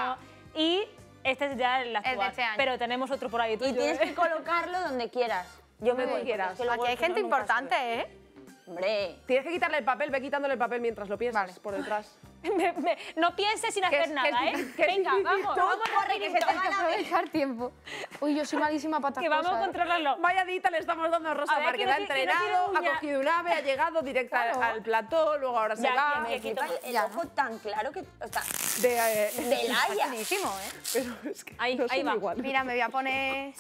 Y este es ya el actual. Este pero tenemos otro por ahí. y, tienes que ¿eh? colocarlo donde quieras. Yo me voy. Quieras. Aquí hay gente importante, ¿eh? Hombre. Tienes que quitarle el papel, ve quitándole el papel mientras lo piensas por detrás. no pienses sin hacer nada, ¿eh? Venga, vamos, vamos corre, que se te va a dejar tiempo. Uy, yo soy malísima para Que vamos a ¿eh? controlarlo. Vaya dita le estamos dando a Rosa, porque ha entrenado, ha cogido un ave, ha llegado directa al, plató, luego ahora se va. el ojo tan claro que... O sea, de, eh, de Laia. ¿eh? Pero es que ahí, va. Mira, me voy a poner...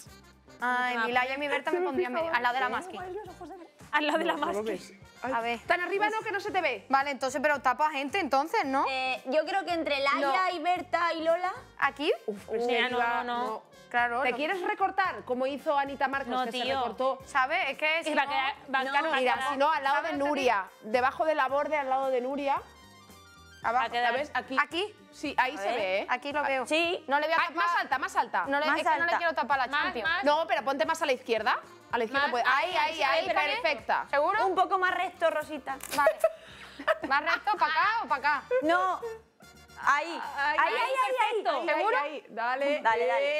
Ay, mi Laia y mi Berta me pondrían al lado de la máscara. Al lado de la máscara. A ver. Tan arriba no que no se te ve. Vale, entonces, pero tapa gente entonces, ¿no? Eh, yo creo que entre Laia y Berta y Lola. ¿Aquí? Uf, no, no, Claro. ¿Te quieres recortar? Como hizo Anita Marcos, que tío. se recortó. ¿Sabes? Es que es no... mira, si no, al lado de Nuria. Debajo de la borde, al lado de Nuria. Abajo, ves? Aquí. ¿Aquí? Sí, ahí se ve, ¿eh? Aquí lo veo. Sí. No le veo. Ah, más alta, más alta. No le, es Que no le quiero tapar la más, No, pero ponte más a la izquierda. A la izquierda puede. Ahí, ahí, ahí, perfecta. ¿Seguro? Un poco más recto, Rosita. Vale. ¿Más recto para acá o para acá? No. Ah, ah, ahí. Ahí, ahí, ahí. ahí, ¿Seguro? Dale. Dale, dale.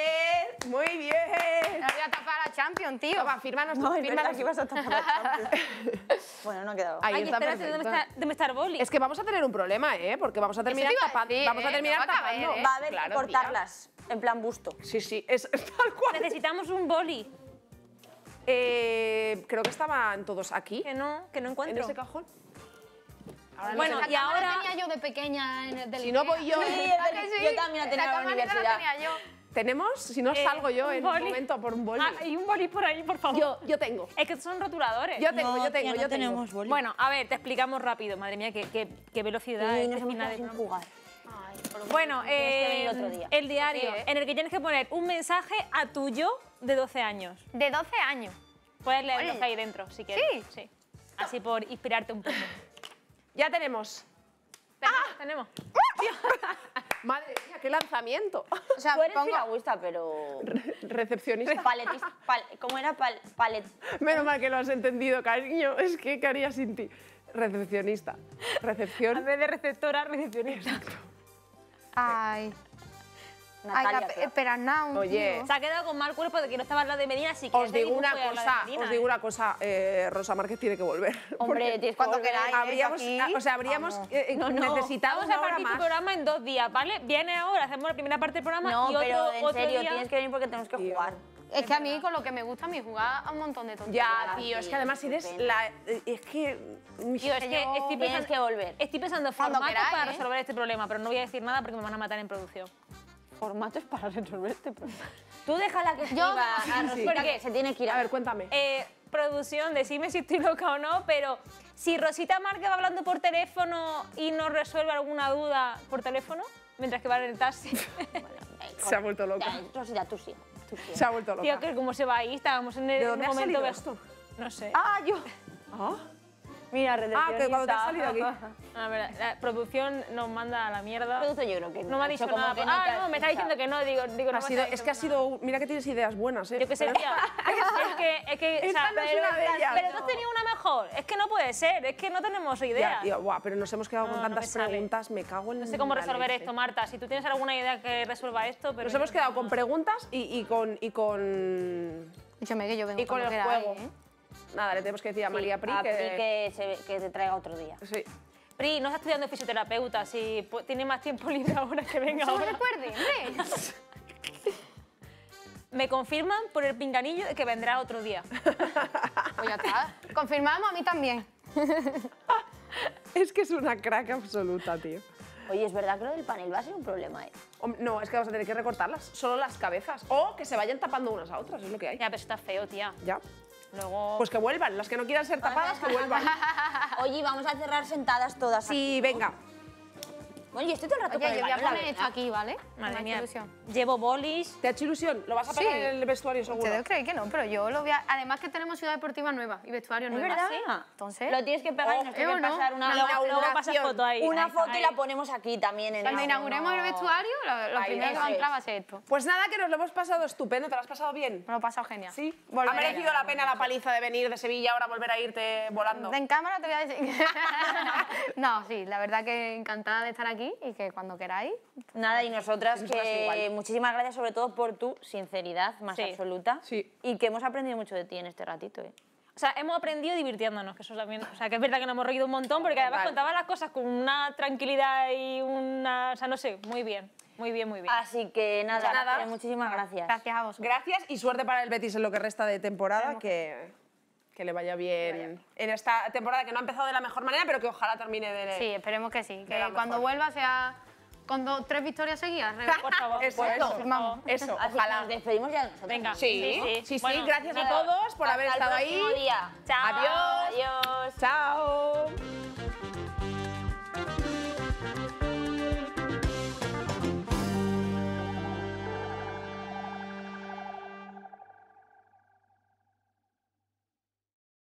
Muy bien. No voy a tapar a Champion, tío. Va, fírmanos tú. No, fírmanos. vas a tapar a Champion. bueno, no ha quedado. Ahí está espérate, ¿dónde está, boli? Es que vamos a tener un problema, ¿eh? Porque vamos a terminar tapando. vamos a ¿eh? terminar tapando. Va a haber ¿eh? ¿eh? que cortarlas. En plan busto. Sí, sí. Es tal cual. Necesitamos un boli. Eh, creo que estaban todos aquí. Que no, que no encuentro. ¿En ese cajón? bueno, y ahora... tenía yo de pequeña en el Si no voy yo... ¿eh? yo también la tenía en la universidad. tenía ¿Tenemos? Si no, eh, salgo yo en un momento por un boli. Ah, hay un boli por ahí, por favor. Yo, tengo. Es que son rotuladores. Yo tengo, yo tengo, yo Bueno, a ver, te explicamos rápido. Madre mía, qué, qué, qué velocidad. Sí, final de jugar. bueno, el diario, en el que tienes que poner un mensaje a tuyo de 12 años. De 12 años. Puedes leer lo dentro, si quieres. ¿Sí? Así por inspirarte un poco. Ya tenemos. Ah. Tenemos. tenemos. Madre mía, qué lanzamiento. O sea, pongo... gusta pero... recepcionista. Paletista. ¿Cómo era? Pal palet Menos mal que lo has entendido, cariño. Es que, ¿qué haría sin ti? Recepcionista. Recepción. En vez de receptora, recepcionista. Ay. Natalia. Ay, espera, no. Oye. Tío. Se ha quedado con mal cuerpo de que no estaba hablando de Medina, así que. Os digo ¿eh? una cosa, os digo una cosa, Rosa Márquez tiene que volver. Hombre, tienes cuando queráis. Habríamos, ¿eh? o sea, habríamos Vamos. Eh, necesitado. a partir programa en dos días, ¿vale? Viene ahora, hacemos la primera parte del programa y otro, pero en serio, día. tienes que venir porque tenemos que jugar. Es que a mí con lo que me gusta me jugaba un montón de tonterías. Ya, tío, es que además eres si la... Es que... Tío, es que estoy pensando, que volver. Estoy pensando formato para resolver este problema, pero no voy a decir nada porque me van a matar en producción formatos para resolver este problema. Tú déjala que escriba, a Rosita, se tiene que ir. A ver, cuéntame. Eh, producción, decime si estoy loca o no, pero si Rosita Márquez va hablando por teléfono y no resuelve alguna duda por teléfono, mientras que va en el taxi. Se ha vuelto loca. Rosita, tú sí. Se ha vuelto loca. Creo que como se va ahí, estábamos en el ¿De momento de- esto? No sé. Ah, yo. Ah, Mira, Ah, que cuando te has salido aquí. la producción nos manda a la mierda. Producción yo creo que no. me ha dicho nada. Ah, no, me está diciendo que no. Digo, digo, no es que ha sido... Mira que tienes ideas buenas, ¿eh? Yo que sé, que... Es pero, tú has tenido una mejor. Es que no puede ser. Es que no tenemos idea. pero nos hemos quedado con tantas preguntas. Me cago en No sé cómo resolver esto, Marta. Si tú tienes alguna idea que resuelva esto... Pero nos hemos quedado con preguntas y, con... Y con... que yo vengo y con el juego. ¿eh? Nada, le tenemos que decir a María Pri, que... que, se, traiga otro día. Sí. Pri, no está estudiando fisioterapeuta, si tiene más tiempo libre ahora que venga ahora. recuerde, Me confirman por el pinganillo que vendrá otro día. Pues ya Confirmamos a mí también. es que es una crack absoluta, tío. Oye, es verdad que lo del panel va a ser un problema, ¿eh? No, es que vamos a tener que recortarlas, solo las cabezas. O que se vayan tapando unas a otras, es lo que hay. Ya, pero está feo, tía. Ya. Pues que vuelvan, las que no quieran ser tapadas, que vuelvan. Oye, vamos a cerrar sentadas todas. Sí, venga. Bueno, y estoy el rato Oye, con el yo voy a poner esto aquí, ¿vale? Madre mía. Llevo bolis. ¿Te ha hecho ilusión? ¿Lo vas a Sí. en el vestuario seguro? Te creo que no, pero yo lo voy a... Además que tenemos ciudad deportiva nueva y vestuario nuevo. verdad? Entonces... Lo tienes que pegar y nos tienes que pasar una, foto ahí. Una foto y la ponemos aquí también en Cuando inauguremos el vestuario, lo, primero que va a entrar va a ser esto. Pues nada, que nos lo hemos pasado estupendo. ¿Te lo has pasado bien? Me lo he pasado genial. Sí. ¿Ha merecido la pena la paliza de venir de Sevilla ahora volver a irte volando? En cámara te voy a decir. no, sí, la verdad que encantada de estar aquí y que cuando queráis. Nada, y pues, nosotras que muchísimas gracias sobre todo por tu sinceridad más absoluta y que hemos aprendido mucho de ti en este ratito. ¿eh? O sea, hemos aprendido divirtiéndonos, que eso también, o sea, que es verdad que nos hemos reído un montón porque además contaba las cosas con una tranquilidad y una, o sea, no sé, muy bien. Muy bien, muy bien. Así que pues nada, nada. Eh, muchísimas gracias. Gracias a vos. Gracias y suerte para el Betis en lo que resta de temporada, que que le vaya bien en esta temporada que no ha empezado de la mejor manera, pero que ojalá termine de. Sí, esperemos que sí. Que cuando vuelva sea. Cuando tres victorias seguidas, Por favor, eso, pues, eso, eso ojalá. Nos despedimos ya Venga. Sí, sí, sí. gracias a todos por haber estado el ahí. Día. Chao. Adiós. Adiós. Chao.